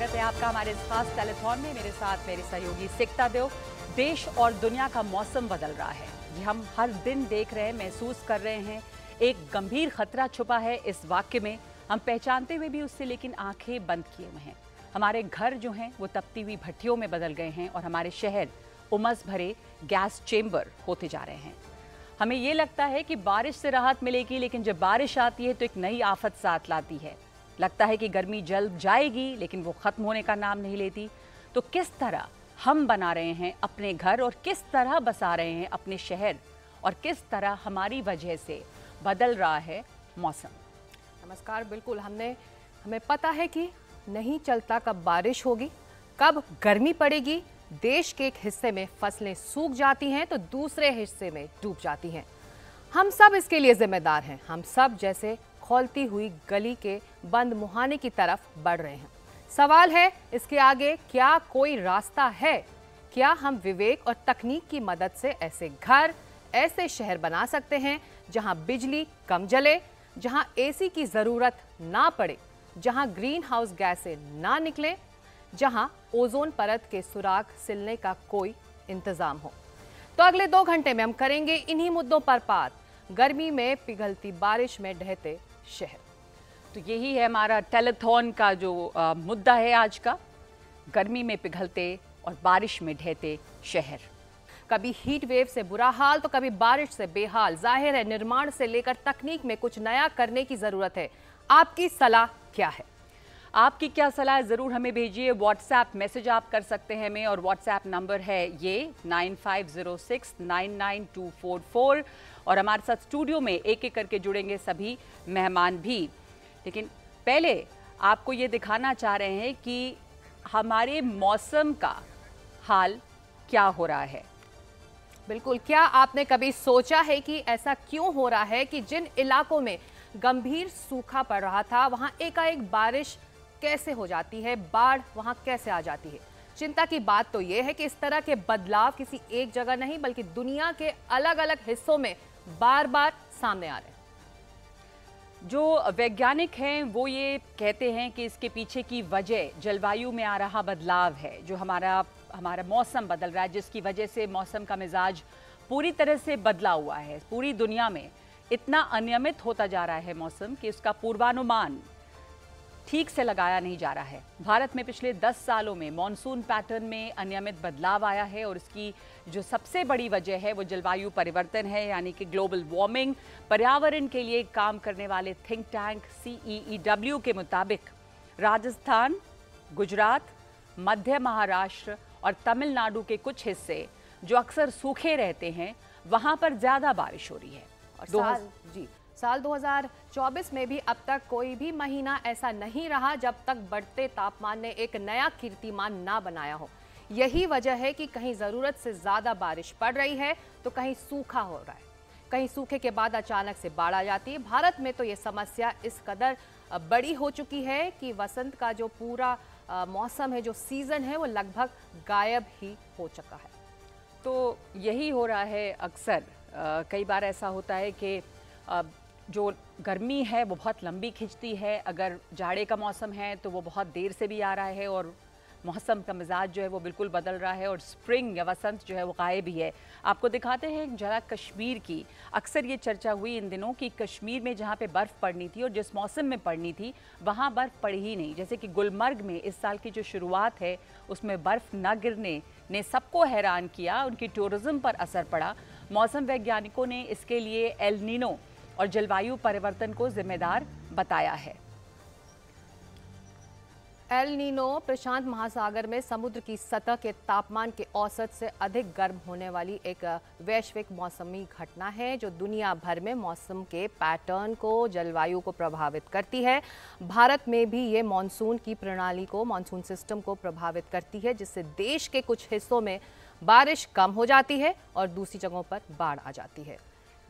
स्वागत है आपका हमारे इस खास टेलीथॉन में मेरे साथ मेरे सहयोगी सिकता देव देश और दुनिया का मौसम बदल रहा है ये हम हर दिन देख रहे हैं महसूस कर रहे हैं एक गंभीर खतरा छुपा है इस वाक्य में हम पहचानते हुए भी उससे लेकिन आंखें बंद किए हुए हैं हमारे घर जो हैं वो तपती हुई भट्टियों में बदल गए हैं और हमारे शहर उमस भरे गैस चेंबर होते जा रहे हैं हमें ये लगता है कि बारिश से राहत मिलेगी लेकिन जब बारिश आती है तो एक नई आफत साथ लाती है लगता है कि गर्मी जल्द जाएगी लेकिन वो ख़त्म होने का नाम नहीं लेती तो किस तरह हम बना रहे हैं अपने घर और किस तरह बसा रहे हैं अपने शहर और किस तरह हमारी वजह से बदल रहा है मौसम नमस्कार बिल्कुल हमने हमें पता है कि नहीं चलता कब बारिश होगी कब गर्मी पड़ेगी देश के एक हिस्से में फसलें सूख जाती हैं तो दूसरे हिस्से में डूब जाती हैं हम सब इसके लिए जिम्मेदार हैं हम सब जैसे खोलती हुई गली के बंद मुहाने की तरफ बढ़ रहे हैं सवाल है इसके आगे क्या कोई रास्ता है क्या हम विवेक और तकनीक की मदद से ऐसे घर ऐसे शहर बना सकते हैं जहां बिजली कम जले जहां एसी की ज़रूरत ना पड़े जहां ग्रीन हाउस गैसें ना निकलें जहां ओजोन परत के सुराग सिलने का कोई इंतज़ाम हो तो अगले दो घंटे में हम करेंगे इन्हीं मुद्दों पर बात गर्मी में पिघलती बारिश में ढहते शहर तो यही है हमारा टेलीथॉन का जो आ, मुद्दा है आज का गर्मी में पिघलते और बारिश में ढहते शहर कभी हीट वेव से बुरा हाल तो कभी बारिश से बेहाल जाहिर है निर्माण से लेकर तकनीक में कुछ नया करने की ज़रूरत है आपकी सलाह क्या है आपकी क्या सलाह ज़रूर हमें भेजिए व्हाट्सएप मैसेज आप कर सकते हैं हमें और व्हाट्सएप नंबर है ये nine five zero six nine nine two four four और हमारे साथ स्टूडियो में एक एक करके जुड़ेंगे सभी मेहमान भी लेकिन पहले आपको ये दिखाना चाह रहे हैं कि हमारे मौसम का हाल क्या हो रहा है बिल्कुल क्या आपने कभी सोचा है कि ऐसा क्यों हो रहा है कि जिन इलाकों में गंभीर सूखा पड़ रहा था वहां एकाएक बारिश कैसे हो जाती है बाढ़ वहां कैसे आ जाती है चिंता की बात तो यह है कि इस तरह के बदलाव किसी एक जगह नहीं बल्कि दुनिया के अलग अलग हिस्सों में बार बार सामने आ रहे हैं जो वैज्ञानिक हैं वो ये कहते हैं कि इसके पीछे की वजह जलवायु में आ रहा बदलाव है जो हमारा हमारा मौसम बदल रहा है जिसकी वजह से मौसम का मिजाज पूरी तरह से बदला हुआ है पूरी दुनिया में इतना अनियमित होता जा रहा है मौसम कि उसका पूर्वानुमान ठीक से लगाया नहीं जा रहा है भारत में पिछले 10 सालों में मानसून पैटर्न में अनियमित बदलाव आया है और इसकी जो सबसे बड़ी वजह है वो जलवायु परिवर्तन है यानी कि ग्लोबल वार्मिंग पर्यावरण के लिए काम करने वाले थिंक टैंक सीईईडब्ल्यू के मुताबिक राजस्थान गुजरात मध्य महाराष्ट्र और तमिलनाडु के कुछ हिस्से जो अक्सर सूखे रहते हैं वहां पर ज्यादा बारिश हो रही है और साल जी साल 2024 में भी अब तक कोई भी महीना ऐसा नहीं रहा जब तक बढ़ते तापमान ने एक नया कीर्तिमान ना बनाया हो यही वजह है कि कहीं ज़रूरत से ज़्यादा बारिश पड़ रही है तो कहीं सूखा हो रहा है कहीं सूखे के बाद अचानक से बाढ़ आ जाती है भारत में तो ये समस्या इस कदर बड़ी हो चुकी है कि वसंत का जो पूरा मौसम है जो सीज़न है वो लगभग गायब ही हो चुका है तो यही हो रहा है अक्सर कई बार ऐसा होता है कि जो गर्मी है वो बहुत लंबी खिंचती है अगर जाड़े का मौसम है तो वो बहुत देर से भी आ रहा है और मौसम का मिजाज जो है वो बिल्कुल बदल रहा है और स्प्रिंग या वसंत जो है वो गायब ही है आपको दिखाते हैं जरा कश्मीर की अक्सर ये चर्चा हुई इन दिनों कि कश्मीर में जहाँ पे बर्फ़ पड़नी थी और जिस मौसम में पड़नी थी वहाँ बर्फ़ पड़ी ही नहीं जैसे कि गुलमर्ग में इस साल की जो शुरुआत है उसमें बर्फ़ न गिरने ने सबको हैरान किया उनकी टूरिज़्म पर असर पड़ा मौसम वैज्ञानिकों ने इसके लिए एल और जलवायु परिवर्तन को जिम्मेदार बताया है एल नीनो प्रशांत महासागर में समुद्र की सतह के तापमान के औसत से अधिक गर्म होने वाली एक वैश्विक मौसमी घटना है जो दुनिया भर में मौसम के पैटर्न को जलवायु को प्रभावित करती है भारत में भी ये मानसून की प्रणाली को मानसून सिस्टम को प्रभावित करती है जिससे देश के कुछ हिस्सों में बारिश कम हो जाती है और दूसरी जगहों पर बाढ़ आ जाती है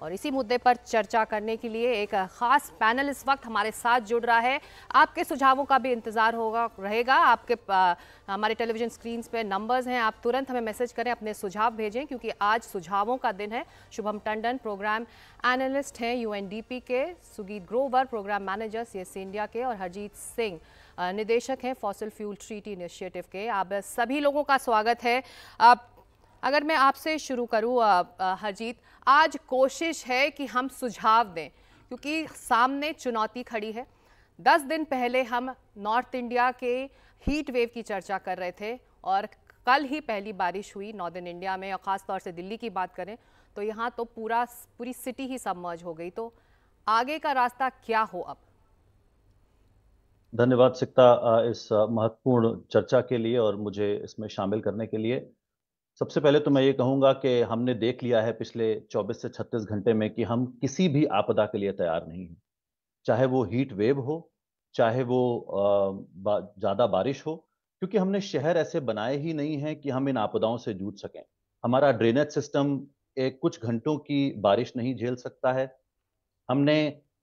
और इसी मुद्दे पर चर्चा करने के लिए एक खास पैनल इस वक्त हमारे साथ जुड़ रहा है आपके सुझावों का भी इंतजार होगा रहेगा आपके आ, हमारे टेलीविजन स्क्रीन पे नंबर्स हैं आप तुरंत हमें मैसेज करें अपने सुझाव भेजें क्योंकि आज सुझावों का दिन है शुभम टंडन प्रोग्राम एनालिस्ट हैं यू के Sugeet Grover programme manager C India के और हरजीत सिंह निदेशक हैं फॉसिल फ्यूल ट्रीटी इनिशिएटिव के आप सभी लोगों का स्वागत है आप अगर मैं आपसे शुरू करूँ हरजीत आज कोशिश है कि हम सुझाव दें क्योंकि सामने चुनौती खड़ी है दस दिन पहले हम नॉर्थ इंडिया के हीट वेव की चर्चा कर रहे थे और कल ही पहली बारिश हुई नॉर्दर्न इंडिया में और ख़ास तौर से दिल्ली की बात करें तो यहाँ तो पूरा पूरी सिटी ही सबमर्ज हो गई तो आगे का रास्ता क्या हो अब धन्यवाद सिक्ता इस महत्वपूर्ण चर्चा के लिए और मुझे इसमें शामिल करने के लिए सबसे पहले तो मैं ये कहूँगा कि हमने देख लिया है पिछले 24 से 36 घंटे में कि हम किसी भी आपदा के लिए तैयार नहीं हैं चाहे वो हीट वेव हो चाहे वो ज़्यादा बारिश हो क्योंकि हमने शहर ऐसे बनाए ही नहीं हैं कि हम इन आपदाओं से जूझ सकें हमारा ड्रेनेज सिस्टम एक कुछ घंटों की बारिश नहीं झेल सकता है हमने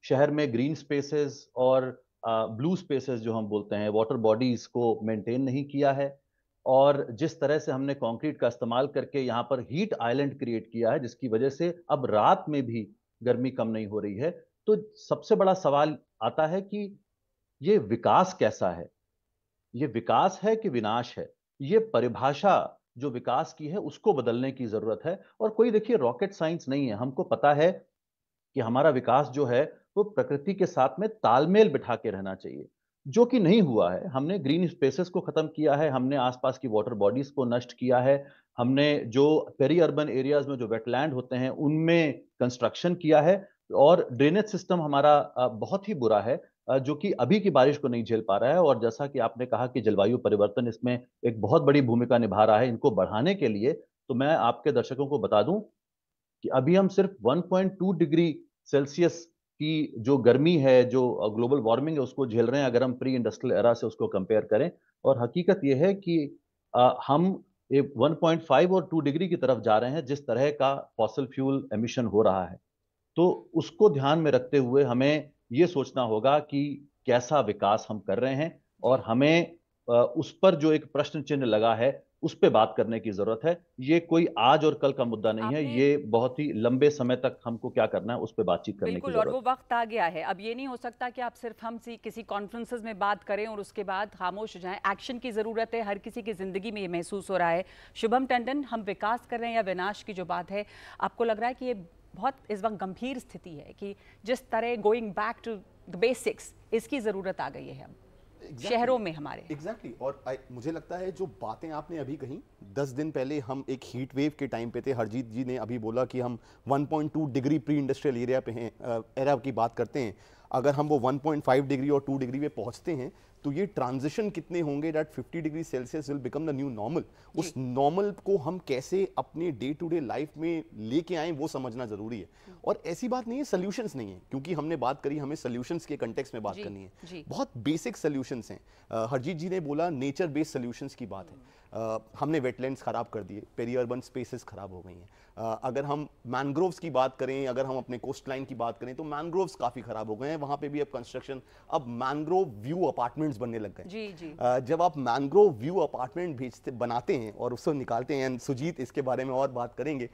शहर में ग्रीन स्पेसेस और ब्लू स्पेसेस जो हम बोलते हैं वाटर बॉडीज को मेंटेन नहीं किया है और जिस तरह से हमने कंक्रीट का इस्तेमाल करके यहाँ पर हीट आइलैंड क्रिएट किया है जिसकी वजह से अब रात में भी गर्मी कम नहीं हो रही है तो सबसे बड़ा सवाल आता है कि ये विकास कैसा है ये विकास है कि विनाश है ये परिभाषा जो विकास की है उसको बदलने की जरूरत है और कोई देखिए रॉकेट साइंस नहीं है हमको पता है कि हमारा विकास जो है वो प्रकृति के साथ में तालमेल बिठा के रहना चाहिए जो कि नहीं हुआ है हमने ग्रीन स्पेसेस को ख़त्म किया है हमने आसपास की वाटर बॉडीज़ को नष्ट किया है हमने जो पेरी अर्बन एरियाज़ में जो वेटलैंड होते हैं उनमें कंस्ट्रक्शन किया है और ड्रेनेज सिस्टम हमारा बहुत ही बुरा है जो कि अभी की बारिश को नहीं झेल पा रहा है और जैसा कि आपने कहा कि जलवायु परिवर्तन इसमें एक बहुत बड़ी भूमिका निभा रहा है इनको बढ़ाने के लिए तो मैं आपके दर्शकों को बता दूं कि अभी हम सिर्फ 1.2 डिग्री सेल्सियस कि जो गर्मी है जो ग्लोबल वार्मिंग है उसको झेल रहे हैं अगर हम प्री इंडस्ट्रियल एरा से उसको कंपेयर करें और हकीकत यह है कि आ, हम एक 1.5 और 2 डिग्री की तरफ जा रहे हैं जिस तरह का फॉसल फ्यूल एमिशन हो रहा है तो उसको ध्यान में रखते हुए हमें ये सोचना होगा कि कैसा विकास हम कर रहे हैं और हमें उस पर जो एक प्रश्न चिन्ह लगा है उस पर बात करने की जरूरत है ये कोई आज और कल का मुद्दा नहीं है ये बहुत ही लंबे समय तक हमको क्या करना है उस पर बातचीत करने की और वो वक्त आ गया है अब ये नहीं हो सकता कि आप सिर्फ हम सी किसी कॉन्फ्रेंसेज में बात करें और उसके बाद खामोश हो जाए एक्शन की जरूरत है हर किसी की जिंदगी में ये महसूस हो रहा है शुभम टंडन हम विकास कर रहे हैं या विनाश की जो बात है आपको लग रहा है कि ये बहुत इस वक्त गंभीर स्थिति है कि जिस तरह going back to the basics इसकी ज़रूरत आ गई है अब exactly, शहरों में हमारे एग्जैक्टली exactly. और I, मुझे लगता है जो बातें आपने अभी कही दस दिन पहले हम एक हीट वेव के टाइम पे थे हरजीत जी ने अभी बोला कि हम 1.2 डिग्री प्री इंडस्ट्रियल एरिया पे हैं एरिया की बात करते हैं अगर हम वो 1.5 डिग्री और 2 डिग्री पे पहुंचते हैं तो ये ट्रांजिशन कितने होंगे that 50 degree Celsius will become the new normal उस नॉर्मल को हम कैसे अपने डे टू डे लाइफ में लेके आए वो समझना जरूरी है हम्म। और ऐसी बात नहीं है सोल्यूशंस नहीं है क्योंकि हमने बात करी हमें सोल्यूशंस के कंटेक्स में बात करनी है बहुत बेसिक सोल्यूशंस हैं हरजीत जी ने बोला नेचर बेस्ड सोल्यूशंस की बात है आ, हमने वेटलैंड्स ख़राब कर दिए पेरी अर्बन स्पेसेस ख़राब हो गई हैं अगर हम मैनग्रोव्स की बात करें अगर हम अपने कोस्ट लाइन की बात करें तो मैनग्रोव्स काफ़ी ख़राब हो गए हैं वहाँ पे भी अब कंस्ट्रक्शन अब मैनग्रोव व्यू अपार्टमेंट्स बनने लग गए जी जी आ, जब आप मैनग्रोव व्यू अपार्टमेंट भेजते बनाते हैं और उसको निकालते हैं एंड सुजीत इसके बारे में और बात करेंगे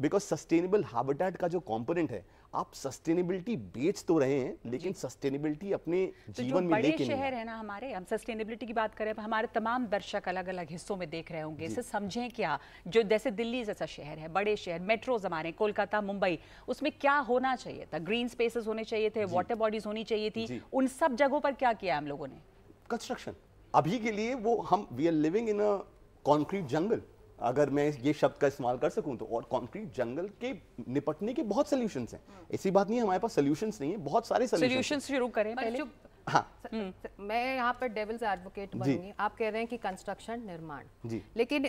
बिकॉज सस्टेनेबल हैबिटेट का जो कॉम्पोनेंट है आप सस्टेनेबिलिटी बेच तो रहे हैं लेकिन सस्टेनेबिलिटी अपने तो में बड़े शहर है ना हमारे हम सस्टेनेबिलिटी की बात करें हमारे तमाम दर्शक अलग अलग हिस्सों में देख रहे होंगे इसे समझें क्या जो जैसे दिल्ली जैसा शहर है बड़े शहर मेट्रोज हमारे कोलकाता मुंबई उसमें क्या होना चाहिए था ग्रीन स्पेसेस होने चाहिए थे वाटर बॉडीज होनी चाहिए थी उन सब जगहों पर क्या किया हम लोगों ने कंस्ट्रक्शन अभी के लिए वो हम we are living in a concrete jungle अगर मैं ये शब्द का इस्तेमाल कर सकूं तो और कंक्रीट जंगल के निपटने के बहुत सोल्यूशन हैं हम्म। ऐसी बात नहीं है हमारे पास सोल्यूशन नहीं है बहुत सारे सोल्यूशन शुरू करें पहले हाँ। हम्म। मैं यहाँ पर डेविल्स एडवोकेट बनूंगी आप कह रहे हैं कि कंस्ट्रक्शन निर्माण लेकिन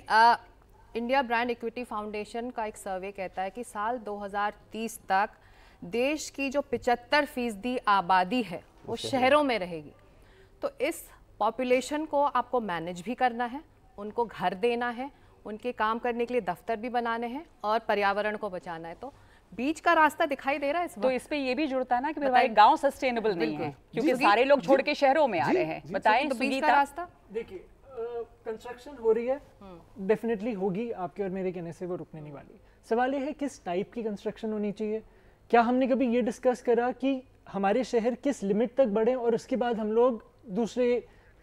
इंडिया ब्रांड इक्विटी फाउंडेशन का एक सर्वे कहता है कि साल 2030 तक देश की जो 75 फीसदी आबादी है वो शहरों में रहेगी तो इस पॉपुलेशन को आपको मैनेज भी करना है उनको घर देना है उनके काम करने के लिए दफ्तर भी बनाने हैं और पर्यावरण को बचाना है तो बीच का रास्ता दिखाई दे रहा है इस तो इस पे ये भी जुड़ता है ना कि गांव सस्टेनेबल नहीं है क्योंकि सारे लोग छोड़ के शहरों में आ रहे हैं बताएं तो बीच का रास्ता देखिए कंस्ट्रक्शन हो रही है डेफिनेटली हम्म। होगी आपके और मेरे कहने से वो रुकने नहीं वाली सवाल ये है किस टाइप की कंस्ट्रक्शन होनी चाहिए क्या हमने कभी ये डिस्कस करा कि हमारे शहर किस लिमिट तक बढ़े और उसके बाद हम लोग दूसरे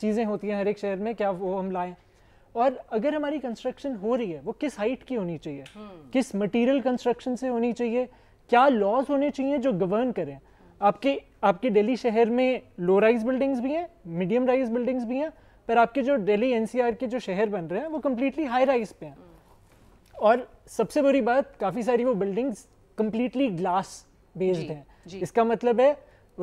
चीज़ें होती हैं हर एक शहर में क्या वो हम लाएं और अगर हमारी कंस्ट्रक्शन हो रही है वो किस हाइट की होनी चाहिए hmm. किस मटेरियल कंस्ट्रक्शन से होनी चाहिए क्या लॉज होने चाहिए जो गवर्न करें आपके आपके दिल्ली शहर में लो राइज बिल्डिंग्स भी हैं मीडियम राइज बिल्डिंग्स भी हैं पर आपके जो दिल्ली एनसीआर के जो शहर बन रहे हैं वो कम्प्लीटली हाई राइज पे हैं हम्म। और सबसे बुरी बात काफ़ी सारी वो बिल्डिंग्स कम्प्लीटली ग्लास बेस्ड हैं इसका मतलब है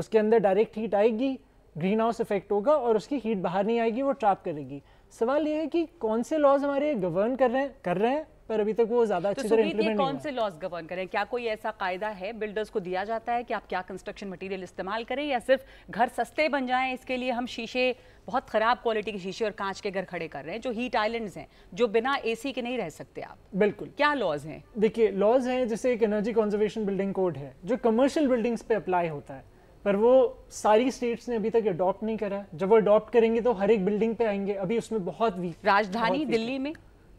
उसके अंदर डायरेक्ट हीट आएगी ग्रीन हाउस इफेक्ट होगा और उसकी हीट बाहर नहीं आएगी वो ट्रैप करेगी सवाल ये है कि कौन से लॉज हमारे गवर्न कर रहे हैं कर रहे हैं पर अभी तक वो ज्यादा अच्छी तो तरह इंप्लीमेंट कौन से लॉज गवर्न करें क्या कोई ऐसा कायदा है बिल्डर्स को दिया जाता है कि आप क्या कंस्ट्रक्शन मटेरियल इस्तेमाल करें या सिर्फ घर सस्ते बन जाएं इसके लिए हम शीशे बहुत खराब क्वालिटी के शीशे और कांच के घर खड़े कर रहे हैं जो हीट आइलैंड हैं जो बिना एसी के नहीं रह सकते आप बिल्कुल क्या लॉज हैं देखिए लॉज हैं जैसे एक एनर्जी कंजर्वेशन बिल्डिंग कोड है जो कमर्शियल बिल्डिंग्स पे अप्लाई होता है पर वो सारी स्टेट्स ने अभी तक अडॉप्ट नहीं करा जब वो अडॉप्ट करेंगे तो हर एक बिल्डिंग पे आएंगे अभी उसमें बहुत वीक राजधानी दिल्ली में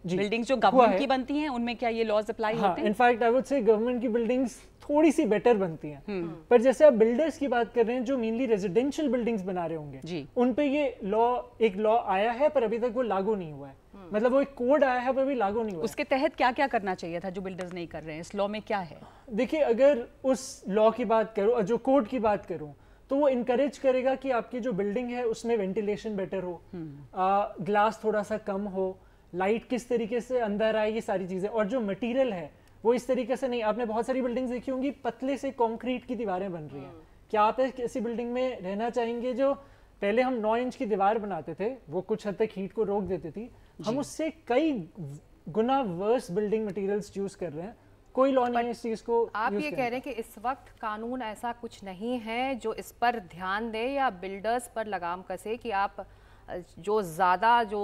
बिल्डिंग्स जो गवर्नमेंट की बनती हैं उनमें क्या ये लॉज अप्लाई हाँ, होते हैं in fact I would say government की बिल्डिंग्स थोड़ी सी बेटर बनती हैं हम्म। पर जैसे आप बिल्डर्स की बात कर रहे हैं जो मेनली रेजिडेंशियल बिल्डिंग्स बना रहे होंगे उन पे ये लॉ एक लॉ आया है पर अभी तक वो लागू नहीं हुआ है हम्म। मतलब वो एक कोड आया है पर अभी लागू नहीं हुआ उसके तहत क्या क्या करना चाहिए था जो बिल्डर्स नहीं कर रहे हैं इस लॉ में क्या है देखिए अगर उस लॉ की बात करूँ जो कोड की बात करूँ तो वो इनकरेज करेगा कि आपकी जो बिल्डिंग है उसमें वेंटिलेशन बेटर हो आ, हम्म। ग्लास थोड़ा सा कम हो लाइट किस तरीके से अंदर आए ये सारी चीज़ें और जो मटेरियल है वो इस तरीके से नहीं आपने बहुत सारी बिल्डिंग्स देखी होंगी पतले से कॉन्क्रीट की दीवारें बन रही हैं हम्म। क्या आप ऐसी बिल्डिंग में रहना चाहेंगे जो पहले हम नौ इंच की दीवार बनाते थे वो कुछ हद तक हीट को रोक देती थी हम उससे कई गुना वर्स बिल्डिंग मटेरियल्स यूज कर रहे हैं कोई लॉ नहीं इस चीज को आप ये कह रहे हैं कि इस वक्त कानून ऐसा कुछ नहीं है जो इस पर ध्यान दे या बिल्डर्स पर लगाम कसे कि आप जो ज़्यादा जो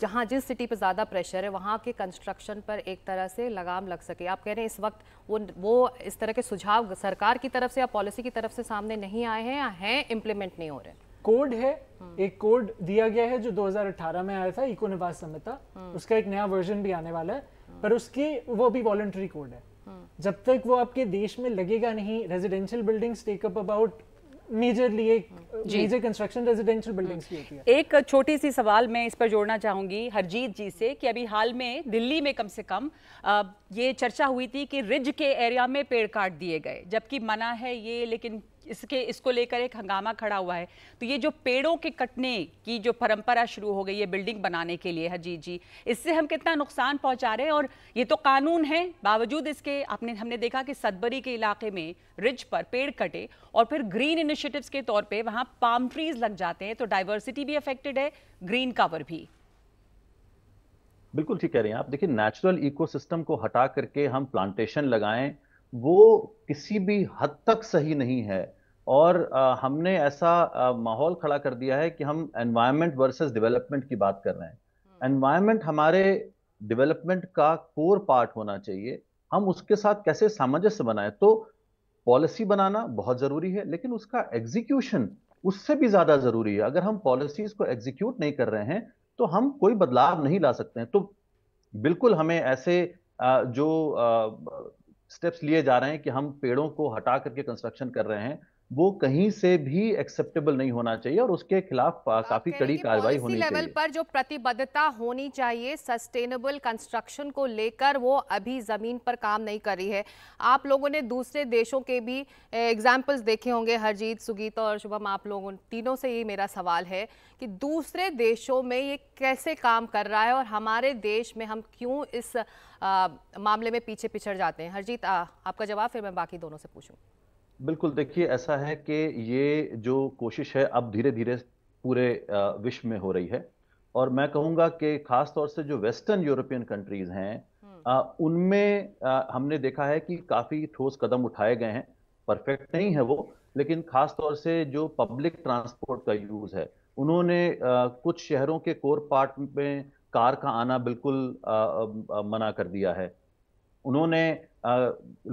जहाँ जिस सिटी पर ज़्यादा प्रेशर है वहाँ के कंस्ट्रक्शन पर एक तरह से लगाम लग सके आप कह रहे हैं इस वक्त वो वो इस तरह के सुझाव सरकार की तरफ से या पॉलिसी की तरफ से सामने नहीं आए हैं या हैं इम्प्लीमेंट नहीं हो रहे कोड है हम्म। एक कोड दिया गया है जो 2018 में आया था इको निवास संहिता हम्म। उसका एक नया वर्जन भी आने वाला है हम्म। पर उसकी वो भी वॉलंटरी कोड है जब तक वो आपके देश में लगेगा नहीं residential buildings take up about majorly एक मेजर कंस्ट्रक्शन रेजिडेंशियल बिल्डिंग्स की होती है एक छोटी सी सवाल मैं इस पर जोड़ना चाहूंगी हरजीत जी से कि अभी हाल में दिल्ली में कम से कम ये चर्चा हुई थी कि रिज के एरिया में पेड़ काट दिए गए जबकि मना है ये लेकिन इसके इसको लेकर एक हंगामा खड़ा हुआ है तो ये जो पेड़ों के कटने की जो परंपरा शुरू हो गई है बिल्डिंग बनाने के लिए हजीत जी इससे हम कितना नुकसान पहुंचा रहे हैं और ये तो कानून है बावजूद इसके आपने हमने देखा कि सदबरी के इलाके में रिज पर पेड़ कटे और फिर ग्रीन इनिशिएटिव्स के तौर पर वहाँ पाम ट्रीज लग जाते हैं तो डाइवर्सिटी भी अफेक्टेड है ग्रीन कवर भी बिल्कुल ठीक कह रहे हैं आप देखिए नेचुरल इकोसिस्टम को हटा करके हम प्लांटेशन लगाएं वो किसी भी हद तक सही नहीं है और आ, हमने ऐसा माहौल खड़ा कर दिया है कि हम एनवायरमेंट वर्सेस डेवलपमेंट की बात कर रहे हैं एनवायरमेंट हम्म। हमारे डेवलपमेंट का कोर पार्ट होना चाहिए हम उसके साथ कैसे सामंजस्य बनाए तो पॉलिसी बनाना बहुत ज़रूरी है लेकिन उसका एग्जीक्यूशन उससे भी ज़्यादा ज़रूरी है अगर हम पॉलिसीज़ को एग्जीक्यूट नहीं कर रहे हैं तो हम कोई बदलाव नहीं ला सकते हैं तो बिल्कुल हमें ऐसे जो स्टेप्स लिए जा रहे हैं कि हम पेड़ों को हटा करके कंस्ट्रक्शन कर रहे हैं वो कहीं से भी एक्सेप्टेबल नहीं होना चाहिए और उसके खिलाफ काफी कड़ी कार्रवाई होनी लेवल चाहिए। पर जो प्रतिबद्धता होनी चाहिए सस्टेनेबल कंस्ट्रक्शन को लेकर वो अभी जमीन पर काम नहीं कर रही है आप लोगों ने दूसरे देशों के भी एग्जाम्पल्स देखे होंगे हरजीत सुगीत और शुभम आप लोगों तीनों से ये मेरा सवाल है कि दूसरे देशों में ये कैसे काम कर रहा है और हमारे देश में हम क्यों इस आ, मामले में पीछे पिछड़ जाते हैं हरजीत आपका जवाब फिर मैं बाकी दोनों से पूछूँ बिल्कुल देखिए ऐसा है कि ये जो कोशिश है अब धीरे धीरे पूरे विश्व में हो रही है और मैं कहूँगा कि खास तौर से जो वेस्टर्न यूरोपियन कंट्रीज हैं उनमें हमने देखा है कि काफ़ी ठोस कदम उठाए गए हैं परफेक्ट नहीं है वो लेकिन खास तौर से जो पब्लिक ट्रांसपोर्ट का यूज़ है उन्होंने कुछ शहरों के कोर पार्ट में कार का आना बिल्कुल मना कर दिया है उन्होंने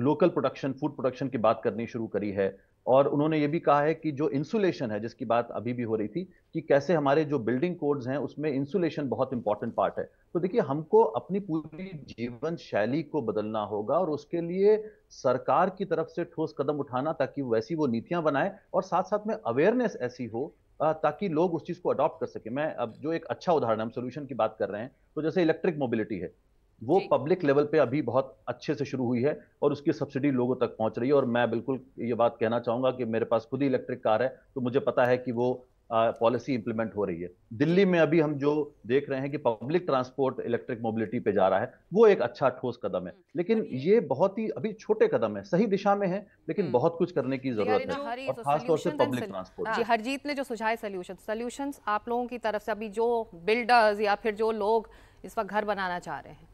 लोकल प्रोडक्शन फूड प्रोडक्शन की बात करनी शुरू करी है और उन्होंने ये भी कहा है कि जो इंसुलेशन है जिसकी बात अभी भी हो रही थी कि कैसे हमारे जो बिल्डिंग कोड्स हैं उसमें इंसुलेशन बहुत इंपॉर्टेंट पार्ट है तो देखिए हमको अपनी पूरी जीवन शैली को बदलना होगा और उसके लिए सरकार की तरफ से ठोस कदम उठाना ताकि वैसी वो नीतियां बनाए और साथ साथ में अवेयरनेस ऐसी हो ताकि लोग उस चीज़ को अडॉप्ट कर सके मैं अब जो एक अच्छा उदाहरण हम सोल्यूशन की बात कर रहे हैं तो जैसे इलेक्ट्रिक मोबिलिटी है वो पब्लिक लेवल पे अभी बहुत अच्छे से शुरू हुई है और उसकी सब्सिडी लोगों तक पहुंच रही है और मैं बिल्कुल ये बात कहना चाहूंगा कि मेरे पास खुद ही इलेक्ट्रिक कार है तो मुझे पता है कि वो पॉलिसी इंप्लीमेंट हो रही है दिल्ली में अभी हम जो देख रहे हैं कि पब्लिक ट्रांसपोर्ट इलेक्ट्रिक मोबिलिटी पे जा रहा है वो एक अच्छा ठोस कदम है हम्म। लेकिन ये बहुत ही अभी छोटे कदम है सही दिशा में है लेकिन हम्म। बहुत कुछ करने की जरूरत है और तो खासतौर से पब्लिक ट्रांसपोर्ट हाँ। जी हरजीत ने जो सुझाए सोल्यूशन सोल्यूशन आप लोगों की तरफ से अभी जो बिल्डर्स या फिर जो लोग इस वक्त घर बनाना चाह रहे हैं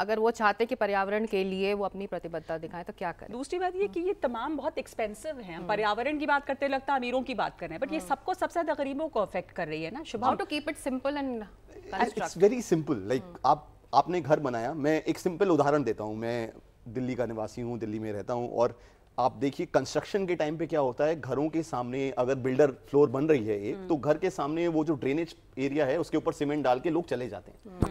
अगर वो चाहते कि पर्यावरण के लिए वो अपनी प्रतिबद्धता दिखाएं तो क्या करें दूसरी बात ये कि ये तमाम बहुत एक्सपेंसिव हैं हम हम्म। पर्यावरण की बात करते लगता है अमीरों की बात कर रहे हैं बट ये हम्म। सबको सबसे ज्यादा गरीबों को अफेक्ट कर रही है ना Shubh to keep it simple and it's very simple like आप आपने घर बनाया मैं एक सिंपल उदाहरण देता हूँ मैं दिल्ली का निवासी हूँ दिल्ली में रहता हूँ और आप देखिए कंस्ट्रक्शन के टाइम पे क्या होता है घरों के सामने अगर बिल्डर फ्लोर बन रही है एक हम्म। तो घर के सामने वो जो ड्रेनेज एरिया है उसके ऊपर सीमेंट डाल के लोग चले जाते हैं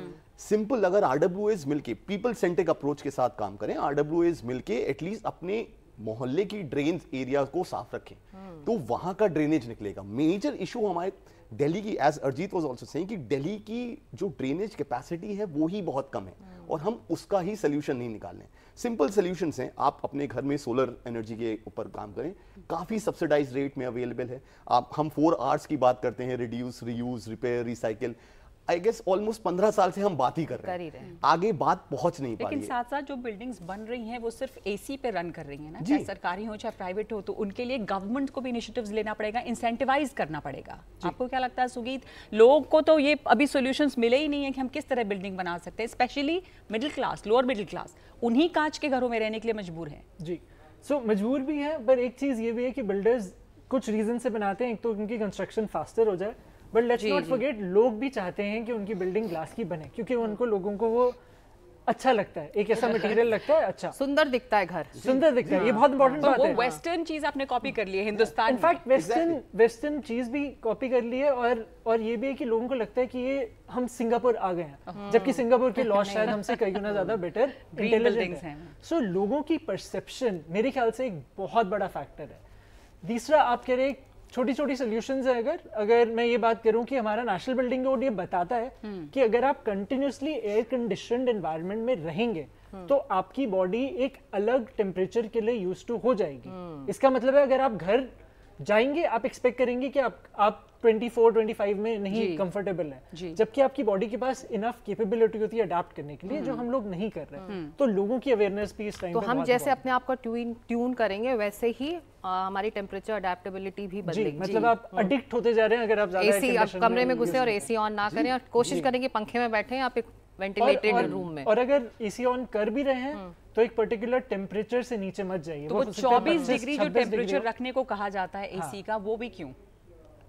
सिंपल अगर आरडब्ल्यू एज मिलकर पीपल सेंट्रिक अप्रोच के साथ काम करें आरडब्ल्यू एज मिलकर एटलीस्ट अपने मोहल्ले की ड्रेन एरिया को साफ रखें hmm. तो वहां का ड्रेनेज निकलेगा मेजर इशू हमारे दिल्ली की as Arjit was also saying कि दिल्ली की जो ड्रेनेज कैपेसिटी है वो ही बहुत कम है hmm. और हम उसका ही सोल्यूशन नहीं निकाल रहे सिंपल सोल्यूशन हैं आप अपने घर में सोलर एनर्जी के ऊपर काम करें काफ़ी सब्सिडाइज रेट में अवेलेबल है आप हम फोर आवर्स की बात करते हैं reduce reuse repair recycle I guess almost पंद्रह साल से हम बात ही कर रहे हैं आगे बात पहुंच नहीं पा रही लेकिन साथ साथ जो बिल्डिंग्स बन रही हैं वो सिर्फ एसी पे रन कर रही हैं ना चाहे सरकारी हो चाहे प्राइवेट हो तो उनके लिए गवर्नमेंट को भी इनिशिएटिव लेना पड़ेगा इंसेंटिवाइज करना पड़ेगा आपको क्या लगता है सुगीत लोगों को तो ये अभी सोल्यूशन मिले ही नहीं है कि हम किस तरह बिल्डिंग बना सकते हैं specially middle class lower middle class उन्हीं कांच के घरों में रहने के लिए मजबूर है जी सो मजबूर भी है पर एक चीज़ ये भी है कि बिल्डर्स कुछ रीज़न से बनाते हैं एक तो उनकी कंस्ट्रक्शन फास्टर हो जाए बट लेट्स नॉट फॉरगेट लोग भी चाहते हैं कि उनकी बिल्डिंग ग्लास की बने क्योंकि उनको लोगों को वो अच्छा लगता है एक ऐसा मटेरियल अच्छा लगता है अच्छा सुंदर दिखता है घर सुंदर दिखता है ये बहुत इंपॉर्टेंट बात है वो वेस्टर्न चीज आपने कॉपी कर ली है हिंदुस्तान इनफैक्ट वेस्टर्न वेस्टर्न चीज भी कॉपी कर ली है और और ये भी है कि लोगों को लगता है कि ये हम सिंगापुर आ गए हैं हाँ। जबकि सिंगापुर की लॉ शायद हमसे कई गुना ज्यादा बेटर इंटेलिजेंट है सो लोगों की परसेप्शन मेरे ख्याल से एक बहुत बड़ा फैक्टर है तीसरा आप कह रहे हैं छोटी छोटी सोल्यूशन है अगर अगर मैं ये बात करूं कि हमारा नेशनल बिल्डिंग बोर्ड ये बताता है हम्म। कि अगर आप कंटिन्यूसली एयर कंडीशन एनवायरमेंट में रहेंगे हम्म। तो आपकी बॉडी एक अलग टेम्परेचर के लिए यूज टू हो जाएगी हम्म। इसका मतलब है अगर आप घर जाएंगे आप एक्सपेक्ट करेंगे कि आप आप 24 25 में नहीं कंफर्टेबल है जबकि आपकी बॉडी के पास इनफ केपेबिलिटी होती है अडाप्ट करने के लिए जो हम्म। हम लोग नहीं कर रहे हैं हम्म। तो लोगों की अवेयरनेस भी इस टाइम तो हम जैसे अपने आप का ट्यून ट्यून करेंगे वैसे ही आ, हमारी टेम्परेचर अडेप्टेबिलिटी भी बदलेगी मतलब आप अडिक्ट हम्म। होते जा रहे हैं अगर आप एसी आप कमरे में घुसे और सी ऑन ना करें और कोशिश करेंगे पंखे में बैठे आप एक वेंटिलेटेड रूम में और अगर एसी ऑन कर भी रहे हैं तो एक पर्टिकुलर टेम्परेचर से नीचे मत जाइए तो चौबीस डिग्री जो टेम्परेचर रखने को कहा जाता है ए हाँ. का वो भी क्यों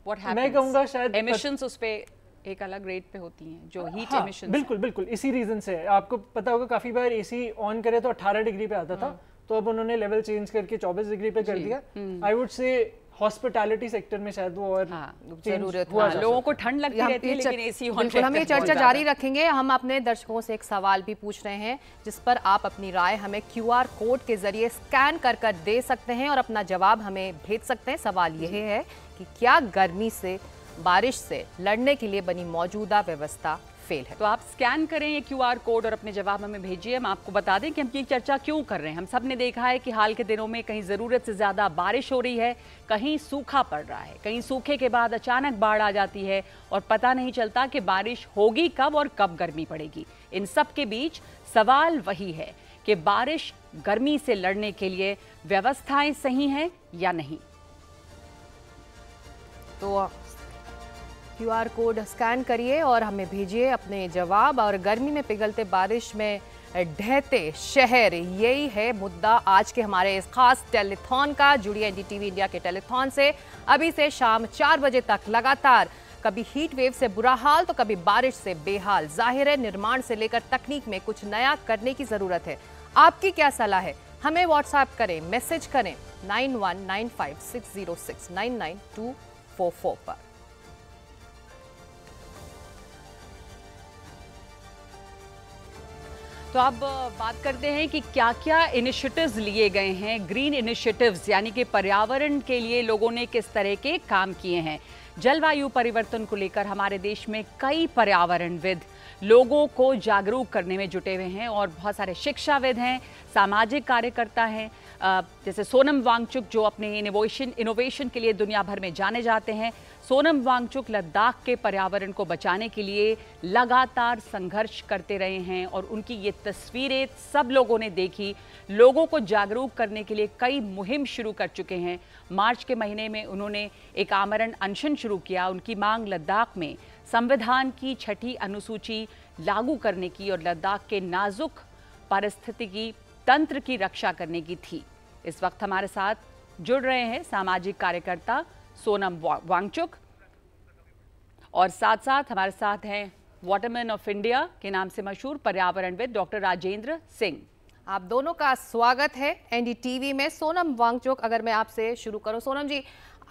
What मैं कहूंगा शायद एमिशंस उस पर एक अलग रेट पे होती हैं जो हीट हाँ, एमिशन बिल्कुल बिल्कुल इसी रीजन से आपको पता होगा काफी बार एसी ऑन करे तो 18 डिग्री पे आता हाँ। था तो अब उन्होंने लेवल चेंज करके 24 डिग्री पे कर दिया I would say hospitality sector में शायद वो और हाँ, जरूरत हुआ हाँ, लोगों को ठंड लगती रहती है लेकिन एसी हम ये चर्चा जारी रखेंगे हम अपने दर्शकों से एक सवाल भी पूछ रहे हैं जिस पर आप अपनी राय हमें क्यूआर कोड के जरिए स्कैन कर कर दे सकते हैं और अपना जवाब हमें भेज सकते हैं सवाल यह है कि क्या गर्मी से बारिश से लड़ने के लिए बनी मौजूदा व्यवस्था फेल है तो आप स्कैन करें ये क्यूआर कोड और अपने जवाब हमें भेजिए हम आपको बता दें कि हम ये चर्चा क्यों कर रहे हैं हम सब ने देखा है कि हाल के दिनों में कहीं ज़रूरत से ज़्यादा बारिश हो रही है कहीं सूखा पड़ रहा है कहीं सूखे के बाद अचानक बाढ़ आ जाती है और पता नहीं चलता कि बारिश होगी कब और कब गर्मी पड़ेगी इन सब के बीच सवाल वही है कि बारिश गर्मी से लड़ने के लिए व्यवस्थाएं सही हैं या नहीं तो क्यूआर कोड स्कैन करिए और हमें भेजिए अपने जवाब और गर्मी में पिघलते बारिश में ढहते शहर यही है मुद्दा आज के हमारे इस खास टेलीथॉन का जुड़िए एनडीटीवी इंडिया के टेलीथॉन से अभी से शाम चार बजे तक लगातार कभी हीट वेव से बुरा हाल तो कभी बारिश से बेहाल जाहिर है निर्माण से लेकर तकनीक में कुछ नया करने की जरूरत है आपकी क्या सलाह है हमें व्हाट्सएप करें मैसेज करें nine one nine five six zero six nine nine two four four पर तो अब बात करते हैं कि क्या क्या इनिशिएटिव्स लिए गए हैं ग्रीन इनिशिएटिव्स यानी कि पर्यावरण के लिए लोगों ने किस तरह के काम किए हैं जलवायु परिवर्तन को लेकर हमारे देश में कई पर्यावरणविद लोगों को जागरूक करने में जुटे हुए हैं और बहुत सारे शिक्षाविद हैं सामाजिक कार्यकर्ता हैं जैसे सोनम वांगचुक जो अपने इनोवेशन इनोवेशन के लिए दुनिया भर में जाने जाते हैं सोनम वांगचुक लद्दाख के पर्यावरण को बचाने के लिए लगातार संघर्ष करते रहे हैं और उनकी ये तस्वीरें सब लोगों ने देखी लोगों को जागरूक करने के लिए कई मुहिम शुरू कर चुके हैं मार्च के महीने में उन्होंने एक आमरण अनशन शुरू किया उनकी मांग लद्दाख में संविधान की छठी अनुसूची लागू करने की और लद्दाख के नाजुक पारिस्थितिकी तंत्र की रक्षा करने की थी इस वक्त हमारे साथ जुड़ रहे हैं सामाजिक कार्यकर्ता सोनम वांगचुक और साथ साथ हमारे साथ हैं वाटरमैन ऑफ इंडिया के नाम से मशहूर पर्यावरणविद डॉक्टर राजेंद्र सिंह आप दोनों का स्वागत है एनडीटीवी में सोनम वांगचोक अगर मैं आपसे शुरू करूं सोनम जी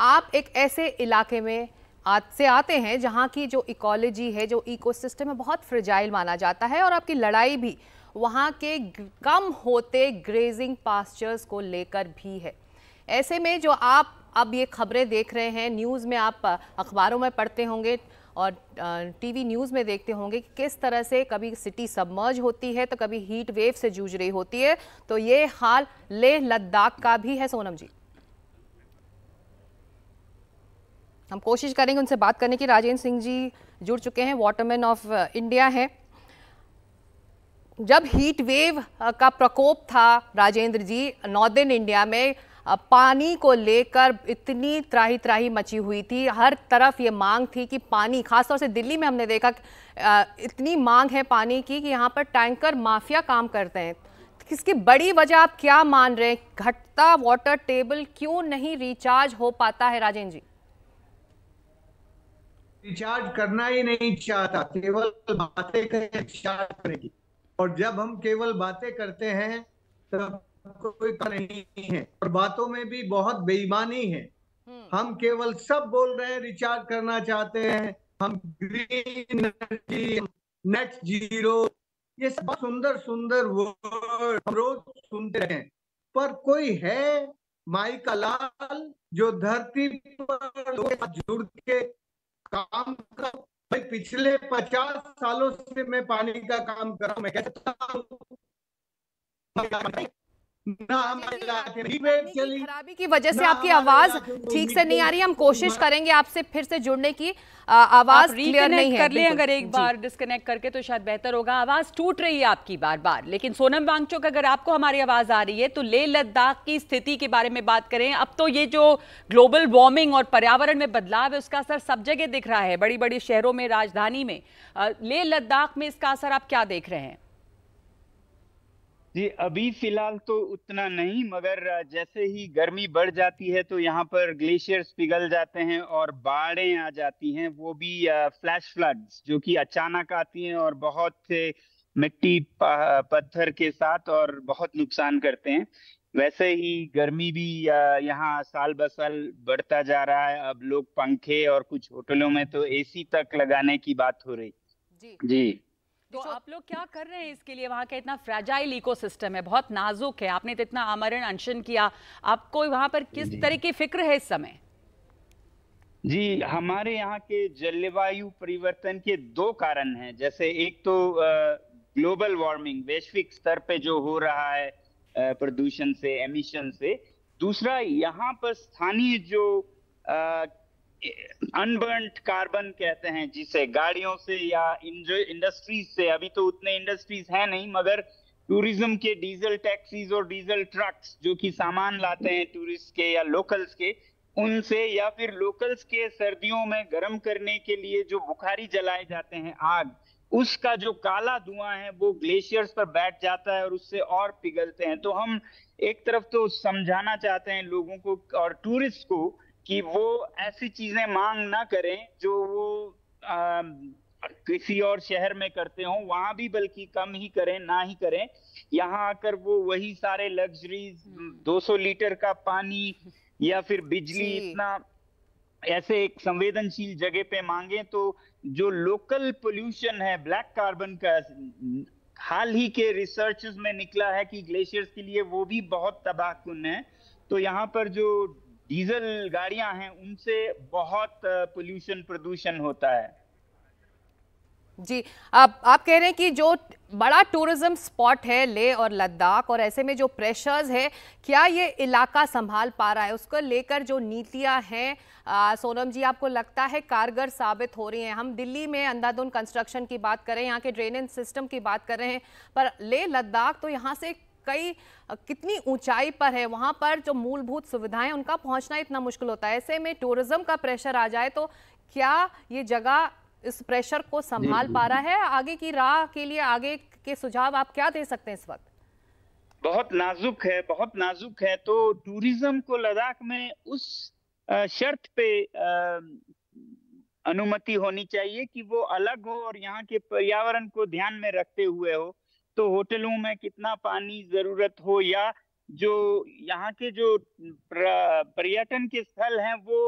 आप एक ऐसे इलाके में आज से आते हैं जहाँ की जो इकोलॉजी है जो इकोसिस्टम है बहुत फ्रिजाइल माना जाता है और आपकी लड़ाई भी वहाँ के कम होते ग्रेजिंग पास्चर्स को लेकर भी है ऐसे में जो आप अब ये खबरें देख रहे हैं न्यूज़ में आप अखबारों में पढ़ते होंगे और टीवी न्यूज़ में देखते होंगे कि किस तरह से कभी सिटी सबमर्ज होती है तो कभी हीट वेव से जूझ रही होती है तो ये हाल लेह लद्दाख का भी है सोनम जी हम कोशिश करेंगे उनसे बात करने की राजेंद्र सिंह जी जुड़ चुके हैं वाटरमैन ऑफ इंडिया हैं जब हीट वेव का प्रकोप था राजेंद्र जी नॉर्दर्न इंडिया में पानी को लेकर इतनी त्राही त्राही मची हुई थी हर तरफ ये मांग थी कि पानी खासतौर से दिल्ली में हमने देखा इतनी मांग है पानी की कि यहाँ पर टैंकर माफिया काम करते हैं किसकी बड़ी वजह आप क्या मान रहे हैं घटता वाटर टेबल क्यों नहीं रिचार्ज हो पाता है राजेंद्र जी रिचार्ज करना ही नहीं चाहता केवल बातें करें रिचार्ज करेगी और जब हम केवल बातें करते हैं तब कोई नहीं है और बातों में भी बहुत बेईमानी है हम्म। हम केवल सब बोल रहे हैं रिचार्ज करना चाहते हैं हम ग्रीन एनर्जी नेट जीरो ये सब सुंदर सुंदर वर्ड हम रोज सुनते हैं पर कोई है माई लाल जो धरती पर जुड़ के काम कर भाई पिछले पचास सालों से मैं पानी का काम कर रहा हूं मैं कहता हूँ खराबी की वजह से आपकी आवाज ठीक से नहीं आ रही हम कोशिश करेंगे आपसे फिर से जुड़ने की आवाज क्लियर नहीं कर ले अगर एक बार डिस्कनेक्ट करके तो शायद बेहतर होगा आवाज टूट रही है आपकी बार बार लेकिन सोनम वांगचुक अगर आपको हमारी आवाज आ रही है तो लेह लद्दाख की स्थिति के बारे में बात करें अब तो ये जो ग्लोबल वार्मिंग और पर्यावरण में बदलाव है उसका असर सब जगह दिख रहा है बड़ी बड़ी शहरों में राजधानी में लेह लद्दाख में इसका असर आप क्या देख रहे हैं जी अभी फिलहाल तो उतना नहीं मगर जैसे ही गर्मी बढ़ जाती है तो यहाँ पर ग्लेशियर्स पिघल जाते हैं और बाढ़ें आ जाती हैं वो भी फ्लैश फ्लड्स जो कि अचानक आती हैं और बहुत से मिट्टी पत्थर के साथ और बहुत नुकसान करते हैं वैसे ही गर्मी भी यहाँ साल ब साल बढ़ता जा रहा है अब लोग पंखे और कुछ होटलों में तो एसी तक लगाने की बात हो रही जी जी तो आप लोग क्या कर रहे हैं इसके लिए वहाँ का इतना फ्रेजाइल इकोसिस्टम है बहुत नाजुक है आपने तो इतना आमरण अनशन किया आपको वहाँ पर किस तरह की फिक्र है इस समय जी हमारे यहाँ के जलवायु परिवर्तन के दो कारण हैं जैसे एक तो ग्लोबल वार्मिंग वैश्विक स्तर पे जो हो रहा है प्रदूषण से एमिशन से दूसरा यहाँ पर स्थानीय जो अनबर्न कार्बन कहते हैं जिसे गाड़ियों से या इंडस्ट्रीज से अभी तो उतने इंडस्ट्रीज है नहीं मगर टूरिज्म के डीजल टैक्सीज और डीजल ट्रक्स जो कि सामान लाते हैं टूरिस्ट के या लोकल्स के उनसे या फिर लोकल्स के सर्दियों में गर्म करने के लिए जो बुखारी जलाए जाते हैं आग उसका जो काला धुआं है वो ग्लेशियर्स पर बैठ जाता है और उससे और पिघलते हैं तो हम एक तरफ तो समझाना चाहते हैं लोगों को और टूरिस्ट को कि वो ऐसी चीजें मांग ना करें जो वो आ, किसी और शहर में करते हों वहां भी बल्कि कम ही करें ना ही करें यहाँ आकर वो वही सारे लग्जरीज 200 लीटर का पानी या फिर बिजली इतना ऐसे एक संवेदनशील जगह पे मांगे तो जो लोकल पोल्यूशन है ब्लैक कार्बन का हाल ही के रिसर्च में निकला है कि ग्लेशियर्स के लिए वो भी बहुत तबाहकुन है तो यहाँ पर जो डीजल गाड़ियां हैं उनसे बहुत पोल्यूशन प्रदूषण होता है जी आप आप कह रहे हैं कि जो बड़ा टूरिज्म स्पॉट है ले और लद्दाख और ऐसे में जो प्रेशर्स है क्या ये इलाका संभाल पा रहा है उसको लेकर जो नीतियां हैं सोनम जी आपको लगता है कारगर साबित हो रही हैं हम दिल्ली में अंधाधुन कंस्ट्रक्शन की बात करें यहाँ के ड्रेनेज सिस्टम की बात कर रहे हैं पर ले लद्दाख तो यहाँ से कई कितनी ऊंचाई पर है वहाँ पर जो मूलभूत सुविधाएं उनका पहुँचना इतना मुश्किल होता है ऐसे में टूरिज्म का प्रेशर आ जाए तो क्या ये जगह इस प्रेशर को संभाल पा रहा है आगे की राह के लिए आगे के सुझाव आप क्या दे सकते हैं इस वक्त बहुत नाजुक है बहुत नाजुक है तो टूरिज्म को लद्दाख में उस शर्त पे अनुमति होनी चाहिए कि वो अलग हो और यहाँ के पर्यावरण को ध्यान में रखते हुए हो तो होटलों में कितना पानी जरूरत हो या जो यहाँ के जो पर्यटन के स्थल हैं वो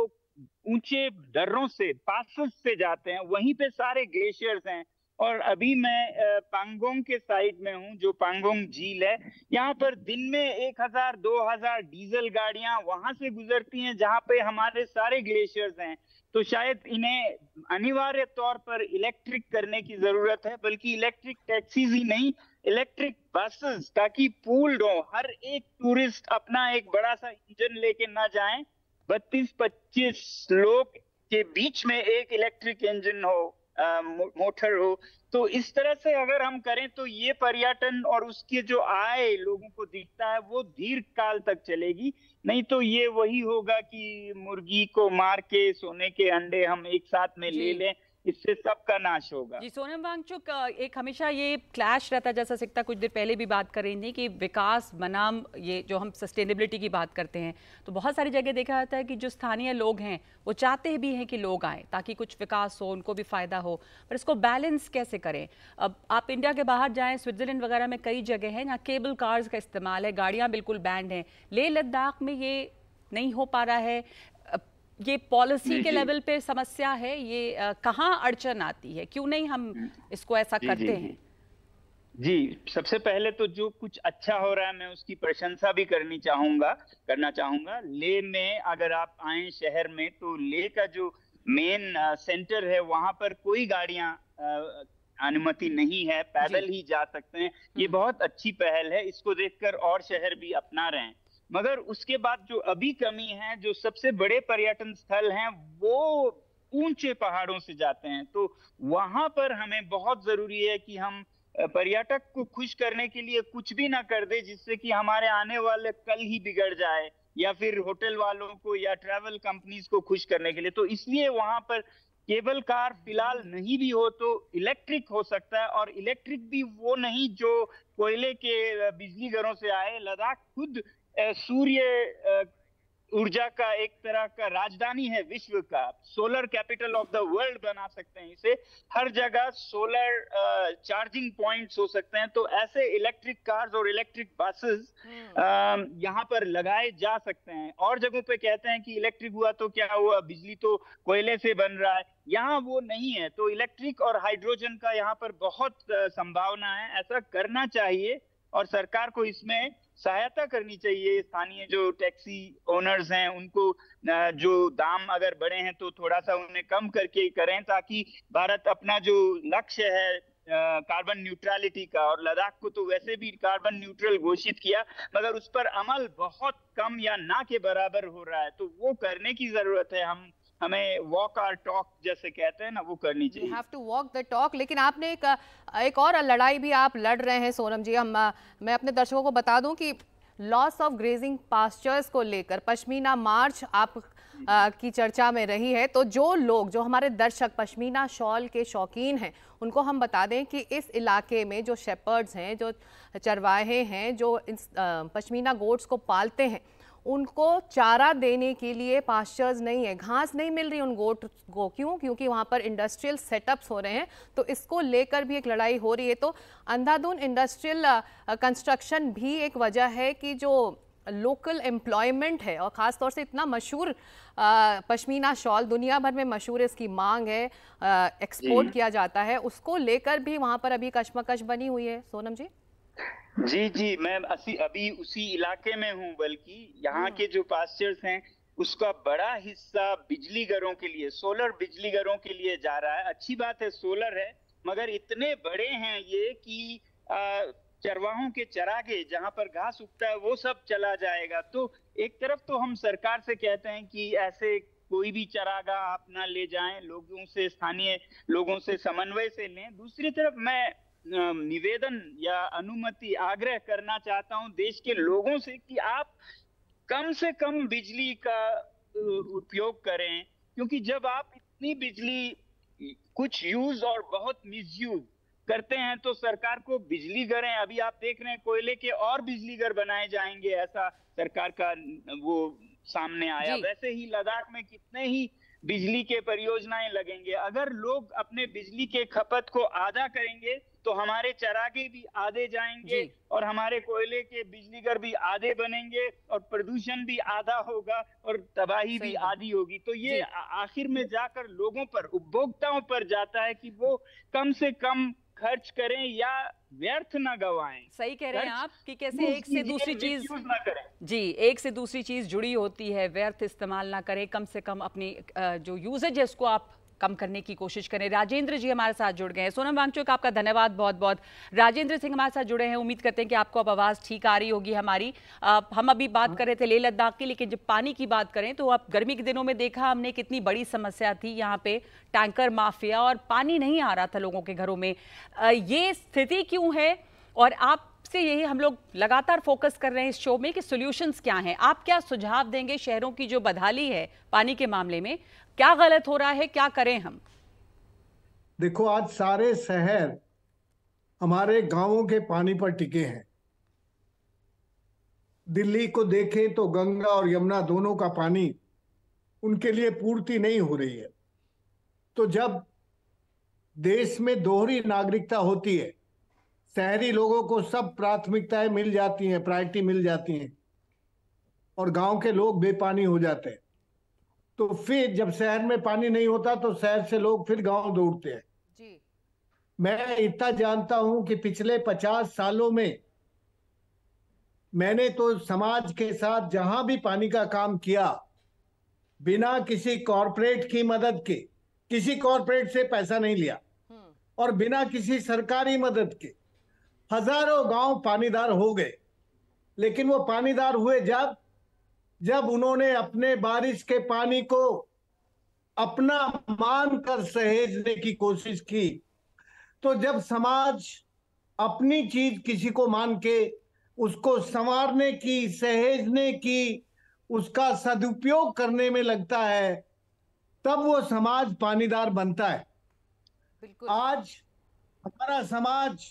ऊंचे दर्रों से पासस से जाते हैं वहीं पे सारे ग्लेशियर्स हैं और अभी मैं पांगोंग के साइड में हूँ जो पांगोंग झील है यहाँ पर दिन में एक हजार दो हजार डीजल गाड़ियां वहां से गुजरती हैं जहाँ पे हमारे सारे ग्लेशियर्स हैं तो शायद इन्हें अनिवार्य तौर पर इलेक्ट्रिक करने की जरूरत है बल्कि इलेक्ट्रिक टैक्सीज ही नहीं इलेक्ट्रिक बसेस ताकि पूल्ड हो हर एक टूरिस्ट अपना एक बड़ा सा इंजन लेके ना जाए बत्तीस पच्चीस लोग के बीच में एक इलेक्ट्रिक इंजन हो आ, मोटर हो तो इस तरह से अगर हम करें तो ये पर्यटन और उसके जो आय लोगों को दिखता है वो दीर्घ काल तक चलेगी नहीं तो ये वही होगा कि मुर्गी को मार के सोने के अंडे हम एक साथ में ले लें इससे सबका नाश होगा जी सोनम वांगचुक एक हमेशा ये क्लैश रहता है जैसा सिक्ता कुछ देर पहले भी बात कर रही थी कि विकास बनाम ये जो हम सस्टेनेबिलिटी की बात करते हैं तो बहुत सारी जगह देखा जाता है कि जो स्थानीय लोग हैं वो चाहते भी हैं कि लोग आए ताकि कुछ विकास हो उनको भी फ़ायदा हो पर इसको बैलेंस कैसे करें अब आप इंडिया के बाहर जाएँ स्विट्ज़रलैंड वगैरह में कई जगह हैं जहाँ केबल कार्स का इस्तेमाल है गाड़ियाँ बिल्कुल बैंड हैं लेह लद्दाख में ये नहीं हो पा रहा है ये पॉलिसी के लेवल पे समस्या है ये कहाँ अड़चन आती है क्यों नहीं हम हम्म। इसको ऐसा जी, करते हैं जी सबसे पहले तो जो कुछ अच्छा हो रहा है मैं उसकी प्रशंसा भी करनी चाहूंगा करना चाहूंगा ले में अगर आप आए शहर में तो ले का जो मेन सेंटर है वहां पर कोई गाड़ियां अनुमति नहीं है पैदल ही जा सकते हैं ये हम्म। बहुत अच्छी पहल है इसको देखकर और शहर भी अपना रहे हैं मगर उसके बाद जो अभी कमी है जो सबसे बड़े पर्यटन स्थल हैं वो ऊंचे पहाड़ों से जाते हैं तो वहां पर हमें बहुत जरूरी है कि हम पर्यटक को खुश करने के लिए कुछ भी ना कर दे जिससे कि हमारे आने वाले कल ही बिगड़ जाए या फिर होटल वालों को या ट्रैवल कंपनीज को खुश करने के लिए तो इसलिए वहां पर केबल कार फिलहाल नहीं भी हो तो इलेक्ट्रिक हो सकता है और इलेक्ट्रिक भी वो नहीं जो कोयले के बिजली घरों से आए लद्दाख खुद सूर्य ऊर्जा का एक तरह का राजधानी है विश्व का solar capital of the world बना सकते हैं इसे हर जगह सोलर चार्जिंग पॉइंट्स हो सकते हैं तो ऐसे इलेक्ट्रिक कार्स और इलेक्ट्रिक हम्म। बसेस यहाँ पर लगाए जा सकते हैं और जगहों पे कहते हैं कि इलेक्ट्रिक हुआ तो क्या हुआ बिजली तो कोयले से बन रहा है यहाँ वो नहीं है तो इलेक्ट्रिक और हाइड्रोजन का यहाँ पर बहुत संभावना है ऐसा करना चाहिए और सरकार को इसमें सहायता करनी चाहिए स्थानीय जो टैक्सी ओनर्स हैं उनको जो दाम अगर बढ़े हैं तो थोड़ा सा उन्हें कम करके करें ताकि भारत अपना जो लक्ष्य है कार्बन न्यूट्रलिटी का और लद्दाख को तो वैसे भी कार्बन न्यूट्रल घोषित किया मगर उस पर अमल बहुत कम या ना के बराबर हो रहा है तो वो करने की जरूरत है हम हमें वॉक आर टॉक जैसे कहते हैं ना वो करनी चाहिए have to walk the talk लेकिन आपने एक एक और लड़ाई भी आप लड़ रहे हैं सोनम जी हम मैं अपने दर्शकों को बता दूं कि लॉस ऑफ ग्रेजिंग पास्चर्स को लेकर पश्मीना मार्च आप आ, की चर्चा में रही है तो जो लोग जो हमारे दर्शक पश्मीना शॉल के शौकीन हैं उनको हम बता दें कि इस इलाके में जो शेपर्ड्स हैं जो चरवाहे हैं जो पश्मीना गोट्स को पालते हैं उनको चारा देने के लिए पास्चर्स नहीं है घास नहीं मिल रही उन गोट को क्यों क्योंकि वहाँ पर इंडस्ट्रियल सेटअप्स हो रहे हैं तो इसको लेकर भी एक लड़ाई हो रही है तो अंधाधुन इंडस्ट्रियल कंस्ट्रक्शन भी एक वजह है कि जो लोकल एम्प्लॉयमेंट है और ख़ास तौर से इतना मशहूर पश्मीना शॉल दुनिया भर में मशहूर इसकी मांग है एक्सपोर्ट किया जाता है उसको लेकर भी वहाँ पर अभी कश्मकश बनी हुई है सोनम जी जी जी मैं असी, अभी उसी इलाके में हूँ बल्कि यहाँ हम्म। के जो पास्चर्स हैं उसका बड़ा हिस्सा बिजली घरों के लिए सोलर बिजली घरों के लिए जा रहा है अच्छी बात है सोलर है मगर इतने बड़े हैं ये कि चरवाहों के चरागे जहाँ पर घास उगता है वो सब चला जाएगा तो एक तरफ तो हम सरकार से कहते हैं कि ऐसे कोई भी चरागा आप ना ले जाएं लोगों से स्थानीय लोगों से समन्वय से लें दूसरी तरफ मैं निवेदन या अनुमति आग्रह करना चाहता हूं देश के लोगों से कि आप कम से कम बिजली का उपयोग करें क्योंकि जब आप इतनी बिजली कुछ यूज और बहुत मिसयूज करते हैं तो सरकार को बिजली घरें अभी आप देख रहे हैं कोयले के और बिजली घर बनाए जाएंगे ऐसा सरकार का वो सामने आया वैसे ही लद्दाख में कितने ही बिजली के परियोजनाएं लगेंगे अगर लोग अपने बिजली के खपत को आधा करेंगे तो हमारे चरागे भी आधे जाएंगे और हमारे कोयले के घर भी आधे बनेंगे और प्रदूषण भी आधा होगा और तबाही भी आधी होगी तो ये आखिर में जाकर लोगों पर उपभोक्ताओं पर जाता है कि वो कम से कम खर्च करें या व्यर्थ ना गवाएं सही कह रहे हैं आप कि कैसे एक से दूसरी चीज ना करें जी एक से दूसरी चीज जुड़ी होती है व्यर्थ इस्तेमाल ना करें कम से कम अपनी जो यूजेज है उसको आप कम करने की कोशिश करें राजेंद्र जी हमारे साथ जुड़ गए हैं सोनम वांगचुक आपका धन्यवाद बहुत बहुत राजेंद्र सिंह हमारे साथ जुड़े हैं उम्मीद करते हैं कि आपको अब आवाज़ ठीक आ रही होगी हमारी आप हम अभी बात हाँ। कर रहे थे लेह लद्दाख की लेकिन जब पानी की बात करें तो अब गर्मी के दिनों में देखा हमने कितनी बड़ी समस्या थी यहाँ पे टैंकर माफिया और पानी नहीं आ रहा था लोगों के घरों में ये स्थिति क्यों है और आप से यही हम लोग लगातार फोकस कर रहे हैं इस शो में कि सॉल्यूशंस क्या हैं आप क्या सुझाव देंगे शहरों की जो बदहाली है पानी के मामले में क्या गलत हो रहा है क्या करें हम देखो आज सारे शहर हमारे गांवों के पानी पर टिके हैं दिल्ली को देखें तो गंगा और यमुना दोनों का पानी उनके लिए पूर्ति नहीं हो रही है तो जब देश में दोहरी नागरिकता होती है शहरी लोगों को सब प्राथमिकताएं मिल जाती हैं प्रायोरिटी मिल जाती हैं और गांव के लोग बेपानी हो जाते हैं तो फिर जब शहर में पानी नहीं होता तो शहर से लोग फिर गांव दौड़ते हैं मैं इतना जानता हूं कि पिछले पचास सालों में मैंने तो समाज के साथ जहां भी पानी का काम किया बिना किसी कॉरपोरेट की मदद के किसी कॉरपोरेट से पैसा नहीं लिया हम्म। और बिना किसी सरकारी मदद के हजारों गांव पानीदार हो गए लेकिन वो पानीदार हुए जब जब उन्होंने अपने बारिश के पानी को अपना मान कर सहेजने की कोशिश की तो जब समाज अपनी चीज किसी को मान के उसको संवारने की सहेजने की उसका सदुपयोग करने में लगता है तब वो समाज पानीदार बनता है आज हमारा समाज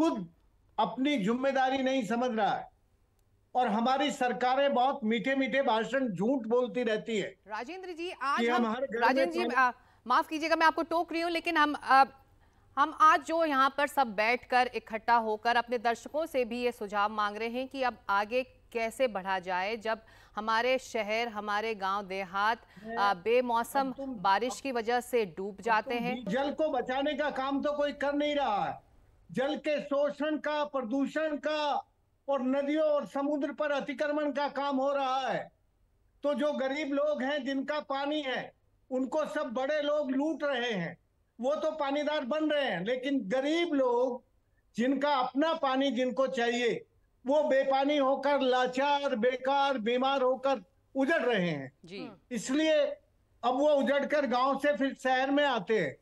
खुद अपनी जिम्मेदारी नहीं समझ रहा है और हमारी सरकारें बहुत मीठे मीठे भाषण झूठ बोलती रहती है राजेंद्र जी आज हम, राजेंद्र जी माफ कीजिएगा मैं आपको टोक रही हूँ लेकिन हम आ, हम आज जो यहाँ पर सब बैठकर इकट्ठा होकर अपने दर्शकों से भी ये सुझाव मांग रहे हैं कि अब आगे कैसे बढ़ा जाए जब हमारे शहर हमारे गांव देहात बेमौसम बारिश की वजह से डूब जाते हैं जल को बचाने का काम तो कोई कर नहीं रहा है जल के शोषण का प्रदूषण का और नदियों और समुद्र पर अतिक्रमण का काम हो रहा है तो जो गरीब लोग हैं जिनका पानी है उनको सब बड़े लोग लूट रहे हैं वो तो पानीदार बन रहे हैं लेकिन गरीब लोग जिनका अपना पानी जिनको चाहिए वो बेपानी होकर लाचार बेकार बीमार होकर उजड़ रहे हैं इसलिए अब वो उजड़कर गांव से फिर शहर में आते हैं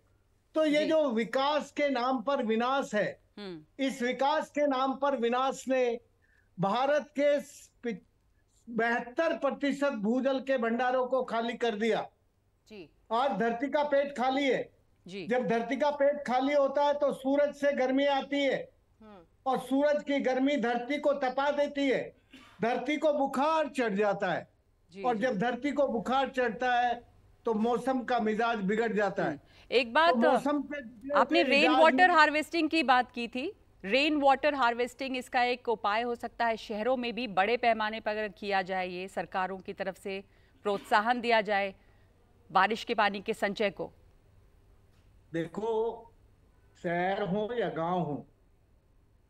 तो ये जो विकास के नाम पर विनाश है हम्म। इस विकास के नाम पर विनाश ने भारत के बहत्तर प्रतिशत भूजल के भंडारों को खाली कर दिया जी आज धरती का पेट खाली है जी जब धरती का पेट खाली होता है तो सूरज से गर्मी आती है हम्म। और सूरज की गर्मी धरती को तपा देती है धरती को बुखार चढ़ जाता है जी, और जब धरती को बुखार चढ़ता है तो मौसम का मिजाज बिगड़ जाता है हम्म। एक बात तो मौसम पे आपने रेन वाटर हार्वेस्टिंग की बात की थी रेन वाटर हार्वेस्टिंग इसका एक उपाय हो सकता है शहरों में भी बड़े पैमाने पर अगर किया जाए ये सरकारों की तरफ से प्रोत्साहन दिया जाए बारिश के पानी के संचय को देखो शहर हो या गांव हो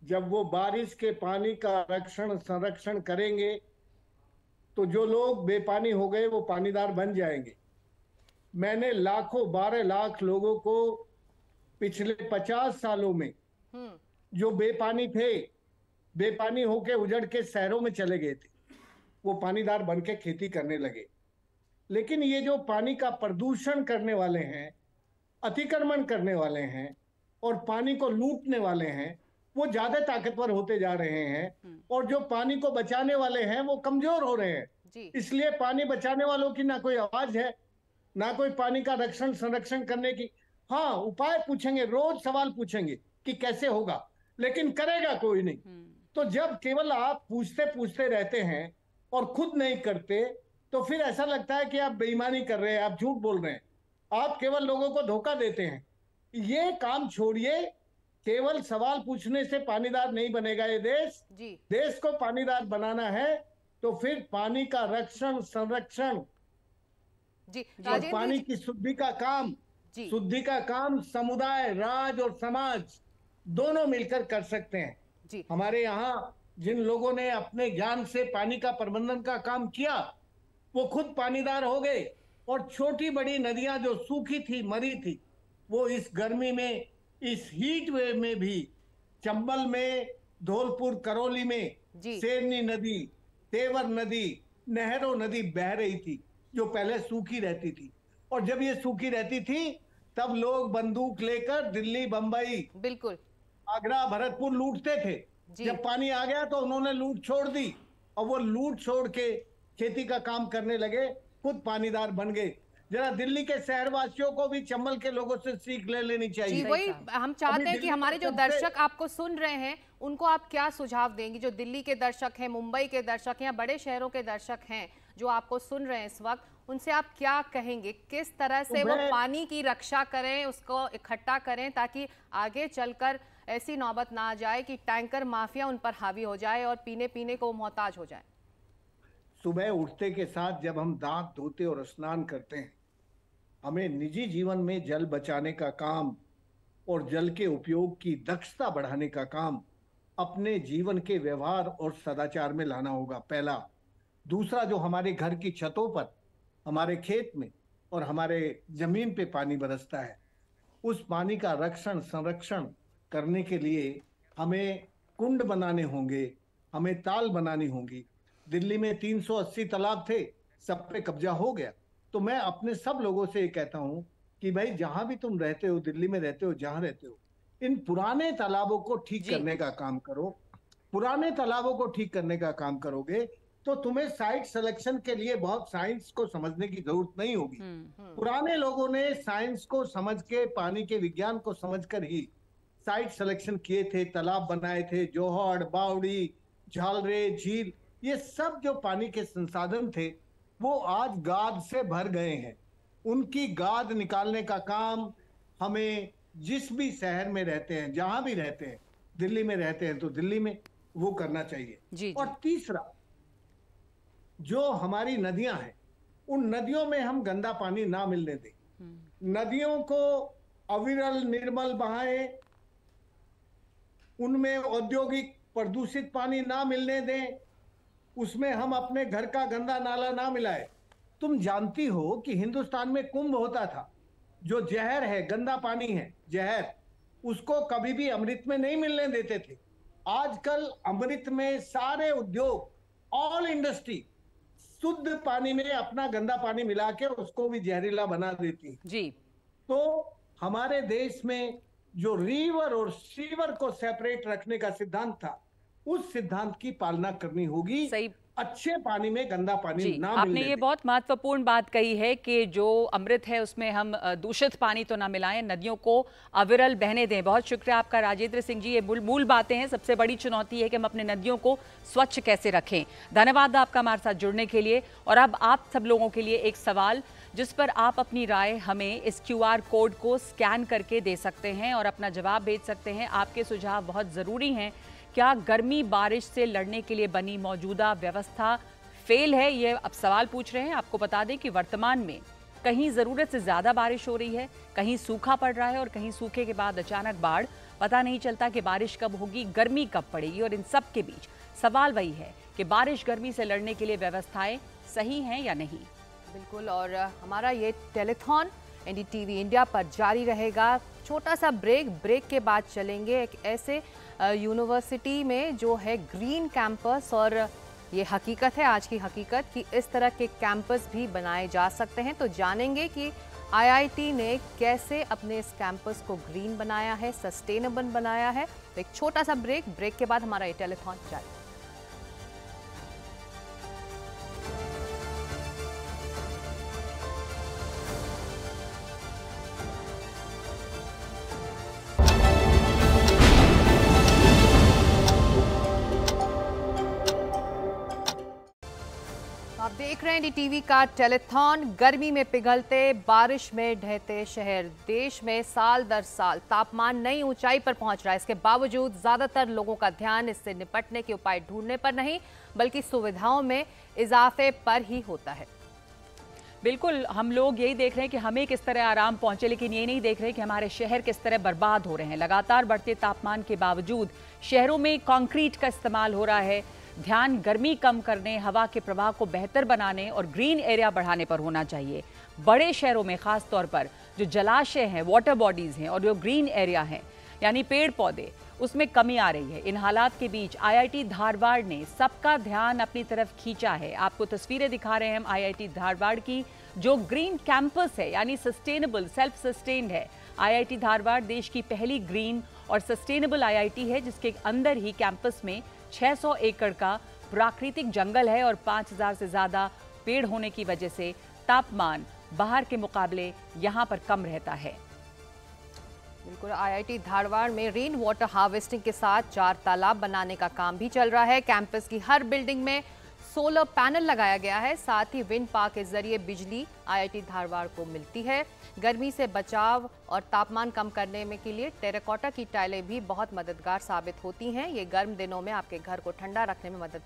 जब वो बारिश के पानी का रक्षण संरक्षण करेंगे तो जो लोग बेपानी हो गए वो पानीदार बन जाएंगे मैंने लाखों बारह लाख लोगों को पिछले पचास सालों में हम्म। जो बेपानी थे बेपानी होके उजड़ के शहरों में चले गए थे वो पानीदार बन के खेती करने लगे लेकिन ये जो पानी का प्रदूषण करने वाले हैं अतिक्रमण करने वाले हैं और पानी को लूटने वाले हैं वो ज्यादा ताकतवर होते जा रहे हैं हम्म। और जो पानी को बचाने वाले हैं वो कमजोर हो रहे हैं इसलिए पानी बचाने वालों की ना कोई आवाज है ना कोई पानी का रक्षण संरक्षण करने की हाँ उपाय पूछेंगे रोज सवाल पूछेंगे कि कैसे होगा लेकिन करेगा कोई नहीं हम्म। तो जब केवल आप पूछते पूछते रहते हैं और खुद नहीं करते तो फिर ऐसा लगता है कि आप बेईमानी कर रहे हैं आप झूठ बोल रहे हैं आप केवल लोगों को धोखा देते हैं ये काम छोड़िए केवल सवाल पूछने से पानीदार नहीं बनेगा ये देश जी। देश को पानीदार बनाना है तो फिर पानी का रक्षण संरक्षण जी और पानी की शुद्धि का काम शुद्धि का काम समुदाय राज और समाज दोनों मिलकर कर सकते हैं जी। हमारे यहाँ जिन लोगों ने अपने ज्ञान से पानी का प्रबंधन का काम किया वो खुद पानीदार हो गए और छोटी बड़ी नदियां जो सूखी थी मरी थी वो इस गर्मी में इस हीट वेव में भी चंबल में धौलपुर करौली में सेरनी नदी तेवर नदी नहरों नदी बह रही थी जो पहले सूखी रहती थी और जब ये सूखी रहती थी तब लोग बंदूक लेकर दिल्ली बंबई बिल्कुल आगरा भरतपुर लूटते थे जब पानी आ गया तो उन्होंने लूट छोड़ दी और वो लूट छोड़ के खेती का काम करने लगे खुद पानीदार बन गए जरा दिल्ली के शहरवासियों को भी चंबल के लोगों से सीख ले लेनी चाहिए जी वही हम चाहते हैं कि हमारे जो दर्शक आपको सुन रहे हैं उनको आप क्या सुझाव देंगे जो दिल्ली के दर्शक हैं मुंबई के दर्शक हैं या बड़े शहरों के दर्शक हैं जो आपको सुन रहे हैं इस वक्त उनसे आप क्या कहेंगे किस तरह से वो पानी की रक्षा करें उसको इकट्ठा करें ताकि आगे चलकर ऐसी नौबत ना आ जाए कि टैंकर माफिया उन पर हावी हो जाए और पीने पीने को मोहताज हो जाए सुबह उठते के साथ जब हम दांत धोते और स्नान करते हैं हमें निजी जीवन में जल बचाने का काम और जल के उपयोग की दक्षता बढ़ाने का काम अपने जीवन के व्यवहार और सदाचार में लाना होगा पहला दूसरा जो हमारे घर की छतों पर हमारे खेत में और हमारे जमीन पे पानी बरसता है उस पानी का रक्षण संरक्षण करने के लिए हमें कुंड बनाने होंगे हमें ताल बनानी होंगी दिल्ली में 380 तालाब थे सब पे कब्जा हो गया तो मैं अपने सब लोगों से ये कहता हूँ कि भाई जहाँ भी तुम रहते हो दिल्ली में रहते हो जहाँ रहते हो इन पुराने तालाबों को ठीक करने का काम करो पुराने तालाबों को ठीक करने का काम करोगे तो तुम्हें साइट सिलेक्शन के लिए बहुत साइंस को समझने की जरूरत नहीं होगी हम्म। हम्म। पुराने लोगों ने साइंस को समझ के पानी के विज्ञान को समझकर ही साइट सिलेक्शन किए थे तालाब बनाए थे जोहड़ बावड़ी झालरे झील ये सब जो पानी के संसाधन थे वो आज गाद से भर गए हैं उनकी गाद निकालने का काम हमें जिस भी शहर में रहते हैं जहां भी रहते हैं दिल्ली में रहते हैं तो दिल्ली में वो करना चाहिए जी, जी। और तीसरा जो हमारी नदियां हैं उन नदियों में हम गंदा पानी ना मिलने दें हम्म। नदियों को अविरल निर्मल बहाए उनमें औद्योगिक प्रदूषित पानी ना मिलने दें उसमें हम अपने घर का गंदा नाला ना मिलाए तुम जानती हो कि हिंदुस्तान में कुंभ होता था जो जहर है गंदा पानी है जहर उसको कभी भी अमृत में नहीं मिलने देते थे आजकल अमृत में सारे उद्योग ऑल इंडस्ट्री शुद्ध पानी में अपना गंदा पानी मिला के उसको भी जहरीला बना देती जी तो हमारे देश में जो रीवर और सीवर को सेपरेट रखने का सिद्धांत था उस सिद्धांत की पालना करनी होगी सही अच्छे पानी में गंदा पानी ना मिले आपने ये बहुत महत्वपूर्ण बात कही है कि जो अमृत है उसमें हम दूषित पानी तो ना मिलाएं नदियों को अविरल बहने दें बहुत शुक्रिया आपका राजेंद्र सिंह जी ये मूल मूल बातें हैं सबसे बड़ी चुनौती है कि हम अपने नदियों को स्वच्छ कैसे रखें धन्यवाद आपका हमारे साथ जुड़ने के लिए और अब आप सब लोगों के लिए एक सवाल जिस पर आप अपनी राय हमें इस क्यू कोड को स्कैन करके दे सकते हैं और अपना जवाब भेज सकते हैं आपके सुझाव बहुत ज़रूरी हैं क्या गर्मी बारिश से लड़ने के लिए बनी मौजूदा व्यवस्था फेल है ये अब सवाल पूछ रहे हैं आपको बता दें कि वर्तमान में कहीं ज़रूरत से ज़्यादा बारिश हो रही है कहीं सूखा पड़ रहा है और कहीं सूखे के बाद अचानक बाढ़ पता नहीं चलता कि बारिश कब होगी गर्मी कब पड़ेगी और इन सब के बीच सवाल वही है कि बारिश गर्मी से लड़ने के लिए व्यवस्थाएं सही हैं या नहीं बिल्कुल और हमारा ये टेलीथॉन एनडीटीवी इंडिया पर जारी रहेगा छोटा सा ब्रेक ब्रेक के बाद चलेंगे एक ऐसे यूनिवर्सिटी में जो है ग्रीन कैंपस और ये हकीकत है आज की हकीकत कि इस तरह के कैंपस भी बनाए जा सकते हैं तो जानेंगे कि आईआईटी ने कैसे अपने इस कैंपस को ग्रीन बनाया है सस्टेनेबल बनाया है तो एक छोटा सा ब्रेक ब्रेक के बाद हमारा ये टेलीथॉन जाएगा देख रहे हैं डी टीवी का टेलीथॉन गर्मी में पिघलते बारिश में ढहते शहर देश में साल दर साल तापमान नई ऊंचाई पर पहुंच रहा है इसके बावजूद ज्यादातर लोगों का ध्यान इससे निपटने के उपाय ढूंढने पर नहीं बल्कि सुविधाओं में इजाफे पर ही होता है बिल्कुल हम लोग यही देख रहे हैं कि हमें किस तरह आराम पहुंचे लेकिन ये नहीं देख रहे कि हमारे शहर किस तरह बर्बाद हो रहे हैं लगातार बढ़ते तापमान के बावजूद शहरों में कॉन्क्रीट का इस्तेमाल हो रहा है ध्यान गर्मी कम करने हवा के प्रवाह को बेहतर बनाने और ग्रीन एरिया बढ़ाने पर होना चाहिए बड़े शहरों में खास तौर पर जो जलाशय हैं वाटर बॉडीज़ हैं और जो ग्रीन एरिया हैं यानी पेड़ पौधे उसमें कमी आ रही है इन हालात के बीच आईआईटी धारवाड़ ने सबका ध्यान अपनी तरफ खींचा है आपको तस्वीरें दिखा रहे हैं हम आईआईटी धारवाड़ की जो ग्रीन कैंपस है यानी सस्टेनेबल सेल्फ सस्टेन्ड है आईआईटी धारवाड़ देश की पहली ग्रीन और सस्टेनेबल आईआईटी है जिसके अंदर ही कैंपस में 600 एकड़ का प्राकृतिक जंगल है और 5000 से ज़्यादा पेड़ होने की वजह से तापमान बाहर के मुकाबले यहाँ पर कम रहता है बिल्कुल आईआईटी धारवाड़ में रेन वाटर हार्वेस्टिंग के साथ चार तालाब बनाने का काम भी चल रहा है कैंपस की हर बिल्डिंग में सोलर पैनल लगाया गया है साथ ही विंड पार्क के जरिए बिजली आईआईटी धारवाड़ को मिलती है गर्मी से बचाव और तापमान कम करने में के लिए टेराकोटा की टाइलें भी बहुत मददगार साबित होती हैं ये गर्म दिनों में आपके घर को ठंडा रखने में मदद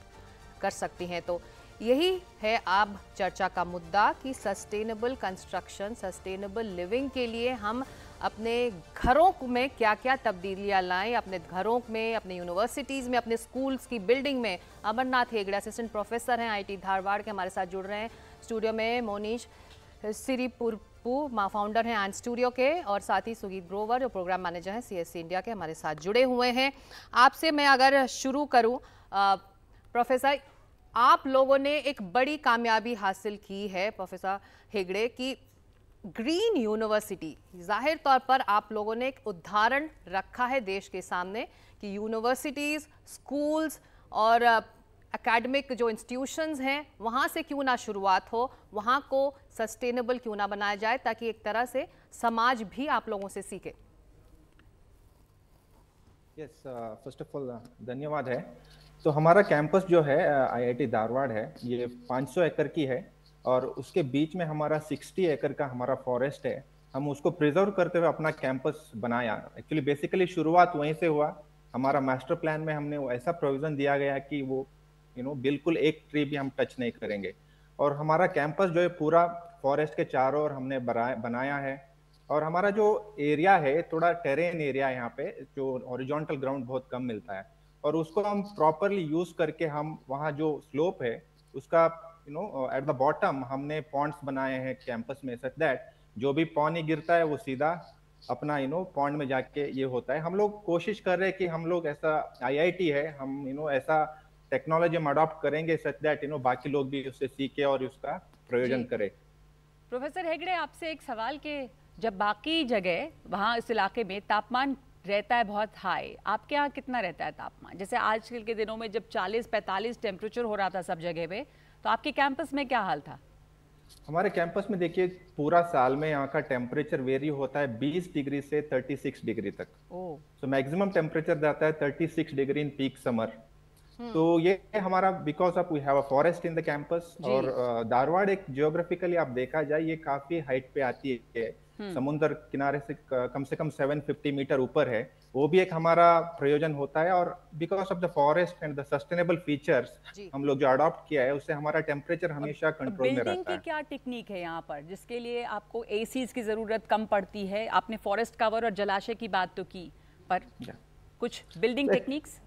कर सकती हैं तो यही है अब चर्चा का मुद्दा कि सस्टेनेबल कंस्ट्रक्शन सस्टेनेबल लिविंग के लिए हम अपने घरों में क्या क्या तब्दीलियां लाएं अपने घरों में अपने यूनिवर्सिटीज़ में अपने स्कूल्स की बिल्डिंग में अमरनाथ हेगड़े असिस्टेंट प्रोफेसर हैं आईटी धारवाड़ के हमारे साथ जुड़ रहे हैं स्टूडियो में मोनीश सिरीपुर माँ फाउंडर हैं एंड स्टूडियो के और साथ ही सुगीत ग्रोवर जो प्रोग्राम मैनेजर हैं सी इंडिया के हमारे साथ जुड़े हुए हैं आपसे मैं अगर शुरू करूँ प्रोफेसर आप लोगों ने एक बड़ी कामयाबी हासिल की है प्रोफेसर हेगड़े की ग्रीन यूनिवर्सिटी जाहिर तौर पर आप लोगों ने एक उदाहरण रखा है देश के सामने कि यूनिवर्सिटीज़ स्कूल्स और एकेडमिक जो इंस्टीट्यूशंस हैं वहाँ से क्यों ना शुरुआत हो वहाँ को सस्टेनेबल क्यों ना बनाया जाए ताकि एक तरह से समाज भी आप लोगों से सीखे यस फर्स्ट ऑफ ऑल धन्यवाद है तो हमारा कैंपस जो है आईआईटी uh, धारवाड़ है ये 500 एकड़ की है और उसके बीच में हमारा 60 एकड़ का हमारा फॉरेस्ट है हम उसको प्रिजर्व करते हुए अपना कैंपस बनाया एक्चुअली बेसिकली शुरुआत वहीं से हुआ हमारा मास्टर प्लान में हमने ऐसा प्रोविज़न दिया गया कि वो यू नो बिल्कुल एक ट्री भी हम टच नहीं करेंगे और हमारा कैंपस जो है पूरा फॉरेस्ट के चारों ओर हमने बनाया है और हमारा जो एरिया है थोड़ा टेरेन एरिया है यहाँ पे जो हॉरिजॉन्टल ग्राउंड बहुत कम मिलता है और उसको हम प्रॉपरली यूज करके हम वहाँ जो स्लोप है उसका you know at the bottom हमने पॉन्ड्स बनाए हैं कैंपस में सच दैट जो भी पानी गिरता है वो सीधा अपना यू नो पॉन्ड में जाके ये होता है हम लोग कोशिश कर रहे हैं कि हम लोग ऐसा आईआईटी है हम यू नो ऐसा टेक्नोलॉजी हम अडॉप्ट करेंगे सच दैट यू नो बाकी लोग भी उससे सीखे और उसका प्रयोजन करें प्रोफेसर हेगड़े आपसे एक सवाल के जब बाकी जगह वहाँ इस इलाके में तापमान रहता है बहुत हाई आपके यहाँ कितना रहता है तापमान जैसे आजकल के दिनों में जब 40-45 टेम्परेचर हो रहा था सब जगह पे तो आपके कैंपस में क्या हाल था हमारे कैंपस में देखिए पूरा साल में यहाँ का टेम्परेचर वेरी होता है 20 डिग्री से 36 डिग्री तक सो मैक्सिमम टेम्परेचर जाता है 36 degree in peak summer hmm. तो ये हमारा because of we have a forest in the campus और धारवाड़ एक जियोग्राफिकली आप देखा जाए ये काफी हाइट पे आती है हम्म। समुद्र किनारे से कम से कम 750 मीटर ऊपर है वो भी एक हमारा प्रयोजन होता है और because of the forest and the sustainable features हम लोग जो अडॉप्ट किया है उससे हमारा टेम्परेचर हमेशा कंट्रोल में रहता है क्या टेक्निक है यहाँ पर जिसके लिए आपको ए की जरूरत कम पड़ती है आपने फॉरेस्ट कवर और जलाशय की बात तो की पर कुछ बिल्डिंग टेक्निक्स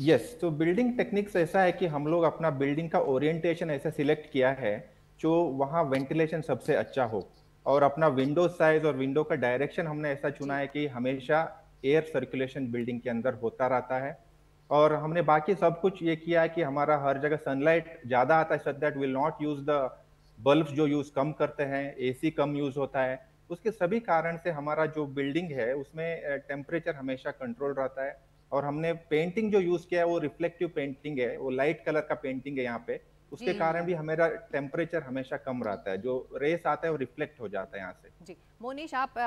यस तो बिल्डिंग टेक्निक्स ऐसा है कि हम लोग अपना बिल्डिंग का ओरिएंटेशन ऐसा सिलेक्ट किया है जो वहाँ वेंटिलेशन सबसे अच्छा हो और अपना विंडो साइज और विंडो का डायरेक्शन हमने ऐसा चुना है कि हमेशा एयर सर्कुलेशन बिल्डिंग के अंदर होता रहता है और हमने बाकी सब कुछ ये किया है कि हमारा हर जगह सनलाइट ज़्यादा आता है such that will not use the bulb जो यूज़ कम करते हैं ए कम यूज़ होता है उसके सभी कारण से हमारा जो बिल्डिंग है उसमें टेम्परेचर हमेशा कंट्रोल रहता है और हमने पेंटिंग जो यूज किया है वो रिफ्लेक्टिव पेंटिंग है वो लाइट कलर का पेंटिंग है यहाँ पे उसके कारण भी हमारा टेम्परेचर हमेशा कम रहता है जो रेस आता है वो रिफ्लेक्ट हो जाता है यहाँ से जी मोनिश आप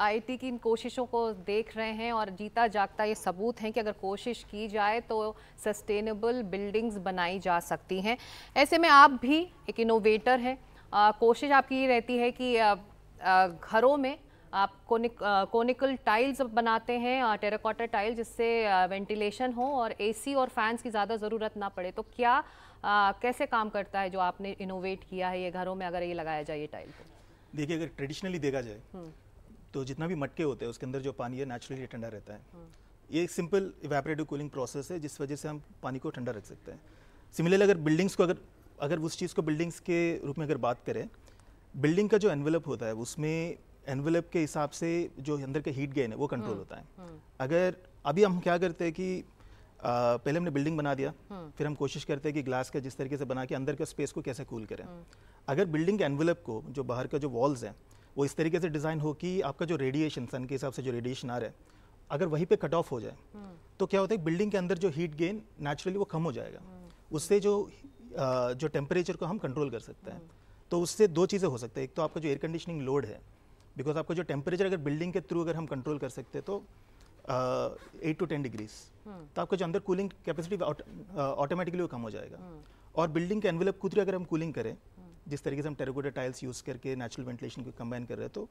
आईटी की इन कोशिशों को देख रहे हैं और जीता जागता ये सबूत हैं कि अगर कोशिश की जाए तो सस्टेनेबल बिल्डिंग्स बनाई जा सकती हैं ऐसे में आप भी एक इनोवेटर हैं कोशिश आपकी ये रहती है कि आ, आ, घरों में आप कोनिक कोनिकल टाइल्स बनाते हैं टेराकोटा uh, टाइल जिससे वेंटिलेशन uh, हो और एसी और फैंस की ज़्यादा ज़रूरत ना पड़े तो क्या आ, uh, कैसे काम करता है जो आपने इनोवेट किया है ये घरों में अगर ये लगाया जाए ये टाइल तो देखिए अगर ट्रेडिशनली देखा जाए हम्म। तो जितना भी मटके होते हैं उसके अंदर जो पानी है नेचुरली ठंडा रहता है हम्म। ये एक सिंपल इवेपरेटिव कूलिंग प्रोसेस है जिस वजह से हम पानी को ठंडा रख सकते हैं सिमिलर अगर बिल्डिंग्स को अगर अगर उस चीज़ को बिल्डिंग्स के रूप में अगर बात करें बिल्डिंग का जो एनवेलप होता है उसमें एनवेलप के हिसाब से जो अंदर का हीट गेन है वो कंट्रोल हम्म, होता है हम्म। अगर अभी हम क्या करते हैं कि आ, पहले हमने बिल्डिंग बना दिया हम्म। फिर हम कोशिश करते हैं कि ग्लास का जिस तरीके से बना के अंदर का स्पेस को कैसे कूल करें अगर बिल्डिंग के एनवेलप को जो बाहर का जो वॉल्स हैं वो इस तरीके से डिज़ाइन हो कि आपका जो रेडिएशन सन के हिसाब से जो रेडिएशन आ रहा है अगर वहीं पे कट ऑफ हो जाए तो क्या होता है बिल्डिंग के अंदर जो हीट गेन नेचुरली वो कम हो जाएगा उससे जो जो टेम्परेचर को हम कंट्रोल कर सकते हैं तो उससे दो चीज़ें हो सकती है एक तो आपका जो एयर कंडीशनिंग लोड है बिकॉज आपका जो टेम्परेचर अगर बिल्डिंग के थ्रू अगर हम कंट्रोल कर सकते तो एट टू टेन डिग्रीज तो आपका जो अंदर कूलिंग कैपेसिटी ऑटोमेटिकली वो कम हो जाएगा हम्म। और बिल्डिंग के एनवेलप खुद अगर हम कूलिंग करें जिस तरीके से हम टेराकोटा टाइल्स यूज़ करके नेचुरल वेंटिलेशन को कंबाइन कर रहे हैं तो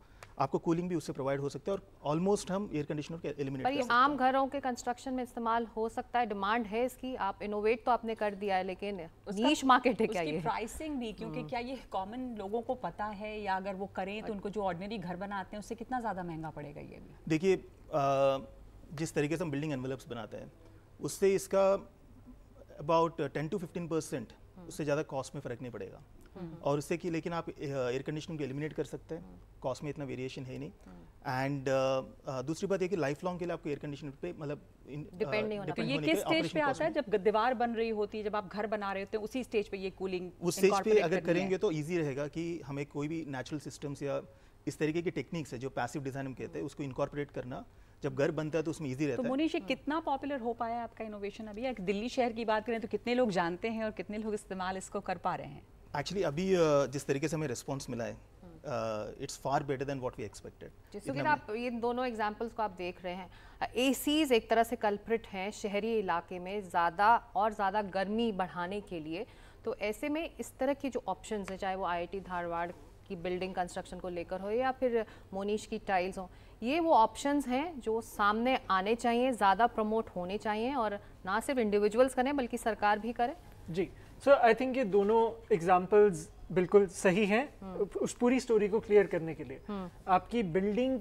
आपको कूलिंग भी उससे प्रोवाइड हो सकता है और ऑलमोस्ट हम एयर कंडीशनर के एलिमिनेट ये आम घरों के कंस्ट्रक्शन में इस्तेमाल हो सकता है डिमांड है इसकी आप इनोवेट तो आपने कर दिया है लेकिन नीश मार्केट है क्या ये प्राइसिंग भी क्योंकि हम्म। क्या ये कॉमन लोगों को पता है या अगर वो करें तो उनको जो ऑर्डिनरी घर बनाते हैं उससे कितना ज़्यादा महंगा पड़ेगा ये देखिए जिस तरीके से हम बिल्डिंग एनवलप्स बनाते हैं उससे इसका about ten to fifteen percent उससे ज़्यादा कॉस्ट में फ़र्क नहीं पड़ेगा हम्म। और उससे कि लेकिन आप एयर कंडीशनिंग को एलिमिनेट कर सकते हैं कॉस्ट हम्म। में इतना वेरिएशन है नहीं एंड हम्म। दूसरी बात ये कि लाइफ लॉन्ग के लिए आपको एयर कंडीशनर पे मतलब डिपेंड नहीं होना तो ये किस स्टेज पे आता है जब दीवार बन रही होती है जब आप घर बना रहे होते हैं उसी स्टेज पे ये कूलिंग उस स्टेज पे अगर करेंगे तो ईजी रहेगा कि हमें कोई भी नेचुरल सिस्टम्स या इस तरीके की टेक्निक्स है जो पैसिव डिजाइन हम कहते हैं उसको इनकॉर्पोरेट करना जब घर बनता है तो उसमें इजी रहता तो मोनिश है हाँ। कितना पॉपुलर हो पाया आपका इनोवेशन अभी दिल्ली शहर की बात करें तो कितने लोग जानते हैं और कितने लोग इस्तेमाल इसको कर पा रहे हैं एक्चुअली अभी जिस तरीके से हमें रिस्पॉन्स मिला है it's far better than what we expected आप ये दोनों एग्जांपल्स को आप देख रहे हैं ए सीज एक तरह से कल्प्रिट हैं शहरी इलाके में ज़्यादा और ज़्यादा गर्मी बढ़ाने के लिए तो ऐसे में इस तरह की जो ऑप्शन हैं चाहे वो टी धारवाड़ की बिल्डिंग कंस्ट्रक्शन को लेकर हो या फिर मोनीश की टाइल्स हो ये वो ऑप्शंस हैं जो सामने आने चाहिए ज़्यादा प्रमोट होने चाहिए और ना सिर्फ इंडिविजुअल्स करें बल्कि सरकार भी करे जी सो आई थिंक ये दोनों एग्जाम्पल्स बिल्कुल सही हैं हम्म। उस पूरी स्टोरी को क्लियर करने के लिए हम्म। आपकी बिल्डिंग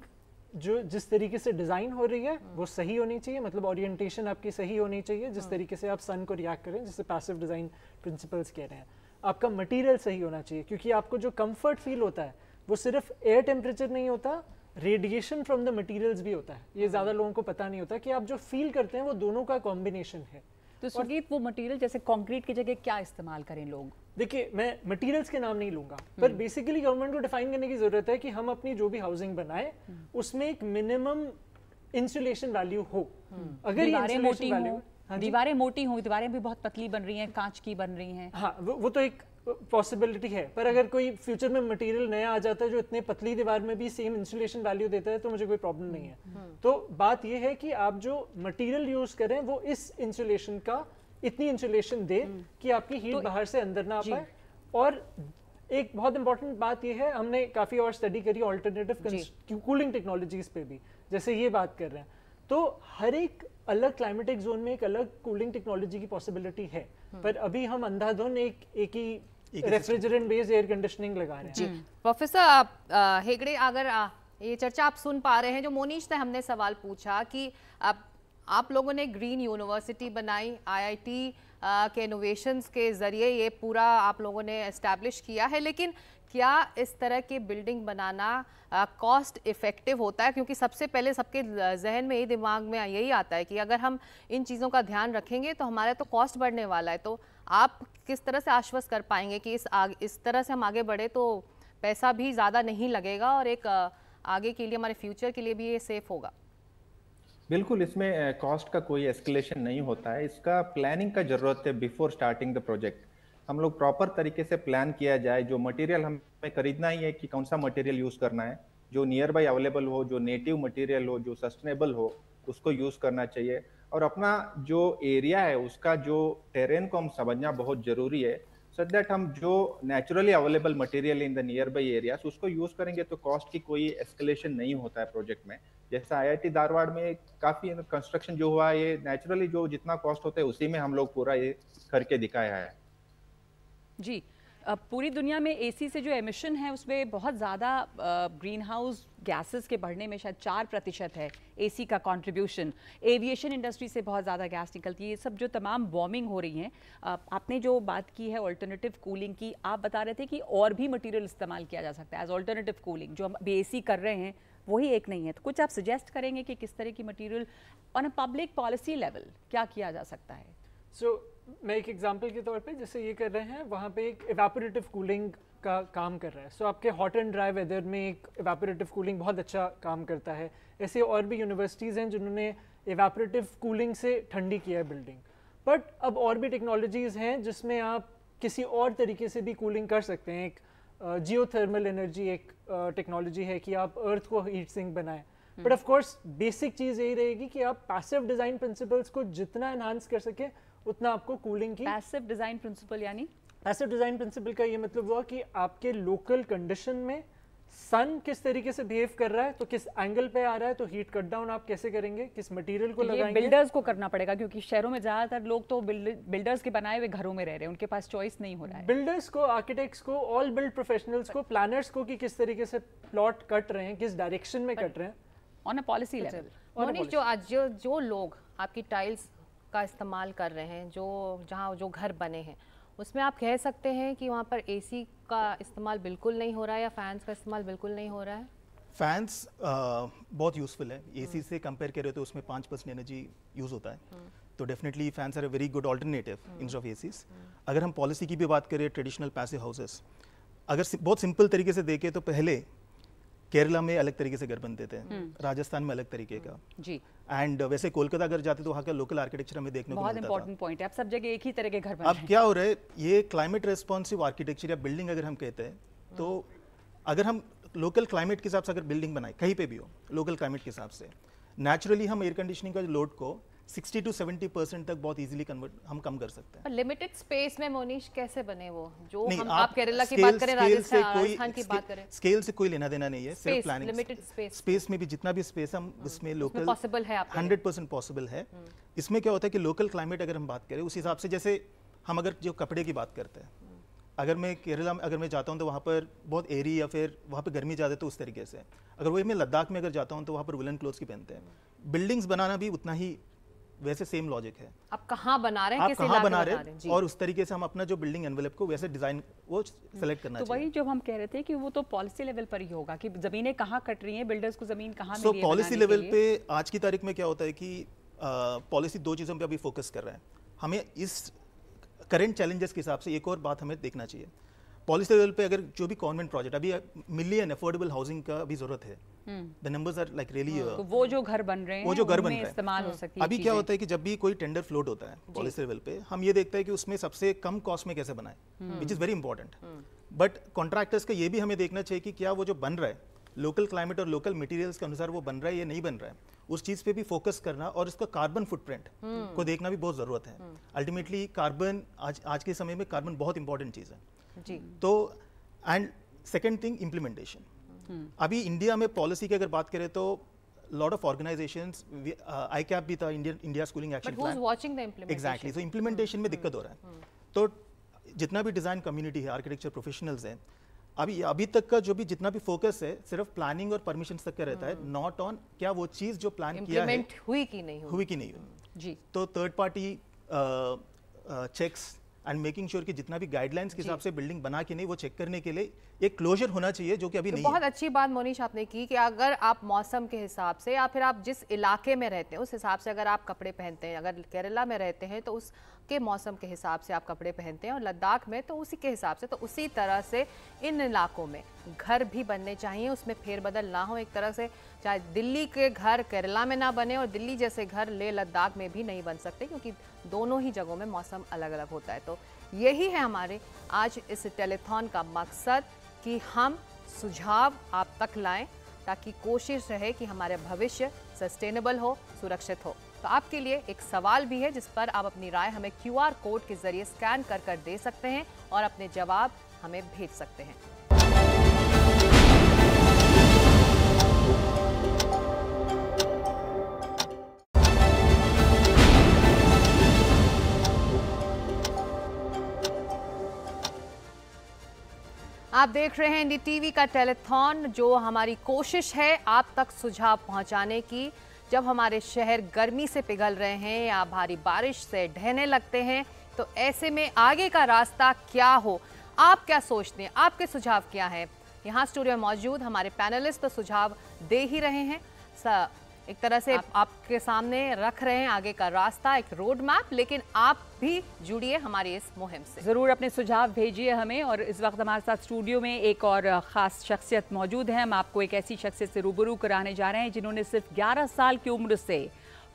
जो जिस तरीके से डिज़ाइन हो रही है वो हम्म। सही होनी चाहिए मतलब ओरिएंटेशन आपकी सही होनी चाहिए जिस तरीके से आप सन को रिएक्ट करें जिसे पैसिव डिज़ाइन प्रिंसिपल्स कह रहे हैं आपका मटेरियल सही होना चाहिए क्योंकि आपको जो कंफर्ट फील होता है वो सिर्फ एयर टेम्परेचर नहीं होता रेडिएशन फ्रॉम द मटेरियल्स भी होता है ये ज़्यादा लोगों को पता नहीं होता कि आप जो फील करते हैं वो दोनों का कॉम्बिनेशन है तो संगीत वो मटेरियल जैसे कंक्रीट की जगह क्या इस्तेमाल करें लोग देखिए मैं मटेरियल्स के नाम नहीं लूंगा पर बेसिकली हम्म। गवर्नमेंट को डिफाइन करने की ज़रूरत है कि हम अपनी जो भी हाउसिंग बनाए हम्म। उसमें एक मिनिमम इंसुलेशन वैल्यू हो हम्म। अगर ये मोटी हो हाँ दीवारें मोटी हो दीवारें भी बहुत पतली बन रही हैं कांच की बन रही हैं हाँ वो, वो तो एक पॉसिबिलिटी है पर अगर कोई फ्यूचर में मटेरियल नया आ जाता है जो इतने पतली दीवार में भी सेम इंसुलेशन वैल्यू देता है तो मुझे कोई प्रॉब्लम नहीं है हम्म। तो बात यह है कि आप जो मटेरियल यूज करें वो इस इंसुलेशन का इतनी इंसुलेशन दे हम्म। कि आपकी हीट तो बाहर से अंदर ना आ पाए और एक बहुत इंपॉर्टेंट बात यह है हमने काफ़ी और स्टडी करी ऑल्टरनेटिव कूलिंग टेक्नोलॉजीज पे भी जैसे ये बात कर रहे हैं तो हर एक अलग क्लाइमेटिक जोन में एक अलग कूलिंग टेक्नोलॉजी की पॉसिबिलिटी है हम्म। पर अभी हम अंधाधुन एक एक ही रेफ्रिजरेंट बेस्ड एयर कंडीशनिंग लगा रहे हैं जी प्रोफेसर हेगड़े अगर आ, ये चर्चा आप सुन पा रहे हैं जो मोनीश ने हमने सवाल पूछा कि आप, आप लोगों ने ग्रीन यूनिवर्सिटी बनाई आईआईटी के इनोवेशंस के ज़रिए ये पूरा आप लोगों ने इस्टेब्लिश किया है लेकिन क्या इस तरह के बिल्डिंग बनाना कॉस्ट इफ़ेक्टिव होता है क्योंकि सबसे पहले सबके जहन में ही दिमाग में यही आता है कि अगर हम इन चीज़ों का ध्यान रखेंगे तो हमारा तो कॉस्ट बढ़ने वाला है तो आप किस तरह से आश्वस्त कर पाएंगे कि इस आग इस तरह से हम आगे बढ़े तो पैसा भी ज़्यादा नहीं लगेगा और एक आगे के लिए हमारे फ्यूचर के लिए भी ये सेफ होगा बिल्कुल इसमें कॉस्ट का कोई एस्केलेशन नहीं होता है इसका प्लानिंग का जरूरत है बिफोर स्टार्टिंग द प्रोजेक्ट हम लोग प्रॉपर तरीके से प्लान किया जाए जो मटेरियल हमें खरीदना ही है कि कौन सा मटेरियल यूज़ करना है जो नियर बाई अवेलेबल हो जो नेटिव मटेरियल हो जो सस्टेनेबल हो उसको यूज़ करना चाहिए और अपना जो एरिया है उसका जो टेरेन को हम समझना बहुत जरूरी है सो दैट हम जो naturally available material in the nearby area उसको यूज करेंगे तो कॉस्ट की कोई एस्केलेशन नहीं होता है प्रोजेक्ट में जैसा आईआईटी धारवाड़ में काफी कंस्ट्रक्शन जो हुआ ये नेचुरली जो जितना कॉस्ट होता है उसी में हम लोग पूरा ये करके दिखाया है जी पूरी दुनिया में एसी से जो एमिशन है उसमें बहुत ज़्यादा ग्रीन हाउस गैसेस के बढ़ने में शायद चार प्रतिशत है एसी का कंट्रीब्यूशन एविएशन इंडस्ट्री से बहुत ज़्यादा गैस निकलती है ये सब जो तमाम वार्मिंग हो रही हैं आपने जो बात की है ऑल्टरनेटिव कूलिंग की आप बता रहे थे कि और भी मटेरियल इस्तेमाल किया जा सकता है एज ऑल्टरनेटिव कूलिंग जो हम बी कर रहे हैं वही एक नहीं है तो कुछ आप सजेस्ट करेंगे कि किस तरह की material on a public policy level क्या किया जा सकता है सो so, मैं एक एग्जांपल के तौर पे जैसे ये कर रहे हैं वहाँ पे एक एवेपोरेटिव कूलिंग का काम कर रहा है सो so, आपके हॉट एंड ड्राई वेदर में एक एवापोरेटिव कूलिंग बहुत अच्छा काम करता है ऐसे और भी यूनिवर्सिटीज़ हैं जिन्होंने एवापोरेटिव कूलिंग से ठंडी किया है बिल्डिंग बट अब और भी टेक्नोलॉजीज़ हैं जिसमें आप किसी और तरीके से भी कूलिंग कर सकते हैं एक जियो थर्मल एनर्जी एक टेक्नोलॉजी है कि आप अर्थ को हीट सिंक बनाएं बट ऑफ कोर्स बेसिक चीज़ यही रहेगी कि आप पैसिव डिज़ाइन प्रिंसिपल्स को जितना एनहांस कर सकें उतना आपको कूलिंग की पैसिव डिजाइन प्रिंसिपल यानी पैसिव डिजाइन प्रिंसिपल का ये मतलब हुआ कि आपके लोकल कंडीशन में सन किस तरीके से बिहेव कर रहा है तो किस एंगल पे आ रहा है तो हीट कट डाउन आप कैसे करेंगे किस मटेरियल को लगाएंगे बिल्डर्स को करना पड़ेगा क्योंकि शहरों में ज्यादातर लोग तो बिल्डर्स के बनाए हुए घरों में रह रहे हैं उनके पास चॉइस नहीं हो रहा है बिल्डर्स को आर्किटेक्ट्स को ऑल बिल्ड प्रोफेशनल्स को प्लानर्स को कि किस तरीके से प्लॉट कट रहे हैं किस डायरेक्शन में कट रहे हैं ऑन अ पॉलिसी लेवल जो आज जो लोग आपकी टाइल्स का इस्तेमाल कर रहे हैं जो जहाँ जो घर बने हैं उसमें आप कह सकते हैं कि वहाँ पर एसी का इस्तेमाल बिल्कुल नहीं हो रहा है या फैंस का इस्तेमाल बिल्कुल नहीं हो रहा है फैंस बहुत यूज़फुल है एसी से कंपेयर करें तो उसमें पाँच परसेंट एनर्जी यूज़ होता है हम्म। तो definitely fans are a very good alternative instead of ACs अगर हम पॉलिसी की भी बात करें ट्रेडिशनल पैसे हाउसेस अगर बहुत सिंपल तरीके से देखें तो पहले केरला में अलग तरीके से घर बनते थे हम्म। राजस्थान में अलग तरीके का जी एंड वैसे कोलकाता अगर जाते तो वहाँ का लोकल आर्किटेक्चर हमें देखने बहुत इंपॉर्टेंट पॉइंट है अब सब जगह एक ही तरह के घर बन अब क्या हो रहा है ये क्लाइमेट रेस्पॉन्सिव आर्किटेक्चर या बिल्डिंग अगर हम कहते हैं तो हम्म। अगर हम लोकल क्लाइमेट के हिसाब से अगर बिल्डिंग बनाए कहीं पे भी हो लोकल क्लाइमेट के हिसाब से नेचुरली हम एयर कंडीशनिंग का लोड को 60 टू 70 परसेंट तक बहुत इजीली कन्वर्ट हम कम कर सकते हैं लिमिटेड स्पेस में मोनिश कैसे बने वो जो हम आप, आप केरला की बात करें राजस्थान राजस्थान की बात करें स्केल से कोई लेना देना नहीं है सिर्फ प्लानिंग लिमिटेड स्पेस स्पेस में भी जितना भी स्पेस हम हाँ, उसमें लोकल पॉसिबल है हंड्रेड परसेंट पॉसिबल है हाँ। इसमें क्या होता है कि लोकल क्लाइमेट अगर हम बात करें उस हिसाब से जैसे हम अगर जो कपड़े की बात करते हैं हाँ। अगर मैं केरला में अगर मैं जाता हूँ तो वहाँ पर बहुत एरी या फिर वहाँ पर गर्मी ज़्यादा तो उस तरीके से अगर वही मैं लद्दाख में अगर जाता हूँ तो वहाँ पर वुलन क्लोथ्स की पहनते हैं बिल्डिंग्स बनाना भी उतना ही वैसे सेम लॉजिक है आप कहाँ बना रहे हैं आप कहाँ बना रहे हैं और उस तरीके से हम अपना जो बिल्डिंग एनवेलप को वैसे डिजाइन वो सेलेक्ट करना तो वही जो हम कह रहे थे कि वो तो पॉलिसी लेवल पर ही होगा कि जमीनें कहाँ कट रही हैं बिल्डर्स को जमीन कहाँ सो पॉलिसी लेवल पे आज की तारीख में क्या होता है कि पॉलिसी दो चीज़ों पर अभी फोकस कर रहे हैं हमें इस करेंट चैलेंजेस के हिसाब से एक और बात हमें देखना चाहिए पॉलिसी लेवल पे अगर जो भी गवर्नमेंट प्रोजेक्ट अभी मिलियन अफोर्डेबल हाउसिंग का भी ज़रूरत है the numbers are like really वो जो घर बन रहे हैं वो जो घर बन रहे हैं इस्तेमाल हो हाँ। सकती है अभी क्या होता है कि जब भी कोई टेंडर फ्लोट होता है पॉलिसी लेवल पे हम ये देखते हैं कि उसमें सबसे कम कॉस्ट में कैसे बनाए which is very important but contractors का ये भी हमें देखना चाहिए कि क्या वो जो बन रहा है लोकल क्लाइमेट और लोकल मटेरियल्स के अनुसार वो बन रहा है या नहीं बन रहा है उस चीज़ पे भी फोकस करना और इसका कार्बन हम्म। फुटप्रिंट को देखना भी बहुत ज़रूरत है अल्टीमेटली हम्म। कार्बन आज आज के समय में कार्बन बहुत इंपॉर्टेंट चीज़ है जी तो एंड सेकेंड थिंग इम्प्लीमेंटेशन अभी इंडिया में पॉलिसी की अगर बात करें तो lot of organisation ICAP भी था Indian India Schooling Action But Plan. But में hmm, दिक्कत हो रहा है. Hmm, hmm. तो जितना भी डिजाइन कम्युनिटी है आर्किटेक्चर प्रोफेशनल्स हैं अभी अभी तक का जो भी जितना भी फोकस है सिर्फ प्लानिंग और परमिशन तक का रहता है नॉट ऑन क्या वो चीज जो प्लान किया है हुई कि नहीं हुई, हुई कि नहीं हुई जी तो third party checks and making sure कि जितना भी गाइडलाइंस के हिसाब से बिल्डिंग बना के नहीं वो चेक करने के लिए एक क्लोजर होना चाहिए जो कि अभी तो नहीं बहुत है। अच्छी बात मोनिश आपने की कि अगर आप मौसम के हिसाब से या फिर आप जिस इलाके में रहते हैं उस हिसाब से अगर आप कपड़े पहनते हैं अगर केरला में रहते हैं तो उसके मौसम के हिसाब से आप कपड़े पहनते हैं और लद्दाख में तो उसी के हिसाब से तो उसी तरह से इन इलाकों में घर भी बनने चाहिए उसमें फेरबदल ना हो एक तरह से चाहे दिल्ली के घर केरला में ना बने और दिल्ली जैसे घर ले लद्दाख में भी नहीं बन सकते क्योंकि दोनों ही जगहों में मौसम अलग अलग होता है तो यही है हमारे आज इस टेलीथॉन का मकसद कि हम सुझाव आप तक लाएं ताकि कोशिश रहे कि हमारे भविष्य सस्टेनेबल हो सुरक्षित हो तो आपके लिए एक सवाल भी है जिस पर आप अपनी राय हमें क्यूआर कोड के जरिए स्कैन कर कर दे सकते हैं और अपने जवाब हमें भेज सकते हैं आप देख रहे हैं इंडी टीवी का टेलीथॉन जो हमारी कोशिश है आप तक सुझाव पहुंचाने की जब हमारे शहर गर्मी से पिघल रहे हैं या भारी बारिश से ढहने लगते हैं तो ऐसे में आगे का रास्ता क्या हो आप क्या सोचते हैं आपके सुझाव क्या हैं यहाँ स्टूडियो में मौजूद हमारे पैनलिस्ट तो सुझाव दे ही रहे हैं एक तरह से आप, आपके सामने रख रहे हैं आगे का रास्ता एक रोड मैप लेकिन आप भी जुड़िए हमारी इस मुहिम से ज़रूर अपने सुझाव भेजिए हमें और इस वक्त हमारे साथ स्टूडियो में एक और ख़ास शख्सियत मौजूद है हम आपको एक ऐसी शख्सियत से रूबरू कराने जा रहे हैं जिन्होंने सिर्फ ग्यारह साल की उम्र से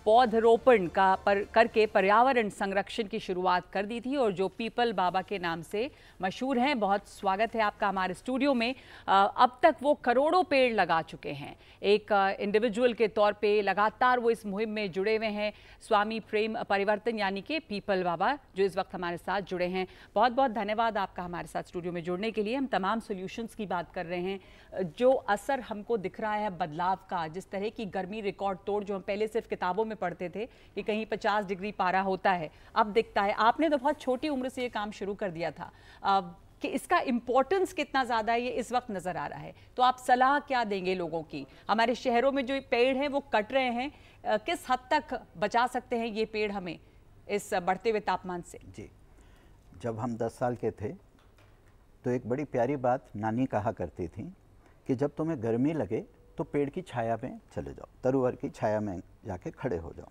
पौधरोपण का पर करके पर्यावरण संरक्षण की शुरुआत कर दी थी और जो पीपल बाबा के नाम से मशहूर हैं बहुत स्वागत है आपका हमारे स्टूडियो में अब तक वो करोड़ों पेड़ लगा चुके हैं एक इंडिविजुअल के तौर पे लगातार वो इस मुहिम में जुड़े हुए हैं स्वामी प्रेम परिवर्तन यानी कि पीपल बाबा जो इस वक्त हमारे साथ जुड़े हैं बहुत बहुत धन्यवाद आपका हमारे साथ स्टूडियो में जुड़ने के लिए हम तमाम सोल्यूशंस की बात कर रहे हैं जो असर हमको दिख रहा है बदलाव का जिस तरह की गर्मी रिकॉर्ड तोड़ जो हम पहले सिर्फ किताबों में पढ़ते थे कि कहीं 50 डिग्री पारा होता है अब दिखता है आपने तो बहुत छोटी उम्र से ये काम शुरू कर दिया था अब कि इसका इम्पोर्टेंस कितना ज़्यादा है ये इस वक्त नज़र आ रहा है तो आप सलाह क्या देंगे लोगों की हमारे शहरों में जो पेड़ हैं वो कट रहे हैं किस हद तक बचा सकते हैं ये पेड़ हमें इस बढ़ते हुए तापमान से जी जब हम 10 साल के थे तो एक बड़ी प्यारी बात नानी कहा करती थी कि जब तुम्हें गर्मी लगे तो पेड़ की छाया में चले जाओ तरुवर की छाया में जाके खड़े हो जाओ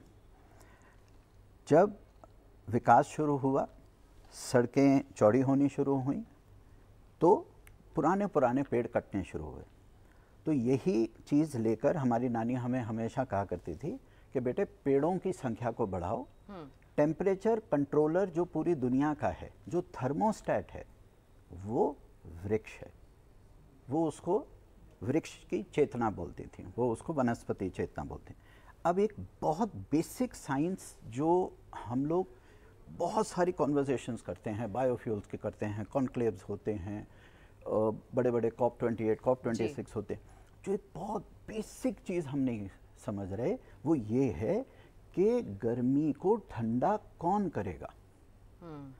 जब विकास शुरू हुआ सड़कें चौड़ी होनी शुरू हुई तो पुराने पुराने पेड़ कटने शुरू हुए तो यही चीज़ लेकर हमारी नानी हमें हमेशा कहा करती थी कि बेटे पेड़ों की संख्या को बढ़ाओ हम्म। टेम्परेचर कंट्रोलर जो पूरी दुनिया का है जो थर्मोस्टैट है वो वृक्ष है वो उसको वृक्ष की चेतना बोलती थी वो उसको वनस्पति चेतना बोलते हैं अब एक बहुत बेसिक साइंस जो हम लोग बहुत सारी कॉन्वर्जेशंस करते हैं बायोफ्यूल्स के करते हैं कॉन्क्लेव्स होते हैं बड़े बड़े COP twenty eight COP twenty six होते हैं जो एक बहुत बेसिक चीज़ हम नहीं समझ रहे वो ये है कि गर्मी को ठंडा कौन करेगा हम्म।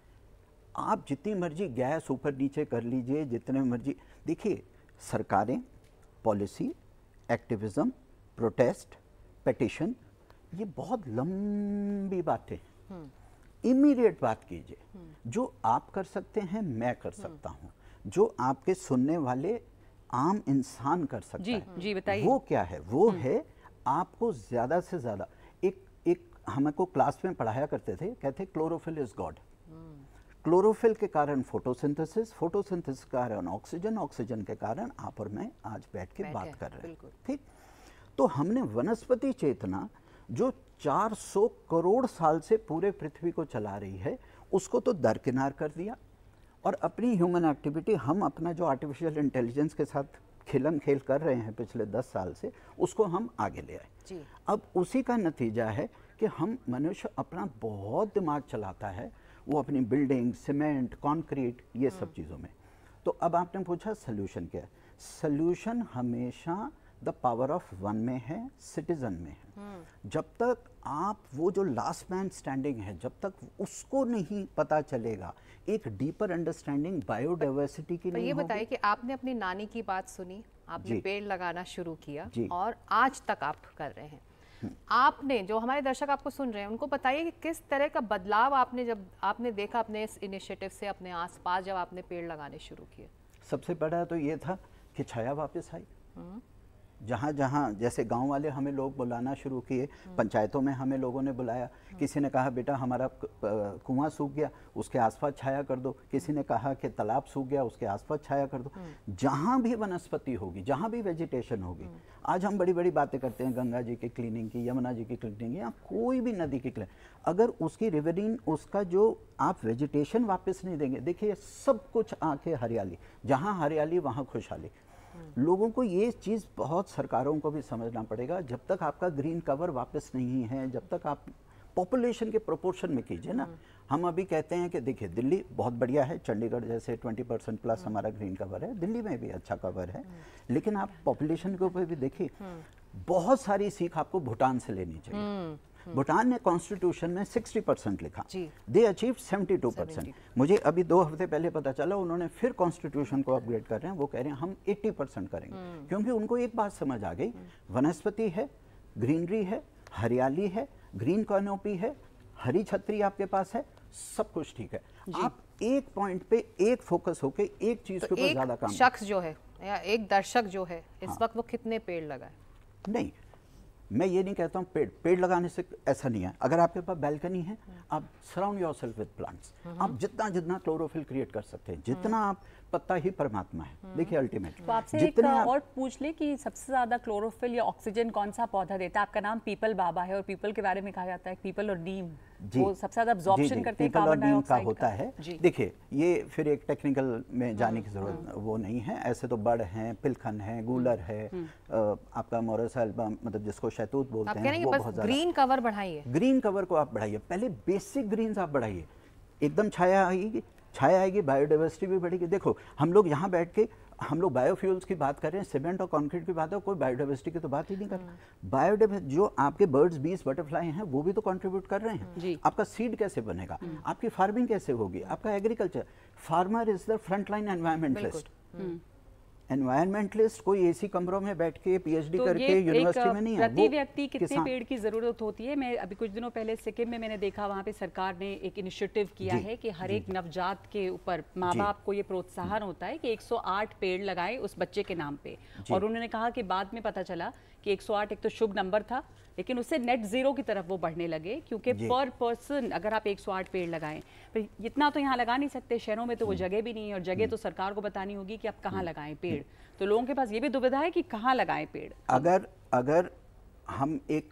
आप जितनी मर्जी गैस ऊपर नीचे कर लीजिए जितने मर्जी देखिए सरकारें पॉलिसी एक्टिविज्म प्रोटेस्ट पटिशन ये बहुत लंबी बातें हैं इमीडिएट हम्म। बात कीजिए हम्म। जो आप कर सकते हैं मैं कर हम्म। सकता हूँ जो आपके सुनने वाले आम इंसान कर सकता जी, है जी बताइए वो क्या है वो है आपको ज़्यादा से ज़्यादा एक एक हमको क्लास में पढ़ाया करते थे कहते क्लोरोफिल इज गॉड क्लोरोफिल के कारण फोटोसिंथेसिस फोटोसिंथेसिस के कारण ऑक्सीजन ऑक्सीजन के कारण आप और मैं आज बैठ के बात कर रहे हैं ठीक तो हमने वनस्पति चेतना जो 400 करोड़ साल से पूरे पृथ्वी को चला रही है उसको तो दरकिनार कर दिया और अपनी ह्यूमन एक्टिविटी हम अपना जो आर्टिफिशियल इंटेलिजेंस के साथ खिलम खेल कर रहे हैं पिछले दस साल से उसको हम आगे ले आए अब उसी का नतीजा है कि हम मनुष्य अपना बहुत दिमाग चलाता है वो अपनी बिल्डिंग सीमेंट कॉन्क्रीट ये सब हाँ। चीज़ों में तो अब आपने पूछा सोल्यूशन क्या है सोल्यूशन हमेशा द पावर ऑफ वन में है सिटीजन में है हाँ। जब तक आप वो जो लास्ट मैन स्टैंडिंग है जब तक उसको नहीं पता चलेगा एक डीपर अंडरस्टैंडिंग बायोडाइवर्सिटी की नहीं ये बताइए कि आपने अपनी नानी की बात सुनी आपने पेड़ लगाना शुरू किया और आज तक आप कर रहे हैं आपने जो हमारे दर्शक आपको सुन रहे हैं उनको बताइए कि किस तरह का बदलाव आपने जब आपने देखा अपने इस इनिशिएटिव से अपने आसपास जब आपने पेड़ लगाने शुरू किए सबसे बड़ा तो ये था कि छाया वापस आई हम्म। जहाँ जहाँ जैसे गांव वाले हमें लोग बुलाना शुरू किए हम्म। पंचायतों में हमें लोगों ने बुलाया हम्म। किसी ने कहा बेटा हमारा कुआं सूख गया उसके आसपास छाया कर दो किसी ने कहा कि तालाब सूख गया उसके आसपास छाया कर दो हम्म। जहाँ भी वनस्पति होगी जहाँ भी वेजिटेशन होगी आज हम बड़ी बड़ी बातें करते हैं गंगा जी की क्लीनिंग की यमुना जी की क्लीनिंग या कोई भी नदी की क्लीनिंग अगर उसकी रिवेरिन उसका जो आप वेजिटेशन वापस नहीं देंगे देखिए सब कुछ आके हरियाली जहाँ हरियाली वहाँ खुशहाली लोगों को ये चीज़ बहुत सरकारों को भी समझना पड़ेगा जब तक आपका ग्रीन कवर वापस नहीं है जब तक आप पॉपुलेशन के प्रोपोर्शन में कीजिए ना हम्म। हम अभी कहते हैं कि देखिए दिल्ली बहुत बढ़िया है चंडीगढ़ जैसे 20 परसेंट प्लस हमारा ग्रीन कवर है दिल्ली में भी अच्छा कवर है हम्म। लेकिन आप पॉपुलेशन के ऊपर भी देखिए हम्म। बहुत सारी सीख आपको भूटान से लेनी चाहिए हम्म। भूटान ने कॉन्स्टिट्यूशन में 60 परसेंट लिखा दे अचीव 72 परसेंट मुझे अभी दो हफ्ते पहले पता चला उन्होंने फिर कॉन्स्टिट्यूशन को अपग्रेड कर रहे हैं वो कह रहे हैं हम 80 परसेंट करेंगे हम्म। क्योंकि उनको एक बात समझ आ गई हम्म। वनस्पति है ग्रीनरी है हरियाली है ग्रीन कॉनोपी है हरी छतरी आपके पास है सब कुछ ठीक है आप एक पॉइंट पे एक फोकस होके एक चीज तो के ऊपर ज्यादा काम शख्स जो है या एक दर्शक जो है इस हाँ। वक्त वो कितने पेड़ लगाए नहीं मैं ये नहीं कहता हूँ पेड़ पेड़ लगाने से ऐसा नहीं है अगर आपके पास बैल्कनी है हाँ। आप surround yourself with plants आप जितना जितना क्लोरोफिल क्रिएट कर सकते हैं जितना हाँ। आप पत्ता ही परमात्मा है हम्म। देखिए अल्टीमेट तो आपसे एक आप... और पूछ ले कि सबसे ज्यादा क्लोरोफिल या ऑक्सीजन कौन सा पौधा देता है आपका नाम पीपल बाबा है और पीपल के बारे में कहा जाता है पीपल और नीम जी वो सबसे ज्यादा अब्जॉर्प्शन करते हैं कार्बन डाइऑक्साइड का होता है देखिए ये फिर एक टेक्निकल में हम्म, जाने की जरूरत हम्म। वो नहीं है ऐसे तो बड़ हैं पिलखन है गूलर है आपका मोरस एल्बम मतलब जिसको शैतूत बोलते हैं ग्रीन कवर बढ़ाइए ग्रीन कवर को आप बढ़ाइए पहले बेसिक ग्रीन आप बढ़ाइए एकदम छाया आएगी छाए आएगी बायोडाइवर्सिटी भी बढ़ेगी देखो हम लोग यहाँ बैठ के हम लोग बायोफ्यूल्स की बात कर रहे हैं सीमेंट और कंक्रीट की बात है कोई बायोडाइवर्सिटी की तो बात ही नहीं कर रहा बायोडाइवर्सिटी हाँ। जो आपके बर्ड्स बीस बटरफ्लाई हैं वो भी तो कंट्रीब्यूट कर रहे हैं आपका सीड कैसे बनेगा हम्म। आपकी फार्मिंग कैसे होगी आपका agriculture farmer is the front line environmentalist environmentalist कोई एसी कमरों में बैठ के पीएचडी तो करके यूनिवर्सिटी में नहीं है प्रति व्यक्ति कितने पेड़ की जरूरत होती है मैं अभी कुछ दिनों पहले सिक्किम में मैंने देखा वहाँ पे सरकार ने एक इनिशिएटिव किया है कि हर एक नवजात के ऊपर माँ बाप को ये प्रोत्साहन होता है कि 108 पेड़ लगाएं उस बच्चे के नाम पे और उन्होंने कहा कि बाद में पता चला कि 108 एक तो शुभ नंबर था लेकिन उससे नेट जीरो की तरफ वो बढ़ने लगे क्योंकि पर पर्सन अगर आप 108 पेड़ लगाएं पर इतना तो यहाँ लगा नहीं सकते शहरों में तो वो जगह भी नहीं है और जगह तो सरकार को बतानी होगी कि आप कहाँ लगाएं पेड़ तो लोगों के पास ये भी दुविधा है कि कहाँ लगाएं पेड़ अगर अगर हम एक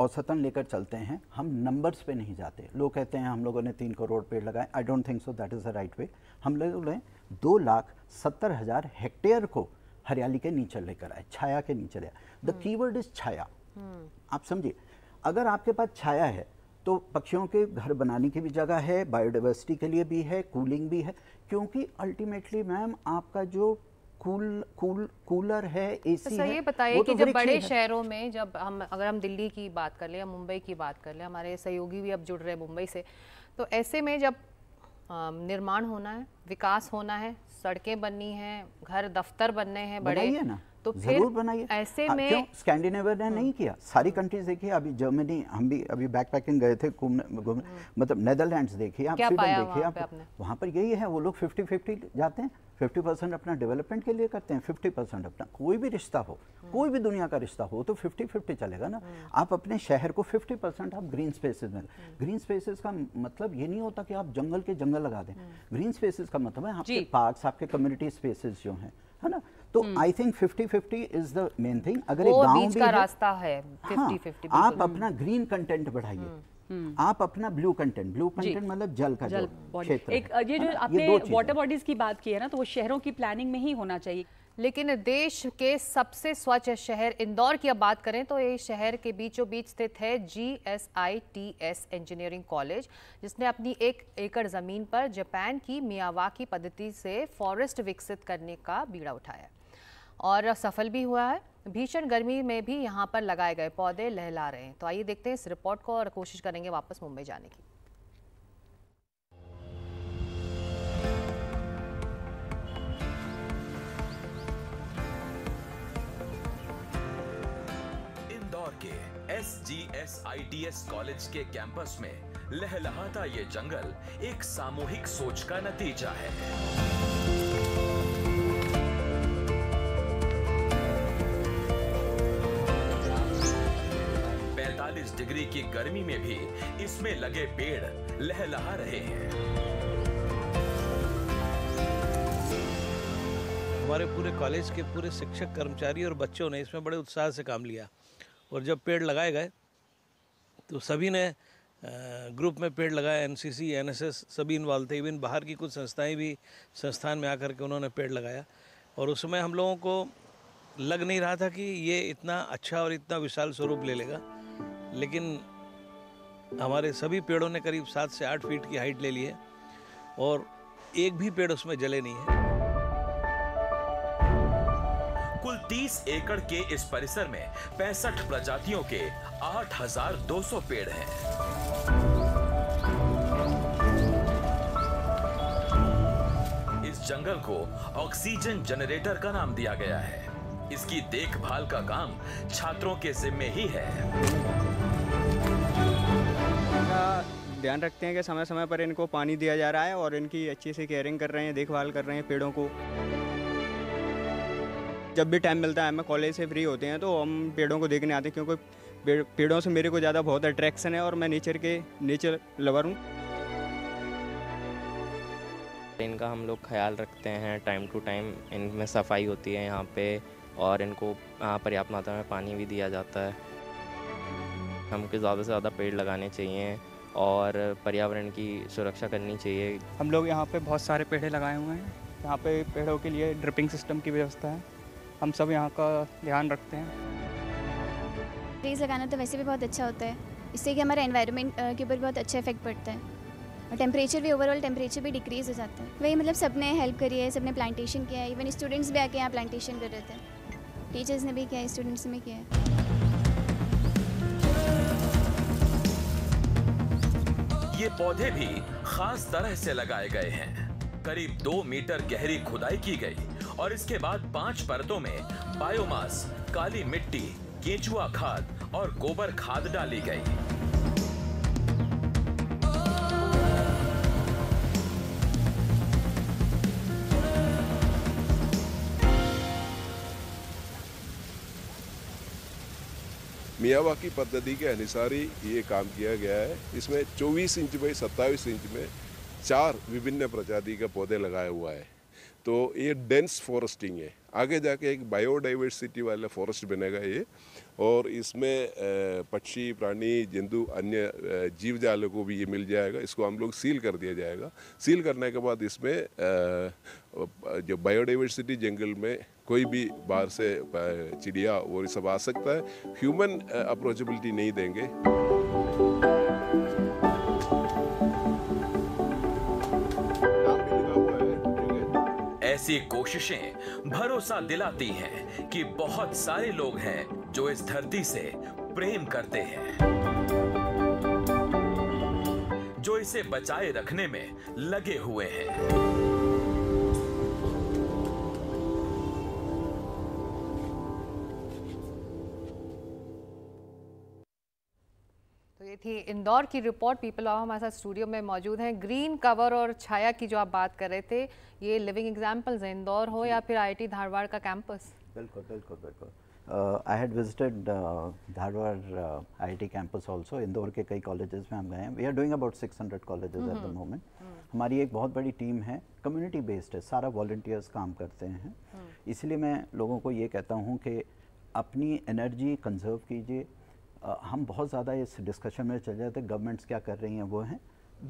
औसतन लेकर चलते हैं हम नंबर्स पे नहीं जाते लोग कहते हैं हम लोगों ने तीन करोड़ पेड़ लगाए I don't think so that is the right way हम लोगों ने दो लाख सत्तर हज़ार हेक्टेयर को हरियाली के नीचे लेकर आए छाया के नीचे ले आए द की वर्ड इज छाया आप समझिए अगर आपके पास छाया है तो पक्षियों के घर बनाने की भी जगह है बायोडाइवर्सिटी के लिए भी है कूलिंग भी है क्योंकि अल्टीमेटली मैम आपका जो कूल कूल कूलर है एसी तो है ये बताइए तो कि तो जब बड़े शहरों में जब हम अगर हम दिल्ली की बात कर लें या मुंबई की बात कर लें हमारे सहयोगी भी अब जुड़ रहे हैं मुंबई से तो ऐसे में जब निर्माण होना है विकास होना है सड़कें बननी हैं घर दफ्तर बनने हैं बड़े है ना तो जरूर बनाइए ऐसे आ, हाँ, में स्कैंडिनेवर ने नहीं किया सारी कंट्रीज देखिए अभी जर्मनी हम भी अभी बैकपैकिंग पैकिंग गए थे घूमने हम्म। मतलब नेदरलैंड्स देखिए आप स्वीडन देखिए आप वहाँ पर यही है वो लोग फिफ्टी फिफ्टी जाते हैं फिफ्टी परसेंट अपना डेवलपमेंट के लिए करते हैं फिफ्टी परसेंट अपना कोई भी रिश्ता हो हम्म। कोई भी दुनिया का रिश्ता हो तो फिफ्टी फिफ्टी चलेगा ना हम्म। आप अपने शहर को फिफ्टी परसेंट आप ग्रीन स्पेसेस में ग्रीन स्पेसेस का मतलब ये नहीं होता कि आप जंगल के जंगल लगा दें ग्रीन स्पेसेस का मतलब है आपके पार्क आपके कम्युनिटी स्पेसेस जो हैं है ना तो I think fifty fifty is the main thing अगर एक गांव बीच का रास्ता है 50 हाँ, 50 आप अपना ग्रीन कंटेंट बढ़ाइए हम्म, हम्म। आप अपना ब्लू कंटेंट ब्लू कंटेंट मतलब जल का जल क्षेत्र एक ये जो आपने वाटर बॉडीज की बात की है ना तो वो शहरों की प्लानिंग में ही होना चाहिए लेकिन देश के सबसे स्वच्छ शहर इंदौर की अब बात करें तो ये शहर के बीचों बीच स्थित है G S I T S engineering college जिसने अपनी एक एकड़ ज़मीन पर जापान की मियावाकी पद्धति से फॉरेस्ट विकसित करने का बीड़ा उठाया और सफल भी हुआ है भीषण गर्मी में भी यहाँ पर लगाए गए पौधे लहला रहे हैं तो आइए देखते हैं इस रिपोर्ट को और कोशिश करेंगे वापस मुंबई जाने की इंदौर के S G S I T S college के कैंपस में लहलहाता ये जंगल एक सामूहिक सोच का नतीजा है 40 डिग्री की गर्मी में भी इसमें लगे पेड़ लहलहा रहे हैं हमारे पूरे कॉलेज के पूरे शिक्षक कर्मचारी और बच्चों ने इसमें बड़े उत्साह से काम लिया और जब पेड़ लगाए गए तो सभी ने ग्रुप में पेड़ लगाया एनसीसी एनएसएस सभी इन्वॉल्व थे इवन बाहर की कुछ संस्थाएं भी संस्थान में आकर के उन्होंने पेड़ लगाया और उस समय हम लोगों को लग नहीं रहा था कि ये इतना अच्छा और इतना विशाल स्वरूप ले लेगा लेकिन हमारे सभी पेड़ों ने करीब सात से आठ फीट की हाइट ले ली है और एक भी पेड़ उसमें जले नहीं है कुल 30 एकड़ के इस परिसर में पैंसठ प्रजातियों के 8,200 पेड़ हैं। इस जंगल को ऑक्सीजन जनरेटर का नाम दिया गया है इसकी देखभाल का काम छात्रों के जिम्मे ही है ध्यान रखते हैं कि समय समय पर इनको पानी दिया जा रहा है और इनकी अच्छी से केयरिंग कर रहे हैं देखभाल कर रहे हैं पेड़ों को जब भी टाइम मिलता है हमें कॉलेज से फ्री होते हैं तो हम पेड़ों को देखने आते हैं क्योंकि पेड़ों से मेरे को ज़्यादा बहुत अट्रैक्शन है और मैं नेचर के नेचर लवर हूँ इनका हम लोग ख्याल रखते हैं टाइम टू टाइम इनमें सफाई होती है यहाँ पे और इनको पर्याप्त मात्रा में पानी भी दिया जाता है हमको ज़्यादा से ज़्यादा पेड़ लगाने चाहिए और पर्यावरण की सुरक्षा करनी चाहिए हम लोग यहाँ पे बहुत सारे पेड़ लगाए हुए हैं यहाँ पे पेड़ों के लिए ड्रिपिंग सिस्टम की व्यवस्था है हम सब यहाँ का ध्यान रखते हैं ट्रीज लगाना तो वैसे भी बहुत अच्छा होता है इससे कि हमारे एनवायरनमेंट के ऊपर बहुत अच्छा इफेक्ट पड़ता है और टेम्परेचर भी ओवरऑल टेम्परेचर भी डिक्रीज हो जाता है वही मतलब सबने हेल्प करी है सबने प्लांटेशन किया है इवन स्टूडेंट्स भी आके यहाँ प्लांटेशन कर रहे थे टीचर्स ने भी किया है स्टूडेंट्स ने भी किया है ये पौधे भी खास तरह से लगाए गए हैं करीब दो मीटर गहरी खुदाई की गई और इसके बाद पांच परतों में बायोमास काली मिट्टी केचुआ खाद और गोबर खाद डाली गई मियावा की पद्धति के अनुसार ही ये काम किया गया है इसमें 24 इंच बाई सत्ताईस इंच में चार विभिन्न प्रजाति का पौधे लगाया हुआ है तो ये डेंस फॉरेस्टिंग है आगे जाके एक बायोडाइवर्सिटी वाला फॉरेस्ट बनेगा ये और इसमें पक्षी प्राणी जंतु अन्य जीव जालों को भी ये मिल जाएगा इसको हम लोग सील कर दिया जाएगा सील करने के बाद इसमें जो बायोडाइवर्सिटी जंगल में कोई भी बाहर से चिड़िया वो सब आ सकता है ह्यूमन अप्रोचेबिलिटी नहीं देंगे ऐसी कोशिशें भरोसा दिलाती हैं कि बहुत सारे लोग हैं जो इस धरती से प्रेम करते हैं जो इसे बचाए रखने में लगे हुए हैं थी इंदौर की रिपोर्ट पीपल ऑफ हमारे साथ स्टूडियो में मौजूद हैं ग्रीन कवर और छाया की जो आप बात कर रहे थे ये लिविंग एग्जांपल्स हैं इंदौर हो या फिर आईआईटी धारवाड़ का कैंपस बिल्कुल बिल्कुल बिल्कुल I had visited Dharwad IIT campus also Indore के कई कॉलेजेस में हम गए हैं we are doing about 600 colleges at the moment हमारी एक बहुत बड़ी टीम है कम्युनिटी बेस्ड है सारा वॉल्टियर्स काम करते हैं हम्म। इसलिए मैं लोगों को ये कहता हूँ कि अपनी एनर्जी कंजर्व कीजिए हम बहुत ज़्यादा इस डिस्कशन में चले जाते हैं गवर्नमेंट्स क्या कर रही हैं वो हैं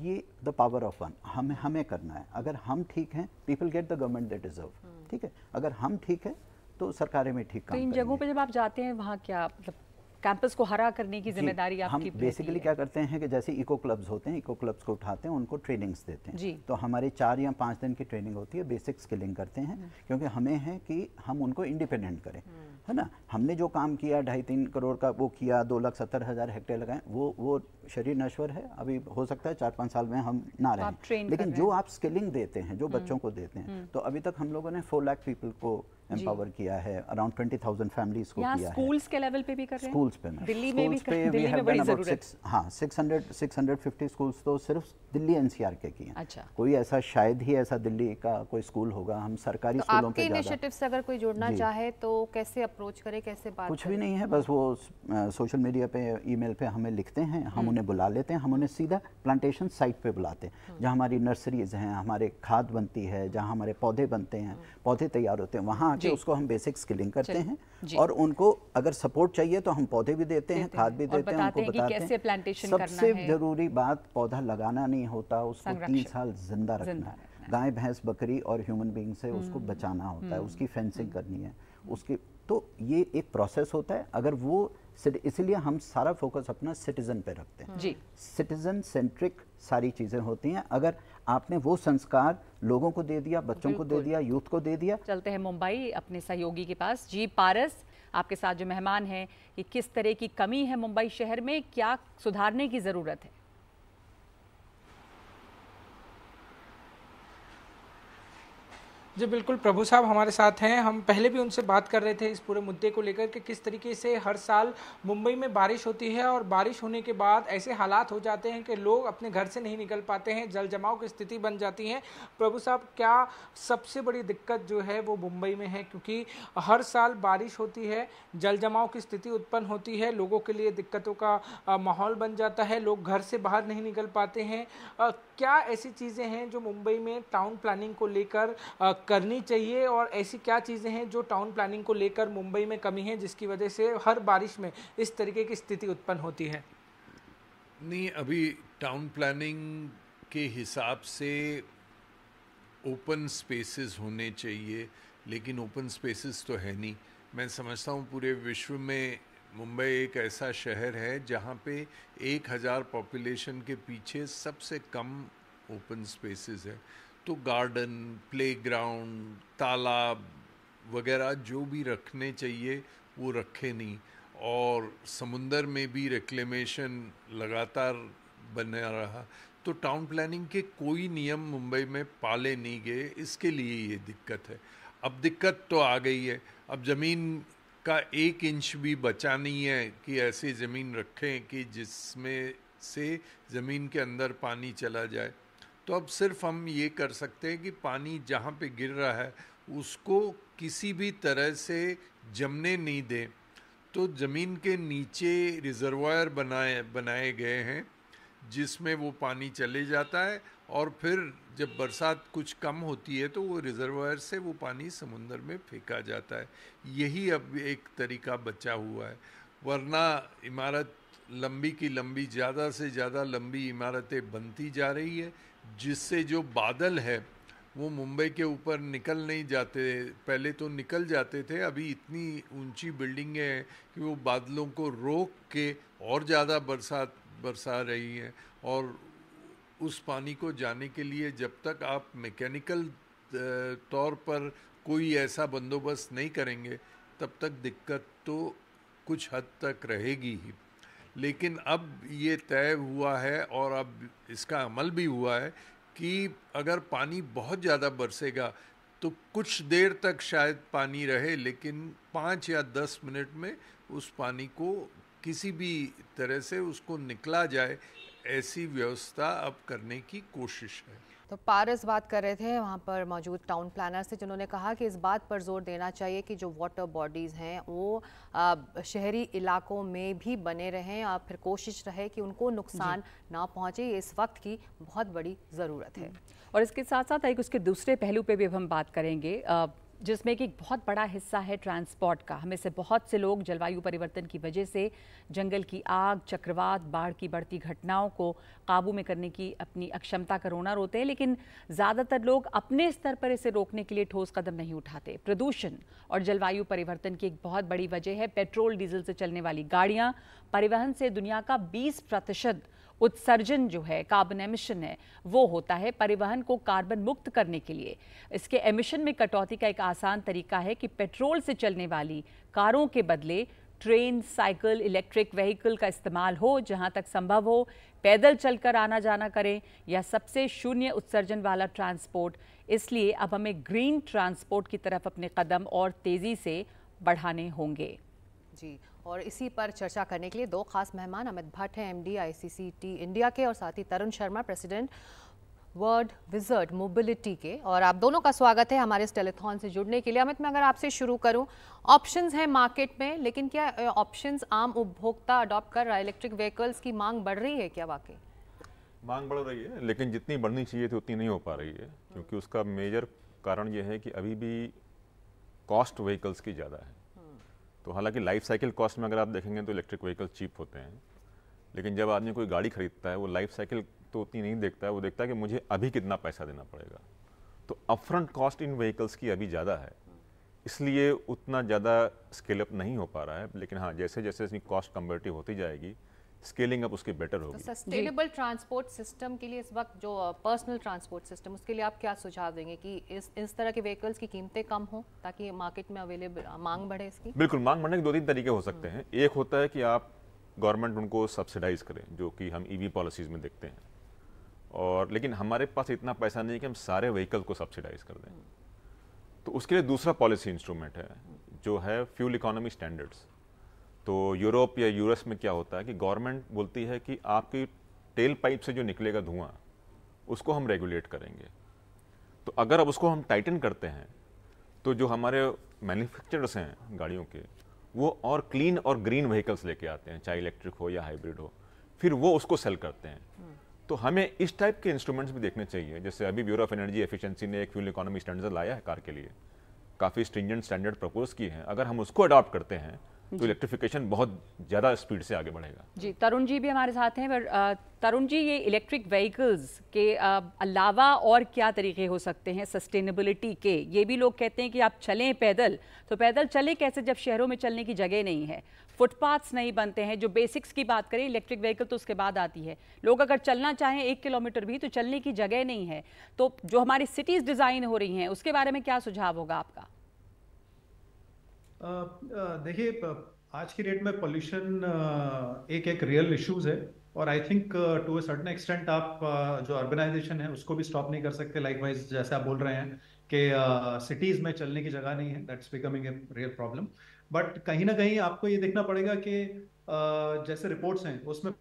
ये द पावर ऑफ वन हमें हमें करना है अगर हम ठीक हैं people get the government they deserve ठीक है अगर हम ठीक है तो सरकारें में ठीक तो इन जगहों पर जब आप जाते हैं वहाँ क्या मतलब कैंपस को हरा करने की जिम्मेदारी आपकी हम बेसिकली क्या करते हैं कि जैसे इको क्लब्स होते हैं इको क्लब्स को उठाते हैं उनको ट्रेनिंग्स देते हैं जी तो हमारे चार या पाँच दिन की ट्रेनिंग होती है बेसिक स्किलिंग करते हैं हम्म। क्योंकि हमें है कि हम उनको इंडिपेंडेंट करें हम्म। है ना हमने जो काम किया ढाई तीन करोड़ का वो किया दो लाख सत्तर हज़ार हेक्टेयर लगाए वो वो शरीर नश्वर है अभी हो सकता है चार पाँच साल में हम ना रहें लेकिन जो आप स्किलिंग देते हैं जो हम्म। बच्चों को देते हैं तो अभी तक हम लोगों ने फोर लाख पीपल को एम्पावर किया है अराउंड ट्वेंटी थाउजेंड फैमिलीज को किया स्कूल्स के लेवल पे भी कर रहे हैं स्कूल्स पे में दिल्ली में भी कर, we have done about six हाँ six hundred six hundred fifty schools तो सिर्फ दिल्ली एनसीआर के किए अच्छा कोई ऐसा शायद ही ऐसा दिल्ली का कोई स्कूल होगा हम सरकारी तो स्कूलों के इनिशिएटिव से अगर कोई जुड़ना चाहे तो कैसे अप्रोच करे कैसे बात कुछ भी नहीं है बस वो सोशल मीडिया पे ईमेल पे हमें लिखते हैं हम हम्म। उन्हें बुला लेते हैं हम उन्हें सीधा प्लांटेशन साइट पे बुलाते हैं हम्म। जहाँ हमारी नर्सरीज हैं हमारे खाद बनती है जहाँ हमारे पौधे बनते हैं हम्म। पौधे तैयार होते हैं वहाँ के उसको हम बेसिक स्किलिंग करते हैं और उनको अगर सपोर्ट चाहिए तो हम पौधे भी देते हैं खाद भी देते हैं उनको बताते हैं सबसे जरूरी बात पौधा लगाना नहीं होता उसको तीन साल जिंदा रखना गाय भैंस बकरी और ह्यूमन बींग से उसको हम्म। बचाना होता है हम्म। उसकी फेंसिंग हम्म। करनी है उसकी तो ये एक प्रोसेस होता है अगर वो इसलिए हम सारा फोकस अपना सिटीजन पे रखते हैं जी सिटीजन सेंट्रिक सारी चीजें होती हैं अगर आपने वो संस्कार लोगों को दे दिया बच्चों को दे दिया यूथ को दे दिया चलते हैं मुंबई अपने सहयोगी के पास जी पारस आपके साथ जो मेहमान हैं कि किस तरह की कमी है मुंबई शहर में क्या सुधारने की ज़रूरत है जी बिल्कुल प्रभु साहब हमारे साथ हैं हम पहले भी उनसे बात कर रहे थे इस पूरे मुद्दे को लेकर कि किस तरीके से हर साल मुंबई में बारिश होती है और बारिश होने के बाद ऐसे हालात हो जाते हैं कि लोग अपने घर से नहीं निकल पाते हैं जल जमाव की स्थिति बन जाती है प्रभु साहब क्या सबसे बड़ी दिक्कत जो है वो मुंबई में है क्योंकि हर साल बारिश होती है जल जमाव की स्थिति उत्पन्न होती है लोगों के लिए दिक्कतों का माहौल बन जाता है लोग घर से बाहर नहीं निकल पाते हैं क्या ऐसी चीज़ें हैं जो मुंबई में टाउन प्लानिंग को लेकर करनी चाहिए और ऐसी क्या चीज़ें हैं जो टाउन प्लानिंग को लेकर मुंबई में कमी है जिसकी वजह से हर बारिश में इस तरीके की स्थिति उत्पन्न होती है नहीं अभी टाउन प्लानिंग के हिसाब से ओपन स्पेसेस होने चाहिए लेकिन ओपन स्पेसेस तो है नहीं मैं समझता हूँ पूरे विश्व में मुंबई एक ऐसा शहर है जहाँ पे एक हज़ार पॉपुलेशन के पीछे सबसे कम ओपन स्पेसेस है तो गार्डन प्लेग्राउंड तालाब वगैरह जो भी रखने चाहिए वो रखे नहीं और समुंदर में भी रिक्लेमेशन लगातार बना रहा तो टाउन प्लानिंग के कोई नियम मुंबई में पाले नहीं गए इसके लिए ये दिक्कत है अब दिक्कत तो आ गई है अब ज़मीन का एक इंच भी बचा नहीं है कि ऐसी ज़मीन रखें कि जिसमें से ज़मीन के अंदर पानी चला जाए तो अब सिर्फ हम ये कर सकते हैं कि पानी जहाँ पे गिर रहा है उसको किसी भी तरह से जमने नहीं दें तो ज़मीन के नीचे रिजर्वायर बनाए बनाए गए हैं जिसमें वो पानी चले जाता है और फिर जब बरसात कुछ कम होती है तो वो रिजर्वायर से वो पानी समुंदर में फेंका जाता है यही अब एक तरीका बचा हुआ है वरना इमारत लंबी की लंबी ज़्यादा से ज़्यादा लंबी इमारतें बनती जा रही है जिससे जो बादल है वो मुंबई के ऊपर निकल नहीं जाते पहले तो निकल जाते थे अभी इतनी ऊंची बिल्डिंगें हैं कि वो बादलों को रोक के और ज़्यादा बरसात बरसा रही हैं और उस पानी को जाने के लिए जब तक आप मैकेनिकल तौर पर कोई ऐसा बंदोबस्त नहीं करेंगे तब तक दिक्कत तो कुछ हद तक रहेगी ही लेकिन अब ये तय हुआ है और अब इसका अमल भी हुआ है कि अगर पानी बहुत ज़्यादा बरसेगा तो कुछ देर तक शायद पानी रहे लेकिन पाँच या दस मिनट में उस पानी को किसी भी तरह से उसको निकला जाए ऐसी व्यवस्था अब करने की कोशिश है तो पारस बात कर रहे थे वहाँ पर मौजूद टाउन प्लानर से जिन्होंने कहा कि इस बात पर जोर देना चाहिए कि जो वाटर बॉडीज़ हैं वो शहरी इलाकों में भी बने रहें और फिर कोशिश रहे कि उनको नुकसान ना पहुँचे ये इस वक्त की बहुत बड़ी ज़रूरत है और इसके साथ साथ एक उसके दूसरे पहलू पे भी हम बात करेंगे जिसमें कि एक बहुत बड़ा हिस्सा है ट्रांसपोर्ट का हमें से बहुत से लोग जलवायु परिवर्तन की वजह से जंगल की आग चक्रवात बाढ़ की बढ़ती घटनाओं को काबू में करने की अपनी अक्षमता का रोना रोते हैं लेकिन ज़्यादातर लोग अपने स्तर पर इसे रोकने के लिए ठोस कदम नहीं उठाते प्रदूषण और जलवायु परिवर्तन की एक बहुत बड़ी वजह है पेट्रोल डीजल से चलने वाली गाड़ियाँ परिवहन से दुनिया का बीस प्रतिशत उत्सर्जन जो है कार्बन एमिशन है वो होता है परिवहन को कार्बन मुक्त करने के लिए इसके एमिशन में कटौती का एक आसान तरीका है कि पेट्रोल से चलने वाली कारों के बदले ट्रेन साइकिल इलेक्ट्रिक व्हीकल का इस्तेमाल हो जहाँ तक संभव हो पैदल चलकर आना जाना करें या सबसे शून्य उत्सर्जन वाला ट्रांसपोर्ट इसलिए अब हमें ग्रीन ट्रांसपोर्ट की तरफ अपने कदम और तेज़ी से बढ़ाने होंगे जी और इसी पर चर्चा करने के लिए दो खास मेहमान अमित भट्ट हैं एमडी आईसीसीटी इंडिया के और साथ ही Tarun Sharma president Ward Wizard Mobility के और आप दोनों का स्वागत है हमारे इस टेलीथॉन से जुड़ने के लिए अमित मैं अगर आपसे शुरू करूं ऑप्शंस हैं मार्केट में लेकिन क्या ऑप्शंस आम उपभोक्ता अडॉप्ट कर रहा है इलेक्ट्रिक व्हीकल्स की मांग बढ़ रही है क्या वाकई मांग बढ़ रही है लेकिन जितनी बढ़नी चाहिए थी उतनी नहीं हो पा रही है क्योंकि उसका मेजर कारण यह है कि अभी भी कॉस्ट व्हीकल्स की ज़्यादा है तो हालांकि लाइफ साइकिल कॉस्ट में अगर आप देखेंगे तो इलेक्ट्रिक व्हीकल चीप होते हैं लेकिन जब आदमी कोई गाड़ी खरीदता है वो लाइफ साइकिल तो उतनी नहीं देखता है वो देखता है कि मुझे अभी कितना पैसा देना पड़ेगा तो अपफ्रंट कॉस्ट इन व्हीकल्स की अभी ज़्यादा है इसलिए उतना ज़्यादा स्केलअप नहीं हो पा रहा है लेकिन हाँ जैसे जैसे इसकी कॉस्ट कम्पेटिव होती जाएगी स्केलिंग अप उसकी बेटर तो होगी सस्टेनेबल ट्रांसपोर्ट सिस्टम के लिए इस वक्त जो पर्सनल ट्रांसपोर्ट सिस्टम उसके लिए आप क्या सुझाव देंगे कि इस इस तरह के व्हीकल्स की कीमतें कम हो ताकि मार्केट में अवेलेबल मांग बढ़े इसकी बिल्कुल मांग बढ़ने के दो तीन तरीके हो सकते हम्म। हैं एक होता है कि आप गवर्नमेंट उनको सब्सिडाइज करें जो कि हम ई पॉलिसीज़ में देखते हैं और लेकिन हमारे पास इतना पैसा नहीं है कि हम सारे व्हीकल को सब्सिडाइज कर दें हम्म। तो उसके लिए दूसरा पॉलिसी इंस्ट्रूमेंट है जो है फ्यूल इकोनॉमी स्टैंडर्ड्स तो यूरोप या यूएस में क्या होता है कि गवर्नमेंट बोलती है कि आपकी टेल पाइप से जो निकलेगा धुआं उसको हम रेगुलेट करेंगे तो अगर अब उसको हम टाइटन करते हैं तो जो हमारे मैन्युफैक्चरर्स हैं गाड़ियों के वो और क्लीन और ग्रीन व्हीकल्स लेके आते हैं चाहे इलेक्ट्रिक हो या हाइब्रिड हो फिर वो उसको सेल करते हैं हम्म। तो हमें इस टाइप के इंस्ट्रूमेंट्स भी देखने चाहिए जैसे अभी ब्यूरो ऑफ एनर्जी एफिशिएंसी ने एक फ्यूल इकोनॉमी स्टैंडर्ड लाया है कार के लिए काफ़ी स्ट्रिंजेंट स्टैंडर्ड प्रपोज किए हैं अगर हम उसको अडॉप्ट करते हैं तो इलेक्ट्रिफिकेशन बहुत ज़्यादा स्पीड से आगे बढ़ेगा जी तरुण जी भी हमारे साथ हैं पर तरुण जी ये इलेक्ट्रिक व्हीकल्स के अलावा और क्या तरीके हो सकते हैं सस्टेनेबिलिटी के ये भी लोग कहते हैं कि आप चलें पैदल तो पैदल चलें कैसे जब शहरों में चलने की जगह नहीं है फुटपाथ्स नहीं बनते हैं जो बेसिक्स की बात करें इलेक्ट्रिक व्हीकल तो उसके बाद आती है लोग अगर चलना चाहें एक किलोमीटर भी तो चलने की जगह नहीं है तो जो हमारी सिटीज़ डिज़ाइन हो रही हैं उसके बारे में क्या सुझाव होगा आपका देखिए आज की डेट में पोल्यूशन एक एक रियल इश्यूज है और I think to a certain extent आप uh, जो अर्बनाइजेशन है उसको भी स्टॉप नहीं कर सकते लाइक वाइज जैसे आप बोल रहे हैं कि सिटीज uh, में चलने की जगह नहीं है that's becoming a real problem but कहीं ना कहीं आपको ये देखना पड़ेगा कि uh, जैसे रिपोर्ट्स हैं उसमें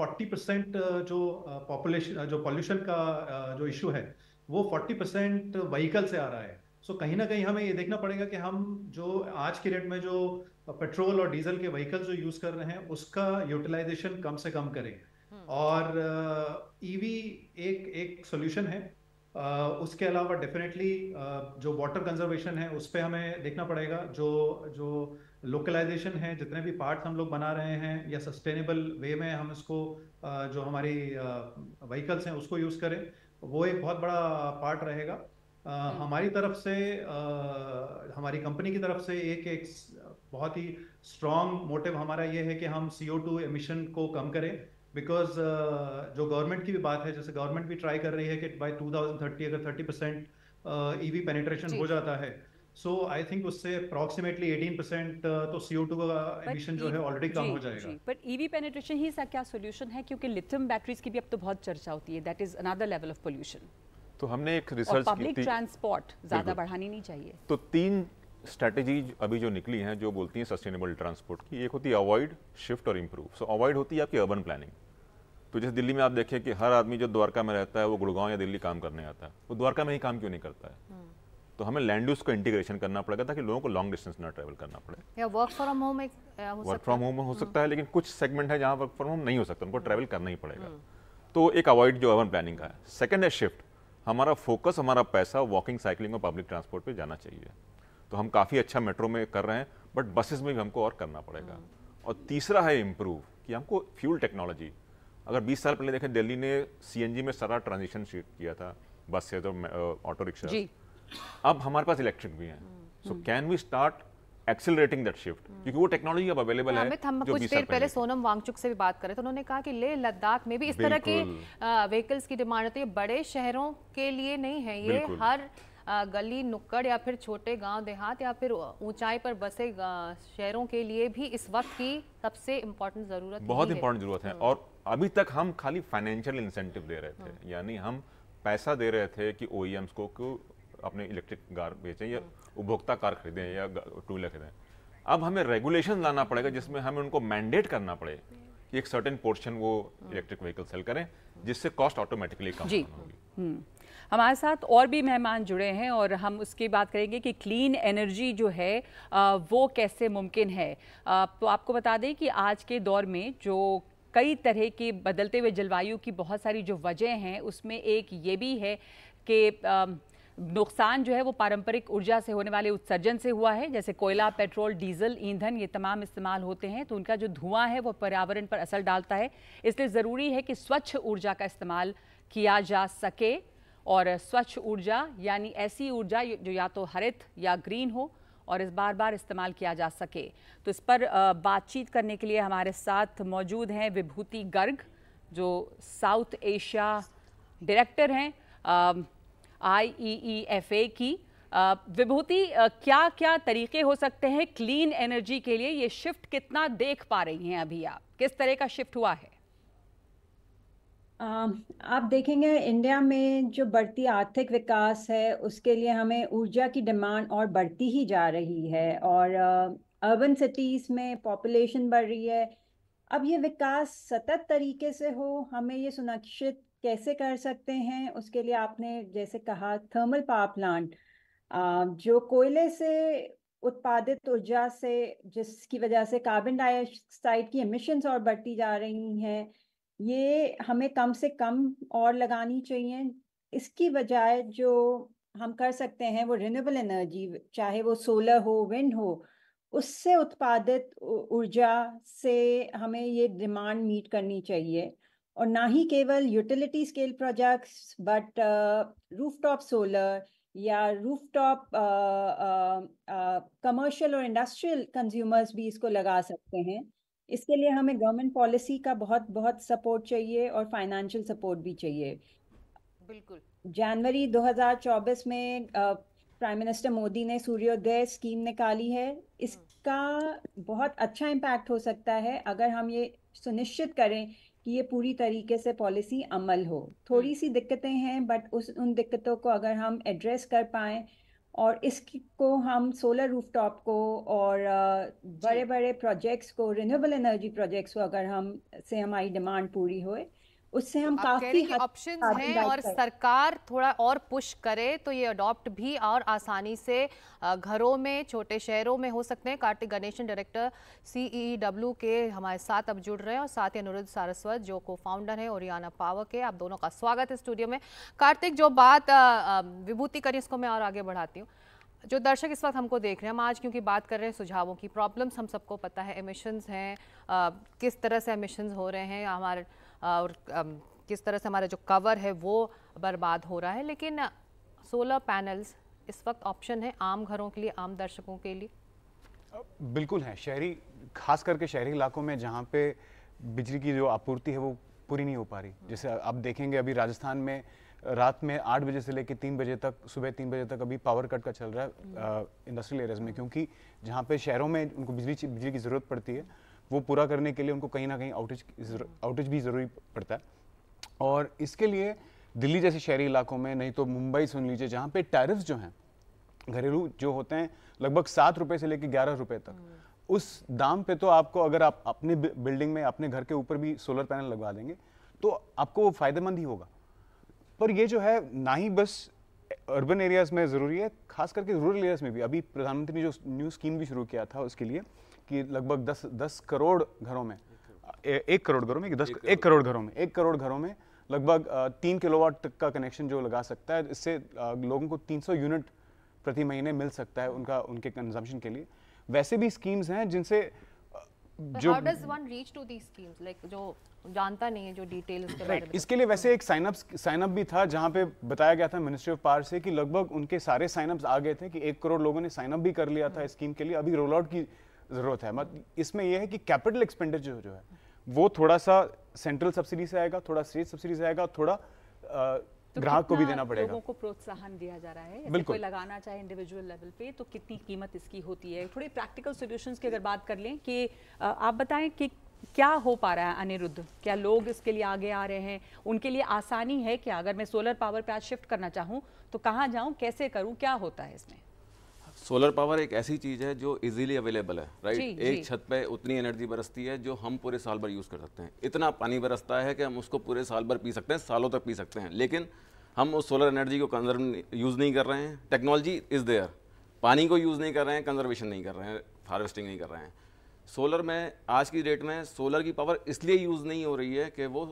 40 परसेंट जो पॉपुलेशन जो पॉल्यूशन का जो इशू है वो 40 परसेंट व्हीकल से आ रहा है सो so, कहीं ना कहीं हमें ये देखना पड़ेगा कि हम जो आज के डेट में जो पेट्रोल और डीजल के व्हीकल जो यूज़ कर रहे हैं उसका यूटिलाइजेशन कम से कम करें हम्म। और ईवी uh, e एक एक सोल्यूशन है uh, उसके अलावा डेफिनेटली uh, जो वाटर कंजर्वेशन है उस पर हमें देखना पड़ेगा जो जो लोकलाइजेशन है जितने भी पार्ट्स हम लोग बना रहे हैं या सस्टेनेबल वे में हम इसको जो हमारी व्हीकल्स हैं उसको यूज़ करें वो एक बहुत बड़ा पार्ट रहेगा हमारी तरफ से आ, हमारी कंपनी की तरफ से एक एक बहुत ही स्ट्रॉन्ग मोटिव हमारा ये है कि हम सी ओ टू एमिशन को कम करें बिकॉज uh, जो गवर्नमेंट की भी बात है जैसे गवर्नमेंट भी ट्राई कर रही है कि बाई टू थाउजेंड थर्टी अगर thirty percent E V penetration हो जाता है सो आई थिंक उससे अप्रॉक्सीमेटली एटीन परसेंट तो सी ओ टू का एमिशन जो e है ऑलरेडी कम हो जाएगा बट ई वी पेनिट्रेशन ही क्या सोल्यूशन है क्योंकि लिथियम बैटरीज की भी अब तो बहुत चर्चा होती है that is another level of pollution तो हमने एक रिसर्च की पब्लिक ट्रांसपोर्ट ज्यादा बढ़ानी नहीं चाहिए तो तीन स्ट्रेटेजी अभी जो निकली हैं जो बोलती हैं सस्टेनेबल ट्रांसपोर्ट की एक होती है अवॉइड शिफ्ट और इम्प्रूव सो अवॉइड होती है आपकी अर्बन प्लानिंग तो जैसे दिल्ली में आप देखें कि हर आदमी जो द्वारका में रहता है वो गुड़गांव या दिल्ली काम करने आता है वो द्वारका में ही काम क्यों नहीं करता है हम्म। तो हमें लैंड यूज को इंटीग्रेशन करना पड़ेगा ताकि लोगों को लॉन्ग डिस्टेंस ना ट्रेवल करना पड़े या वर्क फ्रॉम होम एक वर्क फ्रॉम होम हो हम्म। सकता है लेकिन कुछ सेगमेंट है जहाँ वर्क फ्रॉम होम नहीं हो सकता उनको ट्रेवल करना ही पड़ेगा हम्म। तो एक अवॉइड जो अर्बन प्लानिंग का है सेकेंड है शिफ्ट हमारा फोकस हमारा पैसा वॉकिंग साइकिलिंग और पब्लिक ट्रांसपोर्ट पे जाना चाहिए तो हम काफ़ी अच्छा मेट्रो में कर रहे हैं बट बसेस में भी हमको और करना पड़ेगा हाँ। और तीसरा है इम्प्रूव कि हमको फ्यूल टेक्नोलॉजी अगर 20 साल पहले देखें दिल्ली ने सी में सारा ट्रांजिशन शीट किया था बस से तो ऑटो रिक्शा अब हमारे पास इलेक्ट्रिक भी हैं so can we start accelerating that shift क्योंकि वो टेक्नोलॉजी अब अवेलेबल हाँ, है हम कुछ देर पहले सोनम वांगचुक से भी बात कर रहे थे उन्होंने कहा कि ले लद्दाख में भी इस तरह के व्हीकल्स की डिमांड होती है बड़े शहरों के लिए नहीं है ये हर गली नुक्कड़ या फिर छोटे गांव देहात या फिर ऊंचाई पर बसे शहरों के लिए भी इस वक्त की सबसे इम्पोर्टेंट ज़रूरत बहुत इम्पोर्टेंट ज़रूरत है हाँ। और अभी तक हम खाली फाइनेंशियल इंसेंटिव दे रहे थे हाँ। यानी हम पैसा दे रहे थे कि ओ e को अपने इलेक्ट्रिक कार बेचें या उपभोक्ता कार खरीदें या टू व्हीलर खरीदें अब हमें रेगुलेशन लाना पड़ेगा जिसमें हमें उनको मैंडेट करना पड़े कि एक सर्टेन पोर्शन वो इलेक्ट्रिक व्हीकल सेल करें जिससे कॉस्ट ऑटोमेटिकली कम होगी हम्म। हमारे साथ और भी मेहमान जुड़े हैं और हम उसकी बात करेंगे कि क्लीन एनर्जी जो है वो कैसे मुमकिन है तो आपको बता दें कि आज के दौर में जो कई तरह के बदलते हुए जलवायु की बहुत सारी जो वजह हैं उसमें एक ये भी है कि नुकसान जो है वो पारंपरिक ऊर्जा से होने वाले उत्सर्जन से हुआ है जैसे कोयला पेट्रोल डीजल ईंधन ये तमाम इस्तेमाल होते हैं तो उनका जो धुआं है वो पर्यावरण पर असर डालता है इसलिए ज़रूरी है कि स्वच्छ ऊर्जा का इस्तेमाल किया जा सके और स्वच्छ ऊर्जा यानी ऐसी ऊर्जा जो या तो हरित या ग्रीन हो और इस बार बार इस्तेमाल किया जा सके तो इस पर बातचीत करने के लिए हमारे साथ मौजूद हैं विभूति गर्ग जो साउथ एशिया डायरेक्टर हैं ए e e की विभूति क्या क्या तरीके हो सकते हैं क्लीन एनर्जी के लिए ये शिफ्ट कितना देख पा रही हैं अभी आप किस तरह का शिफ्ट हुआ है आप देखेंगे इंडिया में जो बढ़ती आर्थिक विकास है उसके लिए हमें ऊर्जा की डिमांड और बढ़ती ही जा रही है और अर्बन सिटीज़ में पॉपुलेशन बढ़ रही है अब ये विकास सतत तरीके से हो हमें ये सुनिश्चित कैसे कर सकते हैं उसके लिए आपने जैसे कहा थर्मल पावर प्लांट जो कोयले से उत्पादित ऊर्जा से जिसकी वजह से कार्बन डाइऑक्साइड की एमिशंस और बढ़ती जा रही हैं ये हमें कम से कम और लगानी चाहिए इसकी बजाय जो हम कर सकते हैं वो रिन्यूएबल एनर्जी चाहे वो सोलर हो विंड हो उससे उत्पादित ऊर्जा से हमें ये डिमांड मीट करनी चाहिए और ना ही केवल utility scale projects but rooftop solar या rooftop commercial uh, uh, uh, और इंडस्ट्रियल कंज्यूमर्स भी इसको लगा सकते हैं इसके लिए हमें गवर्नमेंट पॉलिसी का बहुत बहुत सपोर्ट चाहिए और फाइनेंशियल सपोर्ट भी चाहिए बिल्कुल जनवरी 2024 में प्राइम मिनिस्टर मोदी ने सूर्योदय स्कीम निकाली है हम्म। इसका बहुत अच्छा इम्पैक्ट हो सकता है अगर हम ये सुनिश्चित करें कि ये पूरी तरीके से पॉलिसी अमल हो हम्म। थोड़ी सी दिक्कतें हैं बट उस उन दिक्कतों को अगर हम एड्रेस कर पाए और इसको हम सोलर रूफटॉप को और बड़े बड़े प्रोजेक्ट्स को रिन्यूएबल एनर्जी प्रोजेक्ट्स को अगर हम से हमारी डिमांड पूरी होए उससे तो हम काफी ऑप्शन हैं और सरकार थोड़ा और पुश करे तो ये अडॉप्ट भी और आसानी से घरों में छोटे शहरों में हो सकते हैं Kartik Ganesan director CEEW e e के हमारे साथ अब जुड़ रहे हैं और साथ ही अनुरुद्ध सारस्वत जो को फाउंडर है ओरियाना पावर के आप दोनों का स्वागत है स्टूडियो में कार्तिक जो बात विभूति करी इसको मैं और आगे बढ़ाती हूँ जो दर्शक इस वक्त हमको देख रहे हैं हम आज क्योंकि बात कर रहे हैं सुझावों की प्रॉब्लम्स हम सबको पता है एमिशन्स हैं किस तरह से एमिशन्स हो रहे हैं हमारे और किस तरह से हमारा जो कवर है वो बर्बाद हो रहा है लेकिन सोलर पैनल्स इस वक्त ऑप्शन है आम घरों के लिए आम दर्शकों के लिए बिल्कुल है शहरी खास करके शहरी इलाकों में जहाँ पे बिजली की जो आपूर्ति है वो पूरी नहीं हो पा रही जैसे आप देखेंगे अभी राजस्थान में रात में आठ बजे से लेकर तीन बजे तक सुबह तीन बजे तक अभी पावर कट का चल रहा है इंडस्ट्रियल एरियाज में क्योंकि जहाँ पे शहरों में उनको बिजली बिजली की ज़रूरत पड़ती है वो पूरा करने के लिए उनको कहीं ना कहीं आउटेज आउटेज भी ज़रूरी पड़ता है और इसके लिए दिल्ली जैसे शहरी इलाकों में नहीं तो मुंबई सुन लीजिए जहाँ पे टैरिफ जो हैं घरेलू जो होते हैं लगभग सात रुपये से लेकर ग्यारह रुपये तक हम्म। उस दाम पे तो आपको अगर आप अपने बिल्डिंग में अपने घर के ऊपर भी सोलर पैनल लगवा देंगे तो आपको वो फ़ायदेमंद ही होगा पर ये जो है ना ही बस अर्बन एरियाज़ में ज़रूरी है खास करके रूरल एरियाज़ में भी अभी प्रधानमंत्री ने जो न्यू स्कीम भी शुरू किया था उसके लिए कि लगभग दस दस करोड़ घरों में एक करोड़ घरों में दस एक करोड़ घरों में एक करोड़ घरों में लगभग तीन किलोवाट तक का कनेक्शन जो लगा सकता है इससे लोगों को 300 यूनिट प्रति महीने मिल सकता है उनका उनके कंजम्पशन के लिए वैसे भी स्कीम्स हैं जिनसे जो how does one reach to these schemes like जो जानता नहीं है जो डिटेल्स के right. इसके लिए वैसे एक साइन अप साइन अप भी था जहां पे बताया गया था मिनिस्ट्री ऑफ पावर से कि लगभग उनके सारे साइन अप्स आ गए थे कि एक करोड़ लोगों ने साइन अप भी कर लिया था स्कीम हम्म। के लिए अभी रोल आउट की ज़रूरत है मत इसमें यह है कि कैपिटल एक्सपेंडिचर जो है वो थोड़ा सा सेंट्रल सब्सिडी से आएगा थोड़ा स्टेट सब्सिडी से आएगा थोड़ा तो ग्राहक को भी देना पड़ेगा लोगों को प्रोत्साहन दिया जा रहा है बिल्कुल कोई लगाना चाहे इंडिविजुअल लेवल पे तो कितनी कीमत इसकी होती है थोड़े प्रैक्टिकल सॉल्यूशंस की अगर बात कर लें कि आप बताएं कि क्या हो पा रहा है अनिरुद्ध क्या लोग इसके लिए आगे आ रहे हैं उनके लिए आसानी है क्या अगर मैं सोलर पावर पे आज शिफ्ट करना चाहूँ तो कहाँ जाऊँ कैसे करूँ क्या होता है इसमें सोलर पावर एक ऐसी चीज़ है जो इजीली अवेलेबल है राइट जी, एक छत पे उतनी एनर्जी बरसती है जो हम पूरे साल भर यूज़ कर सकते हैं इतना पानी बरसता है कि हम उसको पूरे साल भर पी सकते हैं सालों तक पी सकते हैं लेकिन हम उस सोलर एनर्जी को कंजर्व यूज़ नहीं कर रहे हैं टेक्नोलॉजी इज़ देयर पानी को यूज़ नहीं कर रहे हैं कंजर्वेशन नहीं कर रहे हैं हार्वेस्टिंग नहीं कर रहे हैं सोलर में आज की डेट में सोलर की पावर इसलिए यूज़ नहीं हो रही है कि वो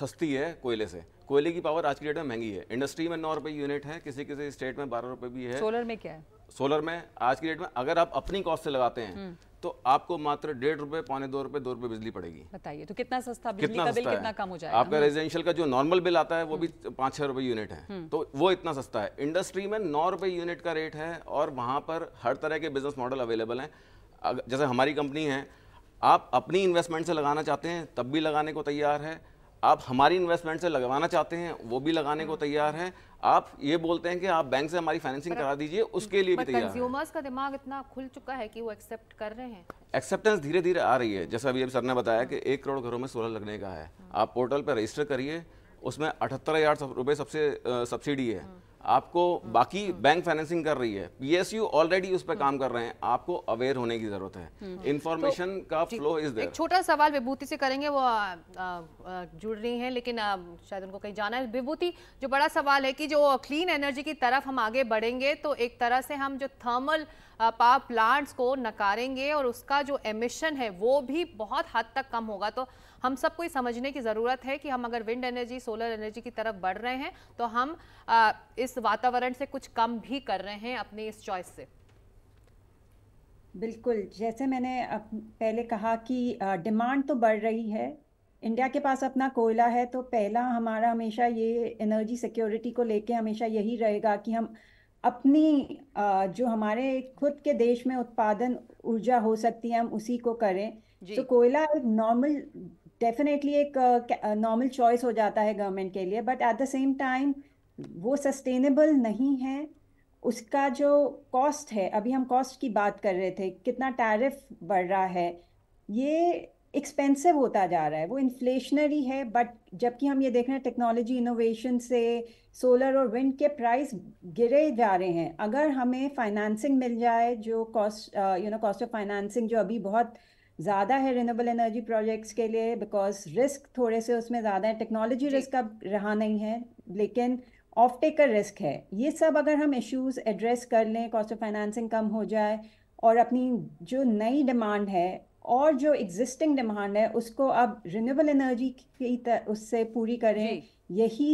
सस्ती है कोयले से कोयले की पावर आज की डेट में महंगी है इंडस्ट्री में नौ रुपये यूनिट है किसी किसी स्टेट में बारह रुपये भी है सोलर में क्या है सोलर में आज की डेट में अगर आप अपनी कॉस्ट से लगाते हैं हम्म। तो आपको मात्र डेढ़ रुपए पौने दो रुपए दो रुपए बिजली पड़ेगी बताइए तो कितना सस्ता बिजली कितना का बिल कितना कम हो जाएगा आपका रेजिडेंशियल हम्म। का जो नॉर्मल बिल आता है वो भी हम्म। पाँच छः रुपए यूनिट है तो वो इतना सस्ता है इंडस्ट्री में नौ रुपए यूनिट का रेट है और वहाँ पर हर तरह के बिजनेस मॉडल अवेलेबल हैं जैसे हमारी कंपनी है आप अपनी इन्वेस्टमेंट से लगाना चाहते हैं तब भी लगाने को तैयार है आप हमारी इन्वेस्टमेंट से लगवाना चाहते हैं वो भी लगाने को तैयार हैं आप ये बोलते हैं कि आप बैंक से हमारी फाइनेंसिंग करा दीजिए उसके लिए भी तैयार कंज्यूमर्स का दिमाग इतना खुल चुका है कि वो एक्सेप्ट कर रहे हैं एक्सेप्टेंस धीरे धीरे आ रही है जैसा अभी सर ने बताया कि एक करोड़ घरों में सोलर लगने का है आप पोर्टल पर रजिस्टर करिए उसमें अठहत्तर हजार रुपये सबसे सब्सिडी है आपको हम्म, बाकी बैंक हम्म। फाइनेंसिंग कर रही है पीएसयू ऑलरेडी उस पर हम्म। काम कर रहे हैं आपको अवेयर होने की जरूरत है इन्फॉर्मेशन तो, का फ्लो इज एक छोटा सवाल विभूति से करेंगे वो आ, आ, जुड़ रही हैं लेकिन आ, शायद उनको कहीं जाना है विभूति जो बड़ा सवाल है कि जो क्लीन एनर्जी की तरफ हम आगे बढ़ेंगे तो एक तरह से हम जो थर्मल पावर प्लांट्स को नकारेंगे और उसका जो एमिशन है वो भी बहुत हद तक कम होगा तो हम सबको ये समझने की ज़रूरत है कि हम अगर विंड एनर्जी सोलर एनर्जी की तरफ बढ़ रहे हैं तो हम आ, इस वातावरण से कुछ कम भी कर रहे हैं अपने इस चॉइस से बिल्कुल जैसे मैंने पहले कहा कि डिमांड तो बढ़ रही है इंडिया के पास अपना कोयला है तो पहला हमारा हमेशा ये एनर्जी सिक्योरिटी को लेके हमेशा यही रहेगा कि हम अपनी जो हमारे खुद के देश में उत्पादन ऊर्जा हो सकती है हम उसी को करें तो कोयला एक नॉर्मल डेफिनेटली एक नॉर्मल uh, चॉइस uh, हो जाता है गवर्नमेंट के लिए but at the same time वो सस्टेनेबल नहीं है उसका जो कॉस्ट है अभी हम कॉस्ट की बात कर रहे थे कितना टैरिफ बढ़ रहा है ये एक्सपेंसिव होता जा रहा है वो इन्फ्लेशनरी है बट जबकि हम ये देख रहे हैं टेक्नोलॉजी इनोवेशन से सोलर और विंड के प्राइस गिरे जा रहे हैं अगर हमें फाइनेंसिंग मिल जाए जो cost you know cost of financing जो अभी बहुत uh, ज़्यादा है रिनेबल एनर्जी प्रोजेक्ट्स के लिए बिकॉज रिस्क थोड़े से उसमें ज़्यादा है टेक्नोलॉजी रिस्क अब रहा नहीं है लेकिन ऑफ टेकर रिस्क है ये सब अगर हम इश्यूज एड्रेस कर लें कॉस्ट ऑफ फाइनेंसिंग कम हो जाए और अपनी जो नई डिमांड है और जो एग्जिस्टिंग डिमांड है उसको अब रिन्यूएबल एनर्जी की उससे पूरी करें यही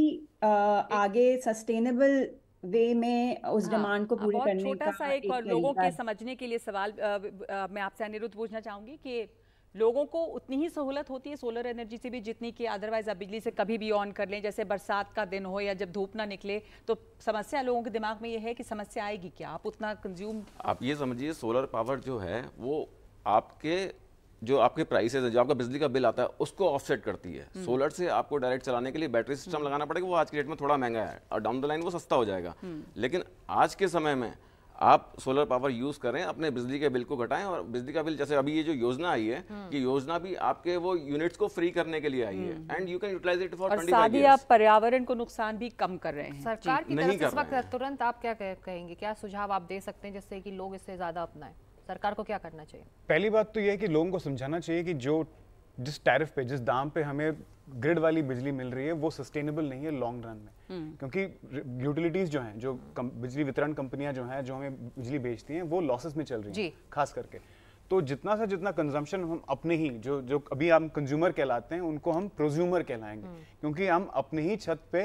आ, आगे सस्टेनेबल वे में उस हाँ, डिमांड को पूरी करने छोटा सा एक, एक और लोगों के समझने के लिए सवाल आ, आ, मैं आपसे अनिरुद्ध पूछना चाहूंगी कि लोगों को उतनी ही सहूलत होती है सोलर एनर्जी से भी जितनी कि अदरवाइज आप बिजली से कभी भी ऑन कर लें जैसे बरसात का दिन हो या जब धूप ना निकले तो समस्या लोगों के दिमाग में ये है कि समस्या आएगी क्या आप उतना कंज्यूम आप ये समझिए सोलर पावर जो है वो आपके जो आपके प्राइसेस है जो आपका बिजली का बिल आता है उसको ऑफसेट करती है सोलर हम्म। से आपको डायरेक्ट चलाने के लिए बैटरी सिस्टम हम्म। लगाना पड़ेगा वो आज के डेट में थोड़ा महंगा है और डाउन द लाइन वो सस्ता हो जाएगा हम्म। लेकिन आज के समय में आप सोलर पावर यूज करें अपने बिजली के बिल को घटाएं और बिजली का बिल जैसे अभी ये जो योजना आई है ये योजना भी आपके वो यूनिट्स को फ्री करने के लिए आई है and you can utilise it for साथ ही आप पर्यावरण को नुकसान भी कम कर रहे हैं सरकार की तरफ इस वक्त तुरंत आप क्या कहेंगे क्या सुझाव आप दे सकते हैं जिससे कि लोग इससे ज्यादा अपनाएं सरकार को क्या करना चाहिए पहली बात तो यह है कि लोगों को समझाना चाहिए कि जो जिस टैरिफ पे जिस दाम पे हमें ग्रिड वाली बिजली मिल रही है वो सस्टेनेबल नहीं है लॉन्ग रन में हम्म। क्योंकि यूटिलिटीज जो हैं जो कम, बिजली वितरण कंपनियां जो हैं जो हमें बिजली बेचती हैं वो लॉसेस में चल रही है खास करके तो जितना सा जितना कंजम्पशन हम अपने ही जो जो अभी हम कंज्यूमर कहलाते हैं उनको हम प्रोज्यूमर कहलाएंगे हम्म। क्योंकि हम अपने ही छत पे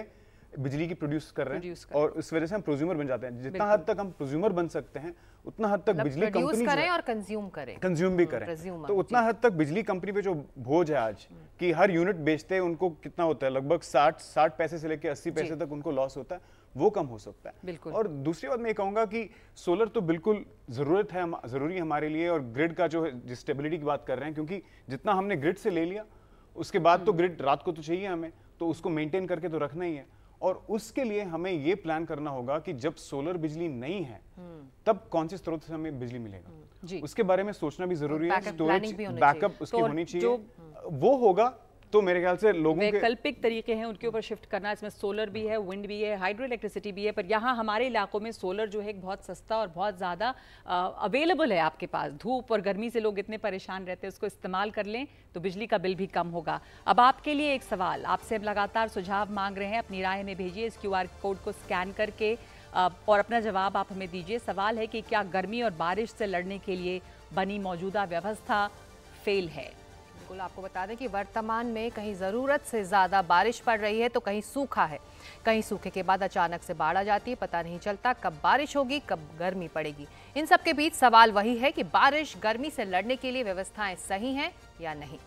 बिजली की प्रोड्यूस कर रहे हैं और इस वजह से हम प्रोज्यूमर बन जाते हैं जितना हद तक हम प्रोज्यूमर बन सकते हैं उतना हद तक मतलब बिजली कंपनी करें और कंज्यूम करें कंज्यूम भी हाँ, करें तो हाँ, उतना हद तक बिजली कंपनी पे जो भोज है आज हम्म। कि हर यूनिट बेचते हैं उनको कितना होता है लगभग साठ साठ पैसे से लेकर अस्सी पैसे तक उनको लॉस होता है वो कम हो सकता है और दूसरी बात मैं कहूंगा कि सोलर तो बिल्कुल ज़रूरत है ज़रूरी है हमारे लिए और ग्रिड का जो है स्टेबिलिटी की बात कर रहे हैं क्योंकि जितना हमने ग्रिड से ले लिया उसके बाद तो ग्रिड हम्म। रात को तो चाहिए हमें तो उसको मेंटेन करके तो रखना ही है और उसके लिए हमें ये प्लान करना होगा कि जब सोलर बिजली नहीं है हम्म। तब कौन से स्रोत से हमें बिजली मिलेगा उसके बारे में सोचना भी जरूरी है स्टोरेज बैकअप उसकी होनी चाहिए वो होगा तो मेरे ख्याल से लोगों वैकल्पिक तरीके हैं उनके ऊपर शिफ्ट करना इसमें सोलर भी है विंड भी है हाइड्रो इलेक्ट्रिसिटी भी है पर यहाँ हमारे इलाकों में सोलर जो है बहुत सस्ता और बहुत ज़्यादा अवेलेबल है आपके पास धूप और गर्मी से लोग इतने परेशान रहते हैं उसको इस्तेमाल कर लें तो बिजली का बिल भी कम होगा अब आपके लिए एक सवाल आपसे हम लगातार सुझाव मांग रहे हैं अपनी राय में भेजिए इस क्यू कोड को स्कैन करके और अपना जवाब आप हमें दीजिए सवाल है कि क्या गर्मी और बारिश से लड़ने के लिए बनी मौजूदा व्यवस्था फेल है बिल्कुल आपको बता दें कि वर्तमान में कहीं ज़रूरत से ज़्यादा बारिश पड़ रही है तो कहीं सूखा है कहीं सूखे के बाद अचानक से बाढ़ आ जाती है पता नहीं चलता कब बारिश होगी कब गर्मी पड़ेगी इन सब के बीच सवाल वही है कि बारिश गर्मी से लड़ने के लिए व्यवस्थाएं सही हैं या नहीं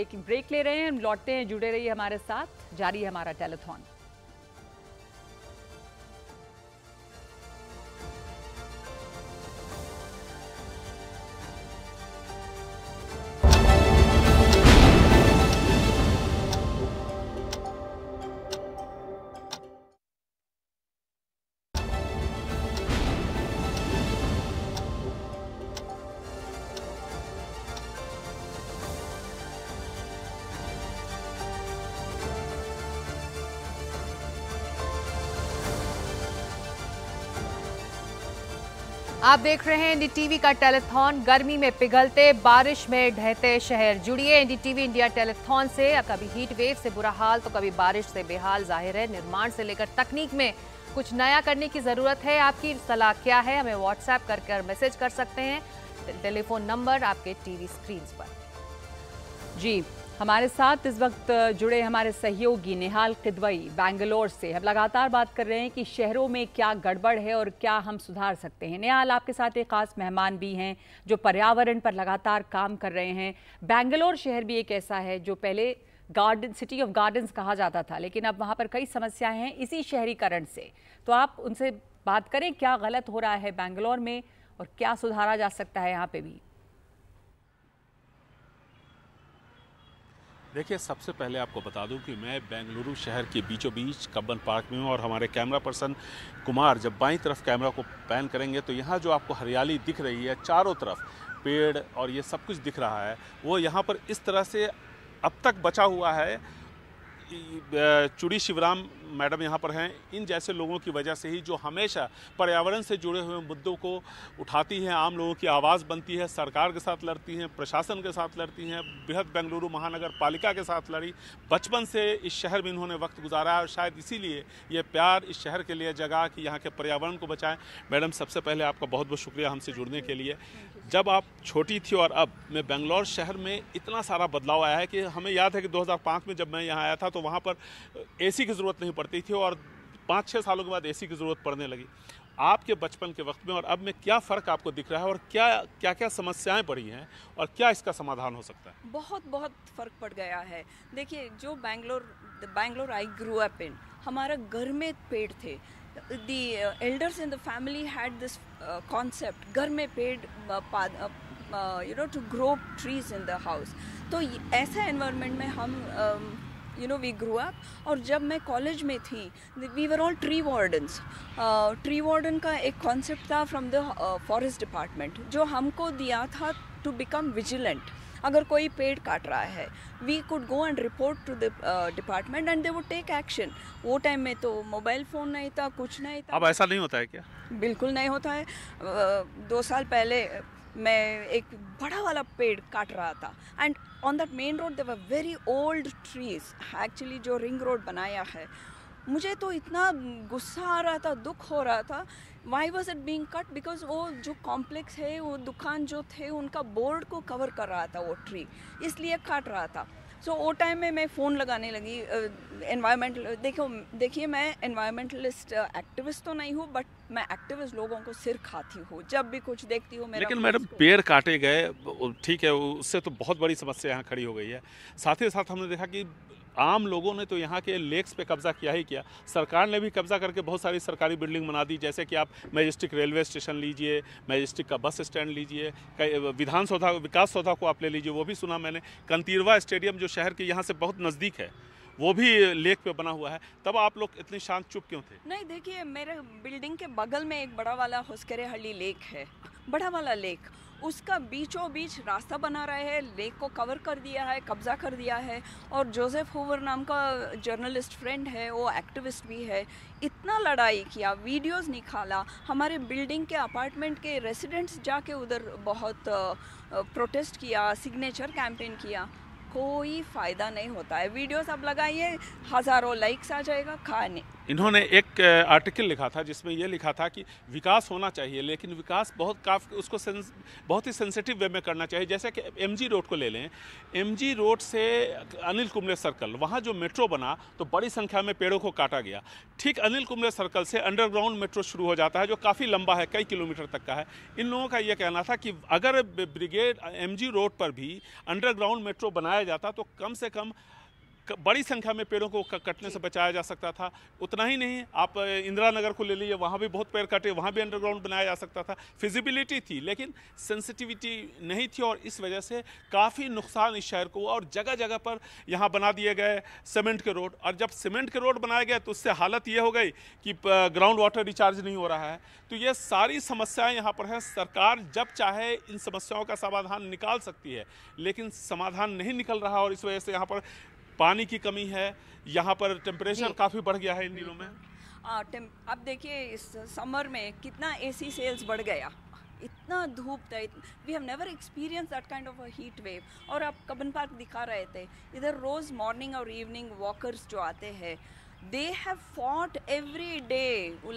एक ब्रेक ले रहे हैं हम लौटते हैं जुड़े रहिए हमारे साथ जारी है हमारा टेलीथॉन आप देख रहे हैं एनडी टीवी का टेलीथॉन गर्मी में पिघलते बारिश में ढहते शहर जुड़िए टीवी इंडिया टेलीथॉन से कभी हीट वेव से बुरा हाल तो कभी बारिश से बेहाल जाहिर है निर्माण से लेकर तकनीक में कुछ नया करने की ज़रूरत है आपकी सलाह क्या है हमें व्हाट्सएप कर कर मैसेज कर सकते हैं टेलीफोन नंबर आपके टीवी स्क्रीन पर जी हमारे साथ इस वक्त जुड़े हमारे सहयोगी निहाल किदवई बैंगलोर से हम लगातार बात कर रहे हैं कि शहरों में क्या गड़बड़ है और क्या हम सुधार सकते हैं निहाल आपके साथ एक खास मेहमान भी हैं जो पर्यावरण पर लगातार काम कर रहे हैं बैंगलोर शहर भी एक ऐसा है जो पहले गार्डन सिटी ऑफ गार्डन्स कहा जाता था लेकिन अब वहाँ पर कई समस्याएं हैं इसी शहरीकरण से तो आप उनसे बात करें क्या गलत हो रहा है बैंगलोर में और क्या सुधारा जा सकता है यहाँ पर भी देखिए सबसे पहले आपको बता दूं कि मैं बेंगलुरु शहर के बीचों बीच कब्बन पार्क में हूं और हमारे कैमरा पर्सन कुमार जब बाई तरफ कैमरा को पैन करेंगे तो यहाँ जो आपको हरियाली दिख रही है चारों तरफ पेड़ और ये सब कुछ दिख रहा है वो यहाँ पर इस तरह से अब तक बचा हुआ है चूड़ी शिवराम मैडम यहाँ पर हैं इन जैसे लोगों की वजह से ही जो हमेशा पर्यावरण से जुड़े हुए मुद्दों को उठाती हैं आम लोगों की आवाज़ बनती है सरकार के साथ लड़ती हैं प्रशासन के साथ लड़ती हैं बृहद बेंगलुरु महानगर पालिका के साथ लड़ी बचपन से इस शहर में इन्होंने वक्त गुजारा है और शायद इसीलिए ये प्यार इस शहर के लिए जगा कि यहाँ के पर्यावरण को बचाएं मैडम सबसे पहले आपका बहुत बहुत शुक्रिया हमसे जुड़ने के लिए जब आप छोटी थी और अब मैं बेंगलोर शहर में इतना सारा बदलाव आया है कि हमें याद है कि दो में जब मैं यहाँ आया था तो वहाँ पर ए की ज़रूरत नहीं पड़ती थी और पाँच छः सालों के बाद एसी की ज़रूरत पड़ने लगी आपके बचपन के वक्त में और अब में क्या फ़र्क आपको दिख रहा है और क्या क्या क्या समस्याएं पड़ी हैं और क्या इसका समाधान हो सकता है बहुत बहुत फ़र्क पड़ गया है देखिए जो Bangalore Bangalore I grow up in हमारा घर में पेड़ थे the elders in the family had this concept घर में पेड़ you know to grow trees in the house तो ऐसा एनवायरनमेंट में हम uh, you know we grow up और जब मैं कॉलेज में थी we were all tree wardens tree warden का एक कॉन्सेप्ट था फ्रॉम द फॉरेस्ट डिपार्टमेंट जो हमको दिया था टू बिकम विजिलेंट अगर कोई पेड़ काट रहा है we could go and report to the department and they would take action वो टाइम में तो मोबाइल फ़ोन नहीं था कुछ नहीं था अब ऐसा नहीं होता है क्या बिल्कुल नहीं होता है uh, दो साल पहले मैं एक बड़ा वाला पेड़ काट रहा था and on that main road there were very old trees actually जो रिंग रोड बनाया है मुझे तो इतना गुस्सा आ रहा था दुख हो रहा था why was it being cut because वो जो कॉम्प्लेक्स है वो दुकान जो थे उनका बोर्ड को कवर कर रहा था वो ट्री इसलिए काट रहा था सो वो टाइम में मैं फ़ोन लगाने लगी इन्वायरमेंट uh, देखो देखिए मैं इन्वायरमेंटलिस्ट एक्टिविस्ट uh, तो नहीं हूँ बट मैं एक्टिविस्ट लोगों को सिर खाती हूँ जब भी कुछ देखती हूँ लेकिन मैडम पेड़ काटे गए ठीक है उससे तो बहुत बड़ी समस्या यहाँ खड़ी हो गई है साथ ही साथ हमने देखा कि आम लोगों ने तो यहाँ के लेक्स पे कब्जा किया ही किया सरकार ने भी कब्जा करके बहुत सारी सरकारी बिल्डिंग बना दी जैसे कि आप मैजिस्टिक रेलवे स्टेशन लीजिए मैजिस्टिक का बस स्टैंड लीजिए विधान सौधा विकास सौधा को आप ले लीजिए वो भी सुना मैंने कंतीरवा स्टेडियम जो शहर के यहाँ से बहुत नज़दीक है वो भी लेक पे बना हुआ है तब आप लोग इतनी शांत चुप क्यों थे नहीं देखिए मेरे बिल्डिंग के बगल में एक बड़ा वाला हुस्करे हल्ली लेक है बड़ा वाला लेक उसका बीचों बीच रास्ता बना रहा है लेक को कवर कर दिया है कब्जा कर दिया है और जोसेफ होवर नाम का जर्नलिस्ट फ्रेंड है वो एक्टिविस्ट भी है इतना लड़ाई किया वीडियोस निकाला हमारे बिल्डिंग के अपार्टमेंट के रेसिडेंट्स जाके उधर बहुत प्रोटेस्ट किया सिग्नेचर कैंपेन किया कोई फ़ायदा नहीं होता है वीडियोस आप लगाइए हज़ारों लाइक्स आ जाएगा खाने इन्होंने एक आर्टिकल लिखा था जिसमें यह लिखा था कि विकास होना चाहिए लेकिन विकास बहुत काफी उसको सेंस, बहुत ही सेंसिटिव वे में करना चाहिए जैसे कि एमजी रोड को ले लें एमजी रोड से अनिल कुंबले सर्कल वहाँ जो मेट्रो बना तो बड़ी संख्या में पेड़ों को काटा गया ठीक अनिल कुंबले सर्कल से अंडरग्राउंड मेट्रो शुरू हो जाता है जो काफ़ी लंबा है कई किलोमीटर तक का है इन लोगों का यह कहना था कि अगर ब्रिगेड एम रोड पर भी अंडरग्राउंड मेट्रो बनाया जाता तो कम से कम बड़ी संख्या में पेड़ों को कटने से बचाया जा सकता था उतना ही नहीं आप इंदिरा नगर को ले लीजिए वहाँ भी बहुत पेड़ कटे वहाँ भी अंडरग्राउंड बनाया जा सकता था फिजिबिलिटी थी लेकिन सेंसिटिविटी नहीं थी और इस वजह से काफ़ी नुकसान इस शहर को हुआ और जगह जगह पर यहाँ बना दिए गए सीमेंट के रोड और जब सीमेंट के रोड बनाए गए तो उससे हालत ये हो गई कि ग्राउंड वाटर रिचार्ज नहीं हो रहा है तो ये सारी समस्याएँ यहाँ पर हैं सरकार जब चाहे इन समस्याओं का समाधान निकाल सकती है लेकिन समाधान नहीं निकल रहा और इस वजह से यहाँ पर पानी की कमी है यहाँ पर टेम्परेचर काफ़ी बढ़ गया है इन दिनों में अब देखिए इस समर में कितना एसी सेल्स बढ़ गया इतना धूप था we have never experience that kind of a heat wave और आप कबन पार्क दिखा रहे थे इधर रोज़ मॉर्निंग और इवनिंग वॉकर्स जो आते हैं they have fought every day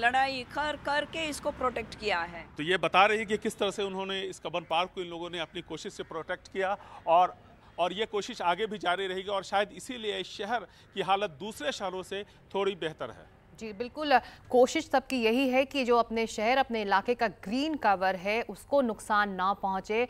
लड़ाई कर करके इसको प्रोटेक्ट किया है तो ये बता रही है कि किस तरह से उन्होंने इस कबन पार्क को इन लोगों ने अपनी कोशिश से प्रोटेक्ट किया और और ये कोशिश आगे भी जारी रहेगी और शायद इसीलिए इस शहर की हालत दूसरे शहरों से थोड़ी बेहतर है जी बिल्कुल कोशिश सबकी यही है कि जो अपने शहर अपने इलाके का ग्रीन कवर है उसको नुकसान ना पहुंचे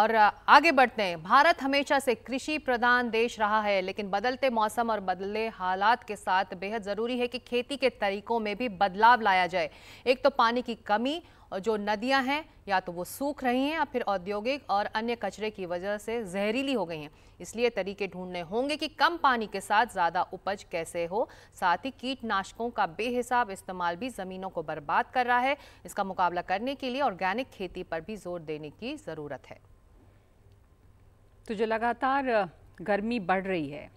और आगे बढ़ते हैं भारत हमेशा से कृषि प्रधान देश रहा है लेकिन बदलते मौसम और बदले हालात के साथ बेहद ज़रूरी है कि खेती के तरीकों में भी बदलाव लाया जाए एक तो पानी की कमी जो नदियां हैं या तो वो सूख रही हैं या फिर औद्योगिक और अन्य कचरे की वजह से जहरीली हो गई हैं इसलिए तरीके ढूंढने होंगे कि कम पानी के साथ ज़्यादा उपज कैसे हो साथ ही कीटनाशकों का बेहिसाब इस्तेमाल भी ज़मीनों को बर्बाद कर रहा है इसका मुकाबला करने के लिए ऑर्गेनिक खेती पर भी जोर देने की ज़रूरत है तो जो लगातार गर्मी बढ़ रही है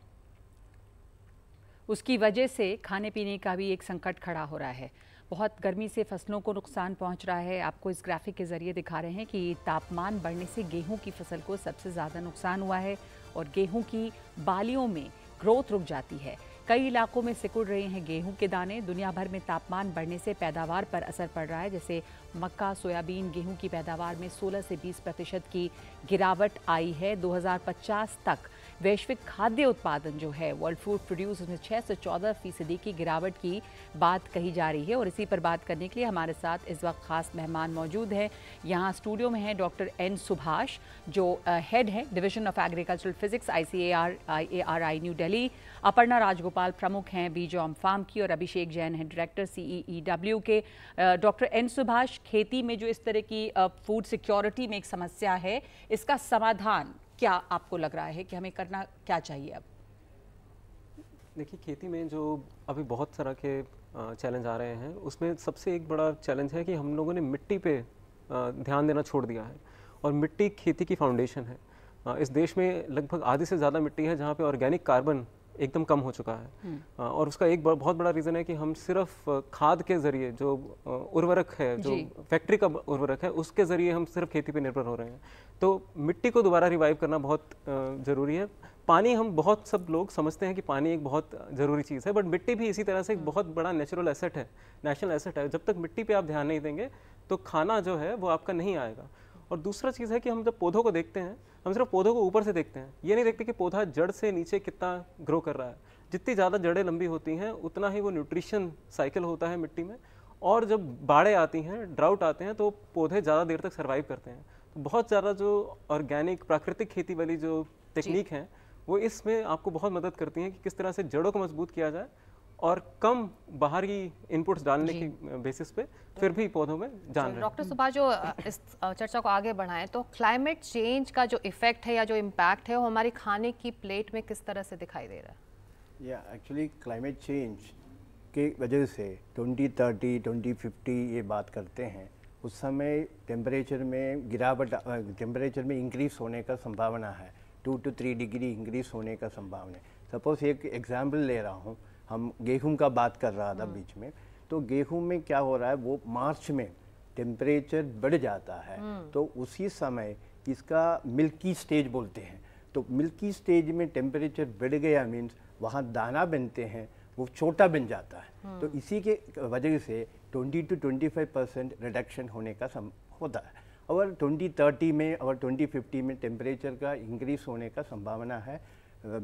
उसकी वजह से खाने पीने का भी एक संकट खड़ा हो रहा है बहुत गर्मी से फसलों को नुकसान पहुंच रहा है आपको इस ग्राफिक के ज़रिए दिखा रहे हैं कि तापमान बढ़ने से गेहूं की फसल को सबसे ज़्यादा नुकसान हुआ है और गेहूं की बालियों में ग्रोथ रुक जाती है कई इलाकों में सिकुड़ रहे हैं गेहूं के दाने दुनिया भर में तापमान बढ़ने से पैदावार पर असर पड़ रहा है जैसे मक्का सोयाबीन गेहूं की पैदावार में 16 से 20 प्रतिशत की गिरावट आई है 2050 तक वैश्विक खाद्य उत्पादन जो है वर्ल्ड फूड प्रोड्यूस उसमें छः से चौदह फीसदी की गिरावट की बात कही जा रही है और इसी पर बात करने के लिए हमारे साथ इस वक्त खास मेहमान मौजूद हैं यहाँ स्टूडियो में हैं डॉक्टर एन सुभाष जो हेड है division of agricultural physics I C A R I A R I New Delhi Aparna Rajagopal प्रमुख हैं बी जॉम फार्म की और अभिषेक जैन हैं director C E E W के डॉक्टर एन सुभाष खेती में जो इस तरह की फूड सिक्योरिटी में एक समस्या है इसका समाधान क्या आपको लग रहा है कि हमें करना क्या चाहिए अब देखिए खेती में जो अभी बहुत तरह के चैलेंज आ रहे हैं उसमें सबसे एक बड़ा चैलेंज है कि हम लोगों ने मिट्टी पे ध्यान देना छोड़ दिया है और मिट्टी खेती की फाउंडेशन है इस देश में लगभग आधी से ज़्यादा मिट्टी है जहाँ पे ऑर्गेनिक कार्बन एकदम कम हो चुका है हम्म। और उसका एक बहुत बड़ा रीज़न है कि हम सिर्फ खाद के ज़रिए जो उर्वरक है जो फैक्ट्री का उर्वरक है उसके ज़रिए हम सिर्फ खेती पे निर्भर हो रहे हैं तो मिट्टी को दोबारा रिवाइव करना बहुत ज़रूरी है पानी हम बहुत सब लोग समझते हैं कि पानी एक बहुत ज़रूरी चीज़ है बट मिट्टी भी इसी तरह से एक हम्म। बहुत बड़ा नेचुरल एसेट है नेशनल एसेट है जब तक मिट्टी पर आप ध्यान नहीं देंगे तो खाना जो है वो आपका नहीं आएगा और दूसरा चीज़ है कि हम जब पौधों को देखते हैं हम सिर्फ पौधों को ऊपर से देखते हैं ये नहीं देखते कि पौधा जड़ से नीचे कितना ग्रो कर रहा है जितनी ज़्यादा जड़ें लंबी होती हैं उतना ही वो न्यूट्रिशन साइकिल होता है मिट्टी में और जब बाढ़ें आती हैं ड्राउट आते हैं तो पौधे ज़्यादा देर तक सर्वाइव करते हैं तो बहुत ज़्यादा जो ऑर्गेनिक प्राकृतिक खेती वाली जो टेक्निक है वो इसमें आपको बहुत मदद करती हैं कि किस तरह से जड़ों को मजबूत किया जाए और कम बाहर की इनपुट्स डालने की बेसिस पे फिर भी पौधों में जान रहे डॉक्टर सुबह जो इस चर्चा को आगे बढ़ाएं तो क्लाइमेट चेंज का जो इफेक्ट है या जो इम्पैक्ट है वो हमारी खाने की प्लेट में किस तरह से दिखाई दे रहा है या एक्चुअली क्लाइमेट चेंज के वजह से 2030, 2050 ये बात करते हैं उस समय टेम्परेचर में गिरावट टेम्परेचर में इंक्रीज होने का संभावना है two two three degree increase होने का संभावना है सपोज़ एक एग्जाम्पल ले रहा हूँ हम गेहूं का बात कर रहा था हाँ। बीच में तो गेहूं में क्या हो रहा है वो मार्च में टेम्परेचर बढ़ जाता है हाँ। तो उसी समय इसका मिल्की स्टेज बोलते हैं तो मिल्की स्टेज में टेम्परेचर बढ़ गया मीन्स वहाँ दाना बनते हैं वो छोटा बन जाता है हाँ। तो इसी के वजह से 20 टू 25 परसेंट रिडक्शन होने का सम होता है और 2030 में और 2050 में टेम्परेचर का इंक्रीज होने का संभावना है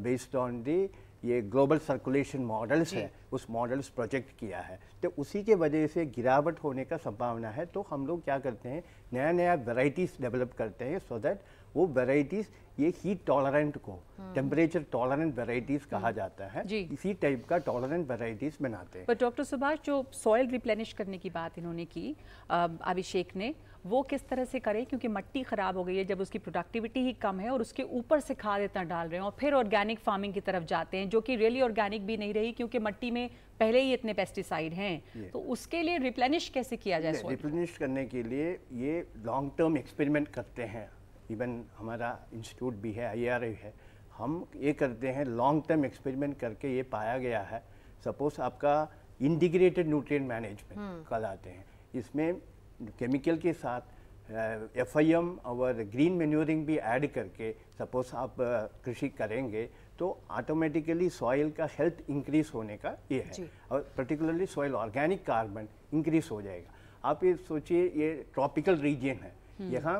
बेस्ड ऑन दी ये ग्लोबल सर्कुलेशन मॉडल्स है उस मॉडल्स प्रोजेक्ट किया है तो उसी के वजह से गिरावट होने का संभावना है तो हम लोग क्या करते हैं नया नया वेराइटीज़ डेवलप करते हैं सो दैट वो वेराइटीज़ ये हीट टॉलरेंट को टेम्परेचर टॉलरेंट वेराइटीज कहा जाता है इसी टाइप का टॉलरेंट वेराइटीज बनाते हैं डॉक्टर सुभाष जो सॉयल रिप्लेनिश करने की बात इन्होंने की अभिषेक ने वो किस तरह से करें क्योंकि मिट्टी ख़राब हो गई है जब उसकी प्रोडक्टिविटी ही कम है और उसके ऊपर से खाद इतना डाल रहे हैं और फिर ऑर्गेनिक फार्मिंग की तरफ जाते हैं जो कि रियली ऑर्गेनिक भी नहीं रही क्योंकि मिट्टी में पहले ही इतने पेस्टिसाइड हैं तो उसके लिए रिप्लेनिश कैसे किया जाए रिप्लेनिश करने के लिए ये लॉन्ग टर्म एक्सपेरिमेंट करते हैं इवन हमारा इंस्टीट्यूट भी है आई है हम ये करते हैं लॉन्ग टर्म एक्सपेरिमेंट करके ये पाया गया है सपोज आपका इंटीग्रेटेड न्यूट्रिएंट मैनेजमेंट कल आते हैं इसमें केमिकल के साथ एफ आई एम और ग्रीन मेन्योरिंग भी ऐड करके सपोज आप uh, कृषि करेंगे तो ऑटोमेटिकली सॉइल का हेल्थ इंक्रीज होने का ये है और particularly soil organic carbon increase हो जाएगा आप ये सोचिए ये ट्रॉपिकल रीजन है हम्म। यहाँ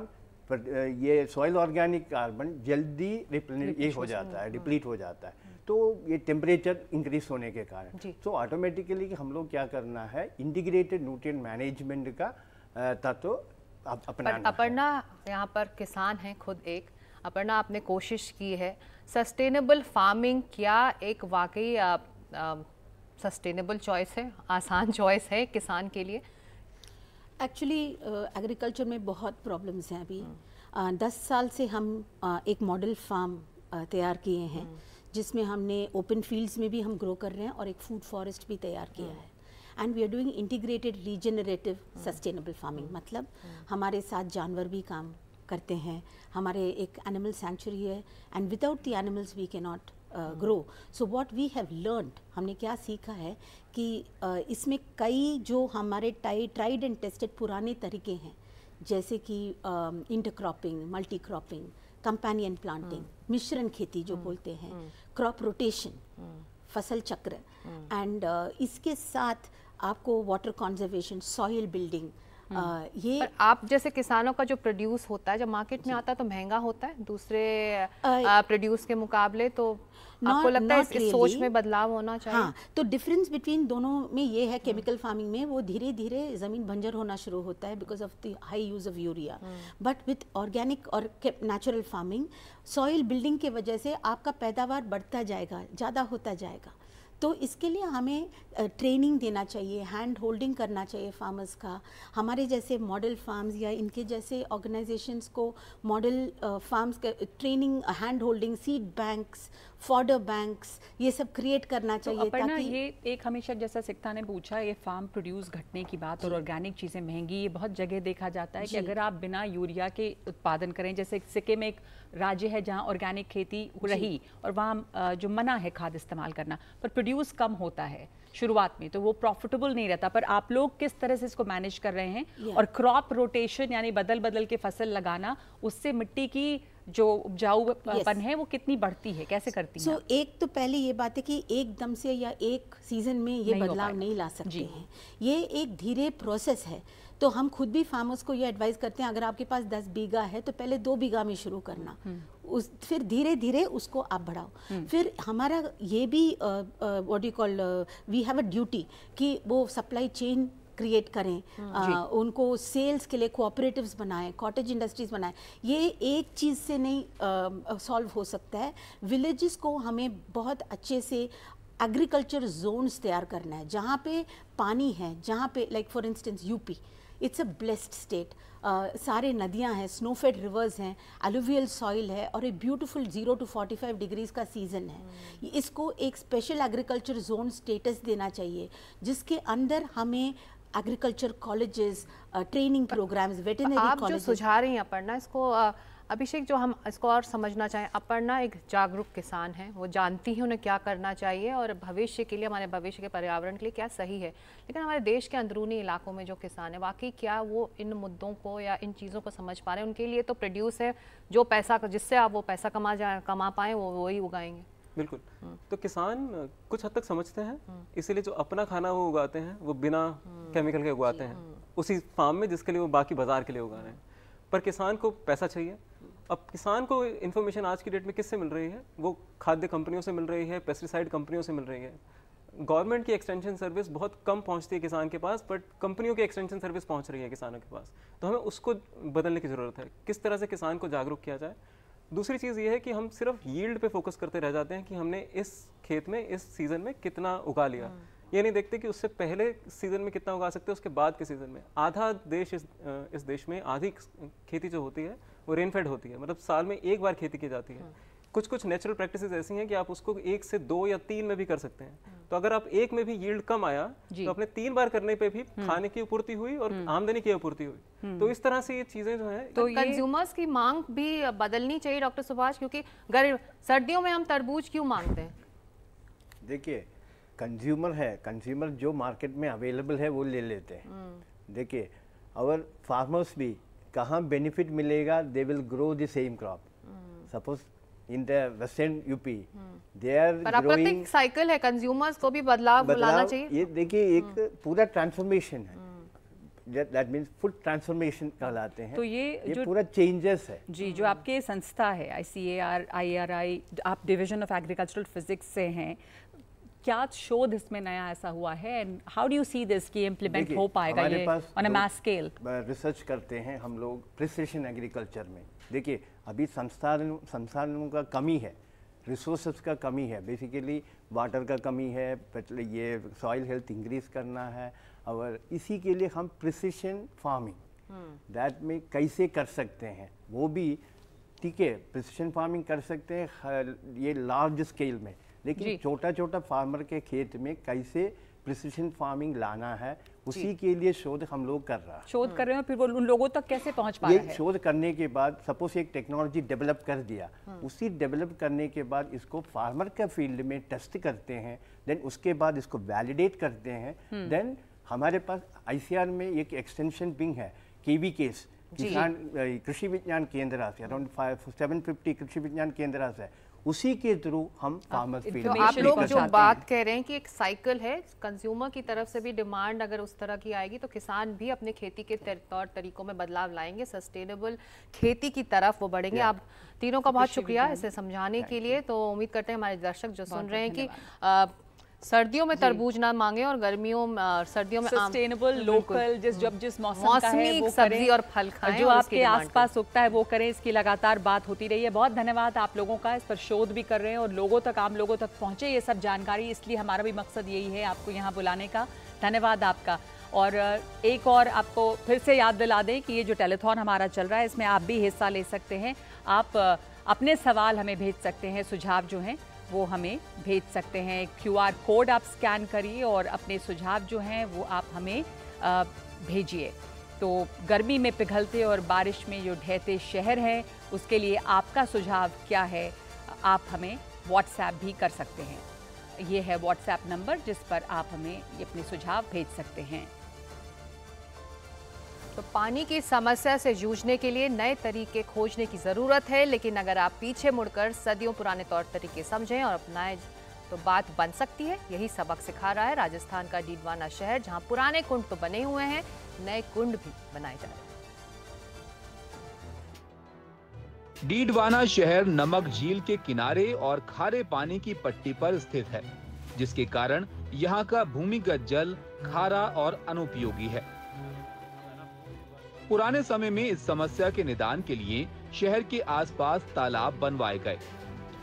पर uh, ये सॉइल ऑर्गेनिक कार्बन जल्दी ये हो जाता है डिप्लीट हो जाता है तो ये टेम्परेचर इंक्रीज होने के कारण तो ऑटोमेटिकली हम लोग क्या करना है इंटीग्रेटेड न्यूट्रिएंट मैनेजमेंट का तत्व अपना अपर्णा यहाँ पर किसान हैं खुद एक अपर्णा आपने कोशिश की है सस्टेनेबल फार्मिंग क्या एक वाकई सस्टेनेबल चॉइस है आसान चॉइस है किसान के लिए एक्चुअली एग्रीकल्चर में बहुत प्रॉब्लम्स हैं अभी uh, दस साल से हम uh, एक मॉडल फार्म तैयार किए हैं हम्म। जिसमें हमने ओपन फील्ड्स में भी हम ग्रो कर रहे हैं और एक फूड फॉरेस्ट भी तैयार किया हम्म। है and we are doing integrated regenerative sustainable farming मतलब हमारे साथ जानवर भी काम करते हैं हमारे एक एनिमल सेंचुरी है and without the animals we can not grow so what we have learn हमने क्या सीखा है कि uh, इसमें कई जो हमारे ट्राइड एंड टेस्टेड पुराने तरीके हैं जैसे कि intercropping multi cropping companion planting मिश्रण खेती जो बोलते हैं क्रॉप रोटेशन फसल चक्र एंड hmm. uh, इसके साथ आपको वाटर कॉन्जर्वेशन सॉइल बिल्डिंग आ, ये पर आप जैसे किसानों का जो प्रोड्यूस होता है जब मार्केट में आता है तो महंगा होता है दूसरे प्रोड्यूस के मुकाबले तो not, आपको लगता है really. सोच में बदलाव होना चाहिए हाँ तो डिफरेंस बिटवीन दोनों में ये है केमिकल फार्मिंग में वो धीरे धीरे ज़मीन बंजर होना शुरू होता है because of the high use of urea but with organic और नेचुरल फार्मिंग सॉइल बिल्डिंग के वजह से आपका पैदावार बढ़ता जाएगा ज़्यादा होता जाएगा तो इसके लिए हमें ट्रेनिंग देना चाहिए हैंड होल्डिंग करना चाहिए फार्मर्स का हमारे जैसे मॉडल फार्म्स या इनके जैसे ऑर्गेनाइजेशंस को मॉडल फार्म्स का training hand holding seed banks fodder banks ये सब क्रिएट करना तो चाहिए तो ताकि ये एक हमेशा जैसा सिक्ता ने पूछा ये फार्म प्रोड्यूस घटने की बात और ऑर्गेनिक चीज़ें महंगी ये बहुत जगह देखा जाता है कि अगर आप बिना यूरिया के उत्पादन करें जैसे सिक्किम एक राज्य है जहाँ ऑर्गेनिक खेती रही और वहाँ जो मना है खाद इस्तेमाल करना पर प्रोड्यूस कम होता है शुरुआत में तो वो प्रॉफिटेबल नहीं रहता पर आप लोग किस तरह से इसको मैनेज कर रहे हैं और क्रॉप रोटेशन यानी बदल बदल के फसल लगाना उससे मिट्टी की जो उपजाऊपन yes. है वो कितनी बढ़ती है कैसे करती so, है एक तो पहले ये बात है कि एकदम से या एक सीजन में ये नहीं बदलाव नहीं ला सकते हैं ये एक धीरे प्रोसेस है तो हम खुद भी फार्मर्स को ये एडवाइस करते हैं अगर आपके पास 10 बीघा है तो पहले दो बीघा में शुरू करना हम्म। उस फिर धीरे धीरे उसको आप बढ़ाओ हम्म। फिर हमारा ये भी what you call we have a duty कि वो सप्लाई चेन क्रिएट करें हाँ। आ, उनको सेल्स के लिए कोऑपरेटिव्स बनाएं कॉटेज इंडस्ट्रीज बनाएं ये एक चीज़ से नहीं सॉल्व हो सकता है विलेजेस को हमें बहुत अच्छे से एग्रीकल्चर जोन्स तैयार करना है जहाँ पे पानी है जहाँ पे like for instance UP it's a blessed state सारे नदियाँ हैं स्नोफेड रिवर्स हैं एलुवियल सॉइल है और एक beautiful zero to forty five degrees का सीज़न है हाँ। इसको एक स्पेशल एग्रीकल्चर जोन स्टेटस देना चाहिए जिसके अंदर हमें एग्रीकल्चर कॉलेजेस ट्रेनिंग प्रोग्राम्स आप जो सुझा रही हैं अपर्णा इसको अभिषेक जो हम इसको और समझना चाहें अपर्णा एक जागरूक किसान है वो जानती है उन्हें क्या करना चाहिए और भविष्य के लिए हमारे भविष्य के पर्यावरण के लिए क्या सही है लेकिन हमारे देश के अंदरूनी इलाकों में जो किसान है वाकई क्या वो इन मुद्दों को या इन चीज़ों को समझ पा रहे हैं उनके लिए तो प्रोड्यूस है जो पैसा जिससे आप वो पैसा कमा जाए कमा पाएँ वो वही उगाएंगे बिल्कुल हम्म। तो किसान कुछ हद तक समझते हैं हम्म। इसीलिए जो अपना खाना वो उगाते हैं वो बिना हम्म। केमिकल के उगाते हैं उसी फार्म में जिसके लिए वो बाकी बाजार के लिए उगा रहे हैं पर किसान को पैसा चाहिए अब किसान को इन्फॉर्मेशन आज की डेट में किससे मिल रही है वो खाद्य कंपनियों से मिल रही है पेस्टिसाइड कंपनियों से मिल रही है गवर्नमेंट की एक्सटेंशन सर्विस बहुत कम पहुंचती है किसान के पास बट कंपनियों की एक्सटेंशन सर्विस पहुंच रही है किसानों के पास तो हमें उसको बदलने की ज़रूरत है किस तरह से किसान को जागरूक किया जाए दूसरी चीज़ ये है कि हम सिर्फ यील्ड पे फोकस करते रह जाते हैं कि हमने इस खेत में इस सीज़न में कितना उगा लिया हाँ। ये नहीं देखते कि उससे पहले सीज़न में कितना उगा सकते हैं उसके बाद के सीज़न में आधा देश इस इस देश में आधी खेती जो होती है वो रेनफेड होती है मतलब साल में एक बार खेती की जाती है हाँ। कुछ कुछ नेचुरल प्रैक्टिसेस ऐसी हैं कि आप उसको एक से दो या तीन में भी कर सकते हैं हम्म। तो अगर आप एक में भी यील्ड कम आया तो अपने तीन बार करने पे भी हम्म। खाने की आपूर्ति हुई और हम्म। आमदनी की आपूर्ति हुई तो इस तरह से ये चीजें जो है तो कंज्यूमर्स की मांग भी बदलनी चाहिए डॉक्टर सुभाष क्योंकि सर्दियों में हम तरबूज क्यों मांगते हैं देखिए कंज्यूमर है कंज्यूमर जो मार्केट में अवेलेबल है वो ले लेते हैं देखिए और फार्मर्स भी कहाँ बेनिफिट मिलेगा they will grow the same crop suppose in the western UP. Hmm. They are growing. Cycle है कंज्यूमर्स को भी बदलाव, बदलाव चाहिए. ये देखिए एक hmm. पूरा ट्रांसफॉर्मेशन है. दैट मीन्स फुड ट्रांसफॉर्मेशन कहलाते हैं तो ये, ये जो पूरा चेंजेस है जी जो आपके संस्था है आई C A R I R आई आप डिवीजन ऑफ एग्रीकल्चरल फिजिक्स से हैं क्या शोध इसमें नया ऐसा हुआ है and how do you see this की इम्प्लीमेंट हो पाएगा ये ऑन मास स्केल रिसर्च करते हैं हम लोग प्रिसेशन एग्रीकल्चर में देखिए अभी संसाधन संसाधनों का कमी है रिसोर्स का कमी है बेसिकली वाटर का कमी है ये सॉइल हेल्थ इंक्रीज करना है और इसी के लिए हम प्रिसिशन फार्मिंग दैट में कैसे कर सकते हैं वो भी ठीक है प्रिसिशन फार्मिंग कर सकते हैं ये लार्ज स्केल में लेकिन छोटा छोटा फार्मर के खेत में कैसे प्रिसिशन फार्मिंग लाना है उसी के लिए शोध हम लोग कर रहा है शोध कर रहे हैं फिर वो उन लोगों तक कैसे पहुंच पा रहा है शोध करने के बाद सपोज एक टेक्नोलॉजी डेवलप कर दिया हम्म। उसी डेवलप करने के बाद इसको फार्मर के फील्ड में टेस्ट करते हैं देन उसके बाद इसको वैलिडेट करते हैं देन हम्म। हमारे पास आई में एक एक्सटेंशन विंग है के केस किसान कृषि विज्ञान केंद्र से अराउंड सेवन फिफ्टी कृषि विज्ञान केंद्र से उसी के थ्रू हम फार्मर हाँ, तो आप लोग जो बात कह रहे हैं कि एक साइकिल है कंज्यूमर की तरफ से भी डिमांड अगर उस तरह की आएगी तो किसान भी अपने खेती के तौर तरीकों में बदलाव लाएंगे सस्टेनेबल खेती की तरफ वो बढ़ेंगे आप तीनों का बहुत शुक्रिया इसे समझाने के लिए तो उम्मीद करते हैं हमारे दर्शक जो सुन रहे हैं कि सर्दियों में तरबूज ना मांगे और गर्मियों सर्दियों में सस्टेनेबल लोकल जिस जब जिस मौसम का है वो सब्जी और फल खाएं जो आपके आसपास उगता है वो करें इसकी लगातार बात होती रही है बहुत धन्यवाद आप लोगों का इस पर शोध भी कर रहे हैं और लोगों तक आम लोगों तक पहुंचे ये सब जानकारी इसलिए हमारा भी मकसद यही है आपको यहाँ बुलाने का धन्यवाद आपका और एक और आपको फिर से याद दिला दें कि ये जो टेलीथॉन हमारा चल रहा है इसमें आप भी हिस्सा ले सकते हैं आप अपने सवाल हमें भेज सकते हैं सुझाव जो हैं वो हमें भेज सकते हैं क्यूआर कोड आप स्कैन करिए और अपने सुझाव जो हैं वो आप हमें भेजिए तो गर्मी में पिघलते और बारिश में जो ढहते शहर हैं उसके लिए आपका सुझाव क्या है आप हमें व्हाट्सएप भी कर सकते हैं ये है व्हाट्सएप नंबर जिस पर आप हमें अपने सुझाव भेज सकते हैं तो पानी की समस्या से जूझने के लिए नए तरीके खोजने की ज़रूरत है लेकिन अगर आप पीछे मुड़कर सदियों पुराने तौर तरीके समझें और अपनाए तो बात बन सकती है यही सबक सिखा रहा है राजस्थान का डीडवाना शहर जहां पुराने कुंड तो बने हुए हैं नए कुंड भी बनाए जा रहे हैं डीडवाना शहर नमक झील के किनारे और खारे पानी की पट्टी पर स्थित है जिसके कारण यहाँ का भूमिगत जल खारा और अनुपयोगी है पुराने समय में इस समस्या के निदान के लिए शहर के आसपास तालाब बनवाए गए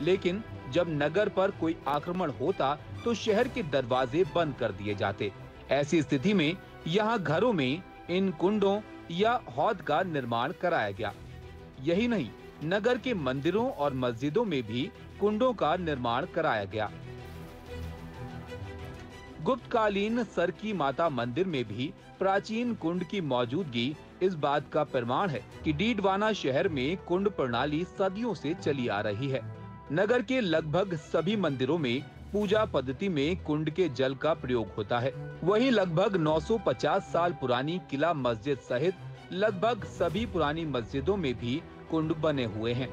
लेकिन जब नगर पर कोई आक्रमण होता तो शहर के दरवाजे बंद कर दिए जाते ऐसी स्थिति में यहाँ घरों में इन कुंडों या हौद का निर्माण कराया गया यही नहीं नगर के मंदिरों और मस्जिदों में भी कुंडों का निर्माण कराया गया गुप्तकालीन सर की माता मंदिर में भी प्राचीन कुंड की मौजूदगी इस बात का प्रमाण है कि डीडवाना शहर में कुंड प्रणाली सदियों से चली आ रही है नगर के लगभग सभी मंदिरों में पूजा पद्धति में कुंड के जल का प्रयोग होता है वहीं लगभग 950 साल पुरानी किला मस्जिद सहित लगभग सभी पुरानी मस्जिदों में भी कुंड बने हुए हैं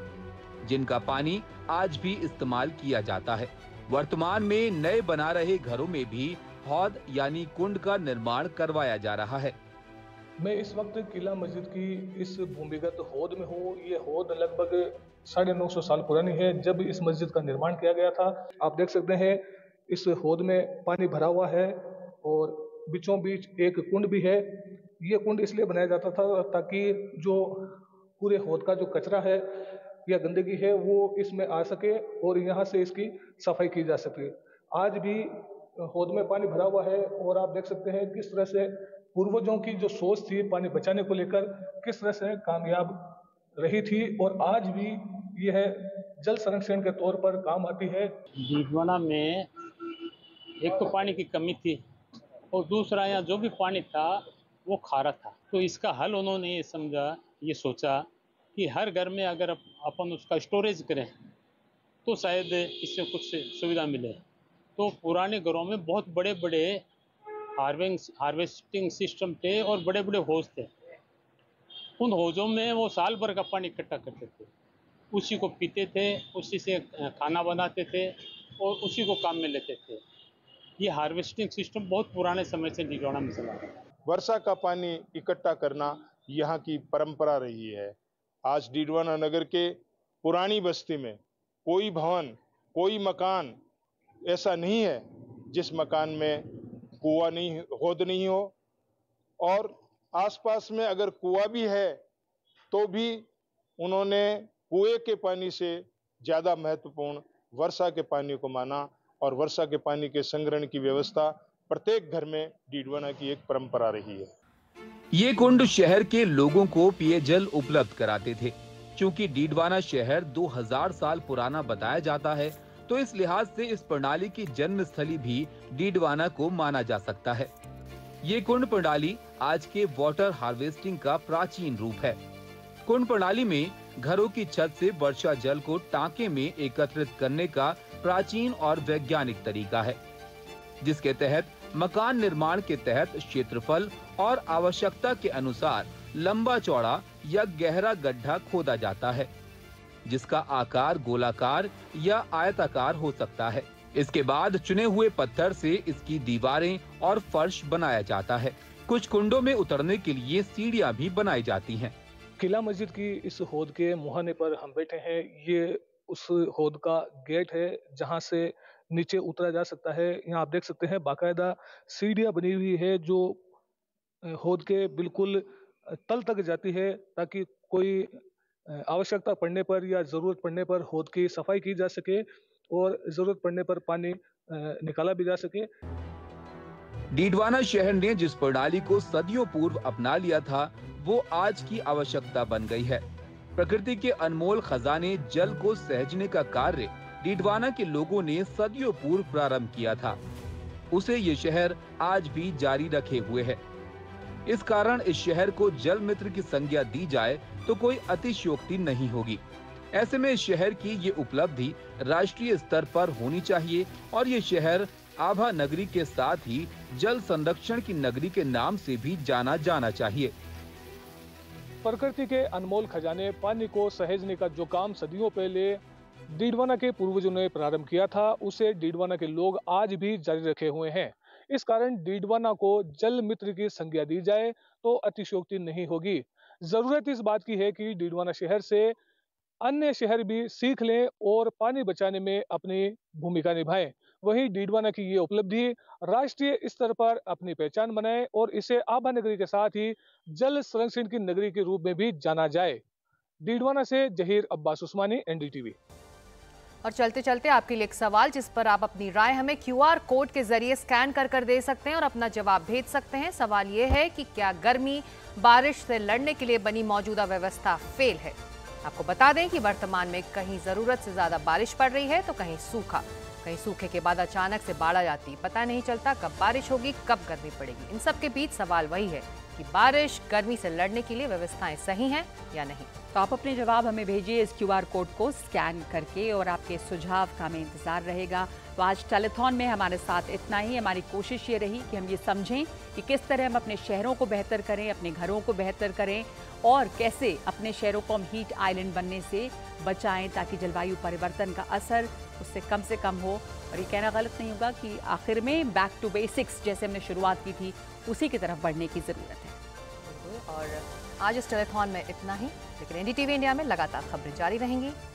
जिनका पानी आज भी इस्तेमाल किया जाता है वर्तमान में नए बना रहे घरों में भी हौद यानी कुंड का निर्माण करवाया जा रहा है मैं इस वक्त किला मस्जिद की इस भूमिगत होद में हूँ ये होद लगभग साढ़े नौ सौ साल पुरानी है जब इस मस्जिद का निर्माण किया गया था आप देख सकते हैं इस होद में पानी भरा हुआ है और बीचों बीच एक कुंड भी है ये कुंड इसलिए बनाया जाता था ताकि जो पूरे होद का जो कचरा है या गंदगी है वो इसमें आ सके और यहाँ से इसकी सफाई की जा सके आज भी होद में पानी भरा हुआ है और आप देख सकते हैं किस तरह से पूर्वजों की जो सोच थी पानी बचाने को लेकर किस तरह से कामयाब रही थी और आज भी यह जल संरक्षण के तौर पर काम आती है डीडवाना में एक तो पानी की कमी थी और दूसरा यहाँ जो भी पानी था वो खारा था तो इसका हल उन्होंने ये समझा ये सोचा कि हर घर में अगर अपन उसका स्टोरेज करें तो शायद इससे कुछ सुविधा मिले तो पुराने घरों में बहुत बड़े बड़े हार्वेस्टिंग सिस्टम थे और बड़े बड़े होज थे उन होजों में वो साल भर का पानी इकट्ठा करते थे उसी को पीते थे उसी से खाना बनाते थे और उसी को काम में लेते थे ये हार्वेस्टिंग सिस्टम बहुत पुराने समय से निगराना में चला वर्षा का पानी इकट्ठा करना यहाँ की परंपरा रही है आज डीडवाना नगर के पुरानी बस्ती में कोई भवन कोई मकान ऐसा नहीं है जिस मकान में कुआ नहीं होद नहीं हो और आसपास में अगर कुआ भी है तो भी उन्होंने कुएं के पानी से ज़्यादा महत्वपूर्ण वर्षा के पानी को माना और वर्षा के पानी के संग्रहण की व्यवस्था प्रत्येक घर में डीडवाना की एक परंपरा रही है ये कुंड शहर के लोगों को पेयजल उपलब्ध कराते थे क्योंकि डीडवाना शहर 2000 साल पुराना बताया जाता है तो इस लिहाज से इस प्रणाली की जन्म स्थली भी डीडवाना को माना जा सकता है ये कुंड प्रणाली आज के वाटर हार्वेस्टिंग का प्राचीन रूप है कुंड प्रणाली में घरों की छत से वर्षा जल को टांके में एकत्रित करने का प्राचीन और वैज्ञानिक तरीका है जिसके तहत मकान निर्माण के तहत क्षेत्रफल और आवश्यकता के अनुसार लंबा चौड़ा या गहरा गड्ढा खोदा जाता है जिसका आकार गोलाकार या आयताकार हो सकता है इसके बाद चुने हुए पत्थर से इसकी दीवारें और फर्श बनाया जाता है कुछ कुंडों में उतरने के लिए सीढ़ियां भी बनाई जाती हैं। किला मस्जिद की इस होद के मुहाने पर हम बैठे हैं ये उस होद का गेट है जहाँ से नीचे उतरा जा सकता है यहाँ आप देख सकते हैं बाकायदा सीढ़िया बनी हुई है जो होद के बिल्कुल तल तक जाती है ताकि कोई आवश्यकता पड़ने पर या ज़रूरत पड़ने पर होद की सफाई की जा सके और ज़रूरत पड़ने पर पानी निकाला भी जा सके डीडवाना शहर ने जिस प्रणाली को सदियों पूर्व अपना लिया था वो आज की आवश्यकता बन गई है प्रकृति के अनमोल खजाने जल को सहजने का कार्य डीडवाना के लोगों ने सदियों पूर्व प्रारंभ किया था उसे ये शहर आज भी जारी रखे हुए है इस कारण इस शहर को जल मित्र की संज्ञा दी जाए तो कोई अतिशयोक्ति नहीं होगी ऐसे में इस शहर की ये उपलब्धि राष्ट्रीय स्तर पर होनी चाहिए और ये शहर आभा नगरी के साथ ही जल संरक्षण की नगरी के नाम से भी जाना जाना चाहिए प्रकृति के अनमोल खजाने पानी को सहेजने का जो काम सदियों पहले डीडवाना के पूर्वजों ने प्रारंभ किया था उसे डीडवाना के लोग आज भी जारी रखे हुए हैं इस कारण डीडवाना को जल मित्र की संज्ञा दी जाए तो अतिशोक्ति नहीं होगी जरूरत इस बात की है कि डीडवाना शहर से अन्य शहर भी सीख लें और पानी बचाने में अपनी भूमिका निभाएं वहीं डीडवाना की ये उपलब्धि राष्ट्रीय स्तर पर अपनी पहचान बनाए और इसे आभा नगरी के साथ ही जल संरक्षण की नगरी के रूप में भी जाना जाए डीडवाना से जहीर अब्बास उस्मानी एनडीटीवी और चलते चलते आपके लिए एक सवाल जिस पर आप अपनी राय हमें क्यूआर कोड के जरिए स्कैन कर कर दे सकते हैं और अपना जवाब भेज सकते हैं सवाल ये है कि क्या गर्मी बारिश से लड़ने के लिए बनी मौजूदा व्यवस्था फेल है आपको बता दें कि वर्तमान में कहीं ज़रूरत से ज़्यादा बारिश पड़ रही है तो कहीं सूखा कहीं सूखे के बाद अचानक से बाढ़ आ जाती पता नहीं चलता कब बारिश होगी कब गर्मी पड़ेगी इन सब के बीच सवाल वही है कि बारिश गर्मी से लड़ने के लिए व्यवस्थाएं सही हैं या नहीं तो आप अपने जवाब हमें भेजिए इस क्यू कोड को स्कैन करके और आपके सुझाव का हमें इंतजार रहेगा तो आज टेलीथॉन में हमारे साथ इतना ही हमारी कोशिश ये रही कि हम ये समझें कि किस तरह हम अपने शहरों को बेहतर करें अपने घरों को बेहतर करें और कैसे अपने शहरों को हम हीट आइलैंड बनने से बचाएं ताकि जलवायु परिवर्तन का असर उससे कम से कम हो और ये कहना गलत नहीं होगा कि आखिर में बैक टू बेसिक्स जैसे हमने शुरुआत की थी उसी की तरफ बढ़ने की ज़रूरत है और आज इस टेलीथॉन में इतना ही लेकिन एनडीटीवी इंडिया में लगातार खबरें जारी रहेंगी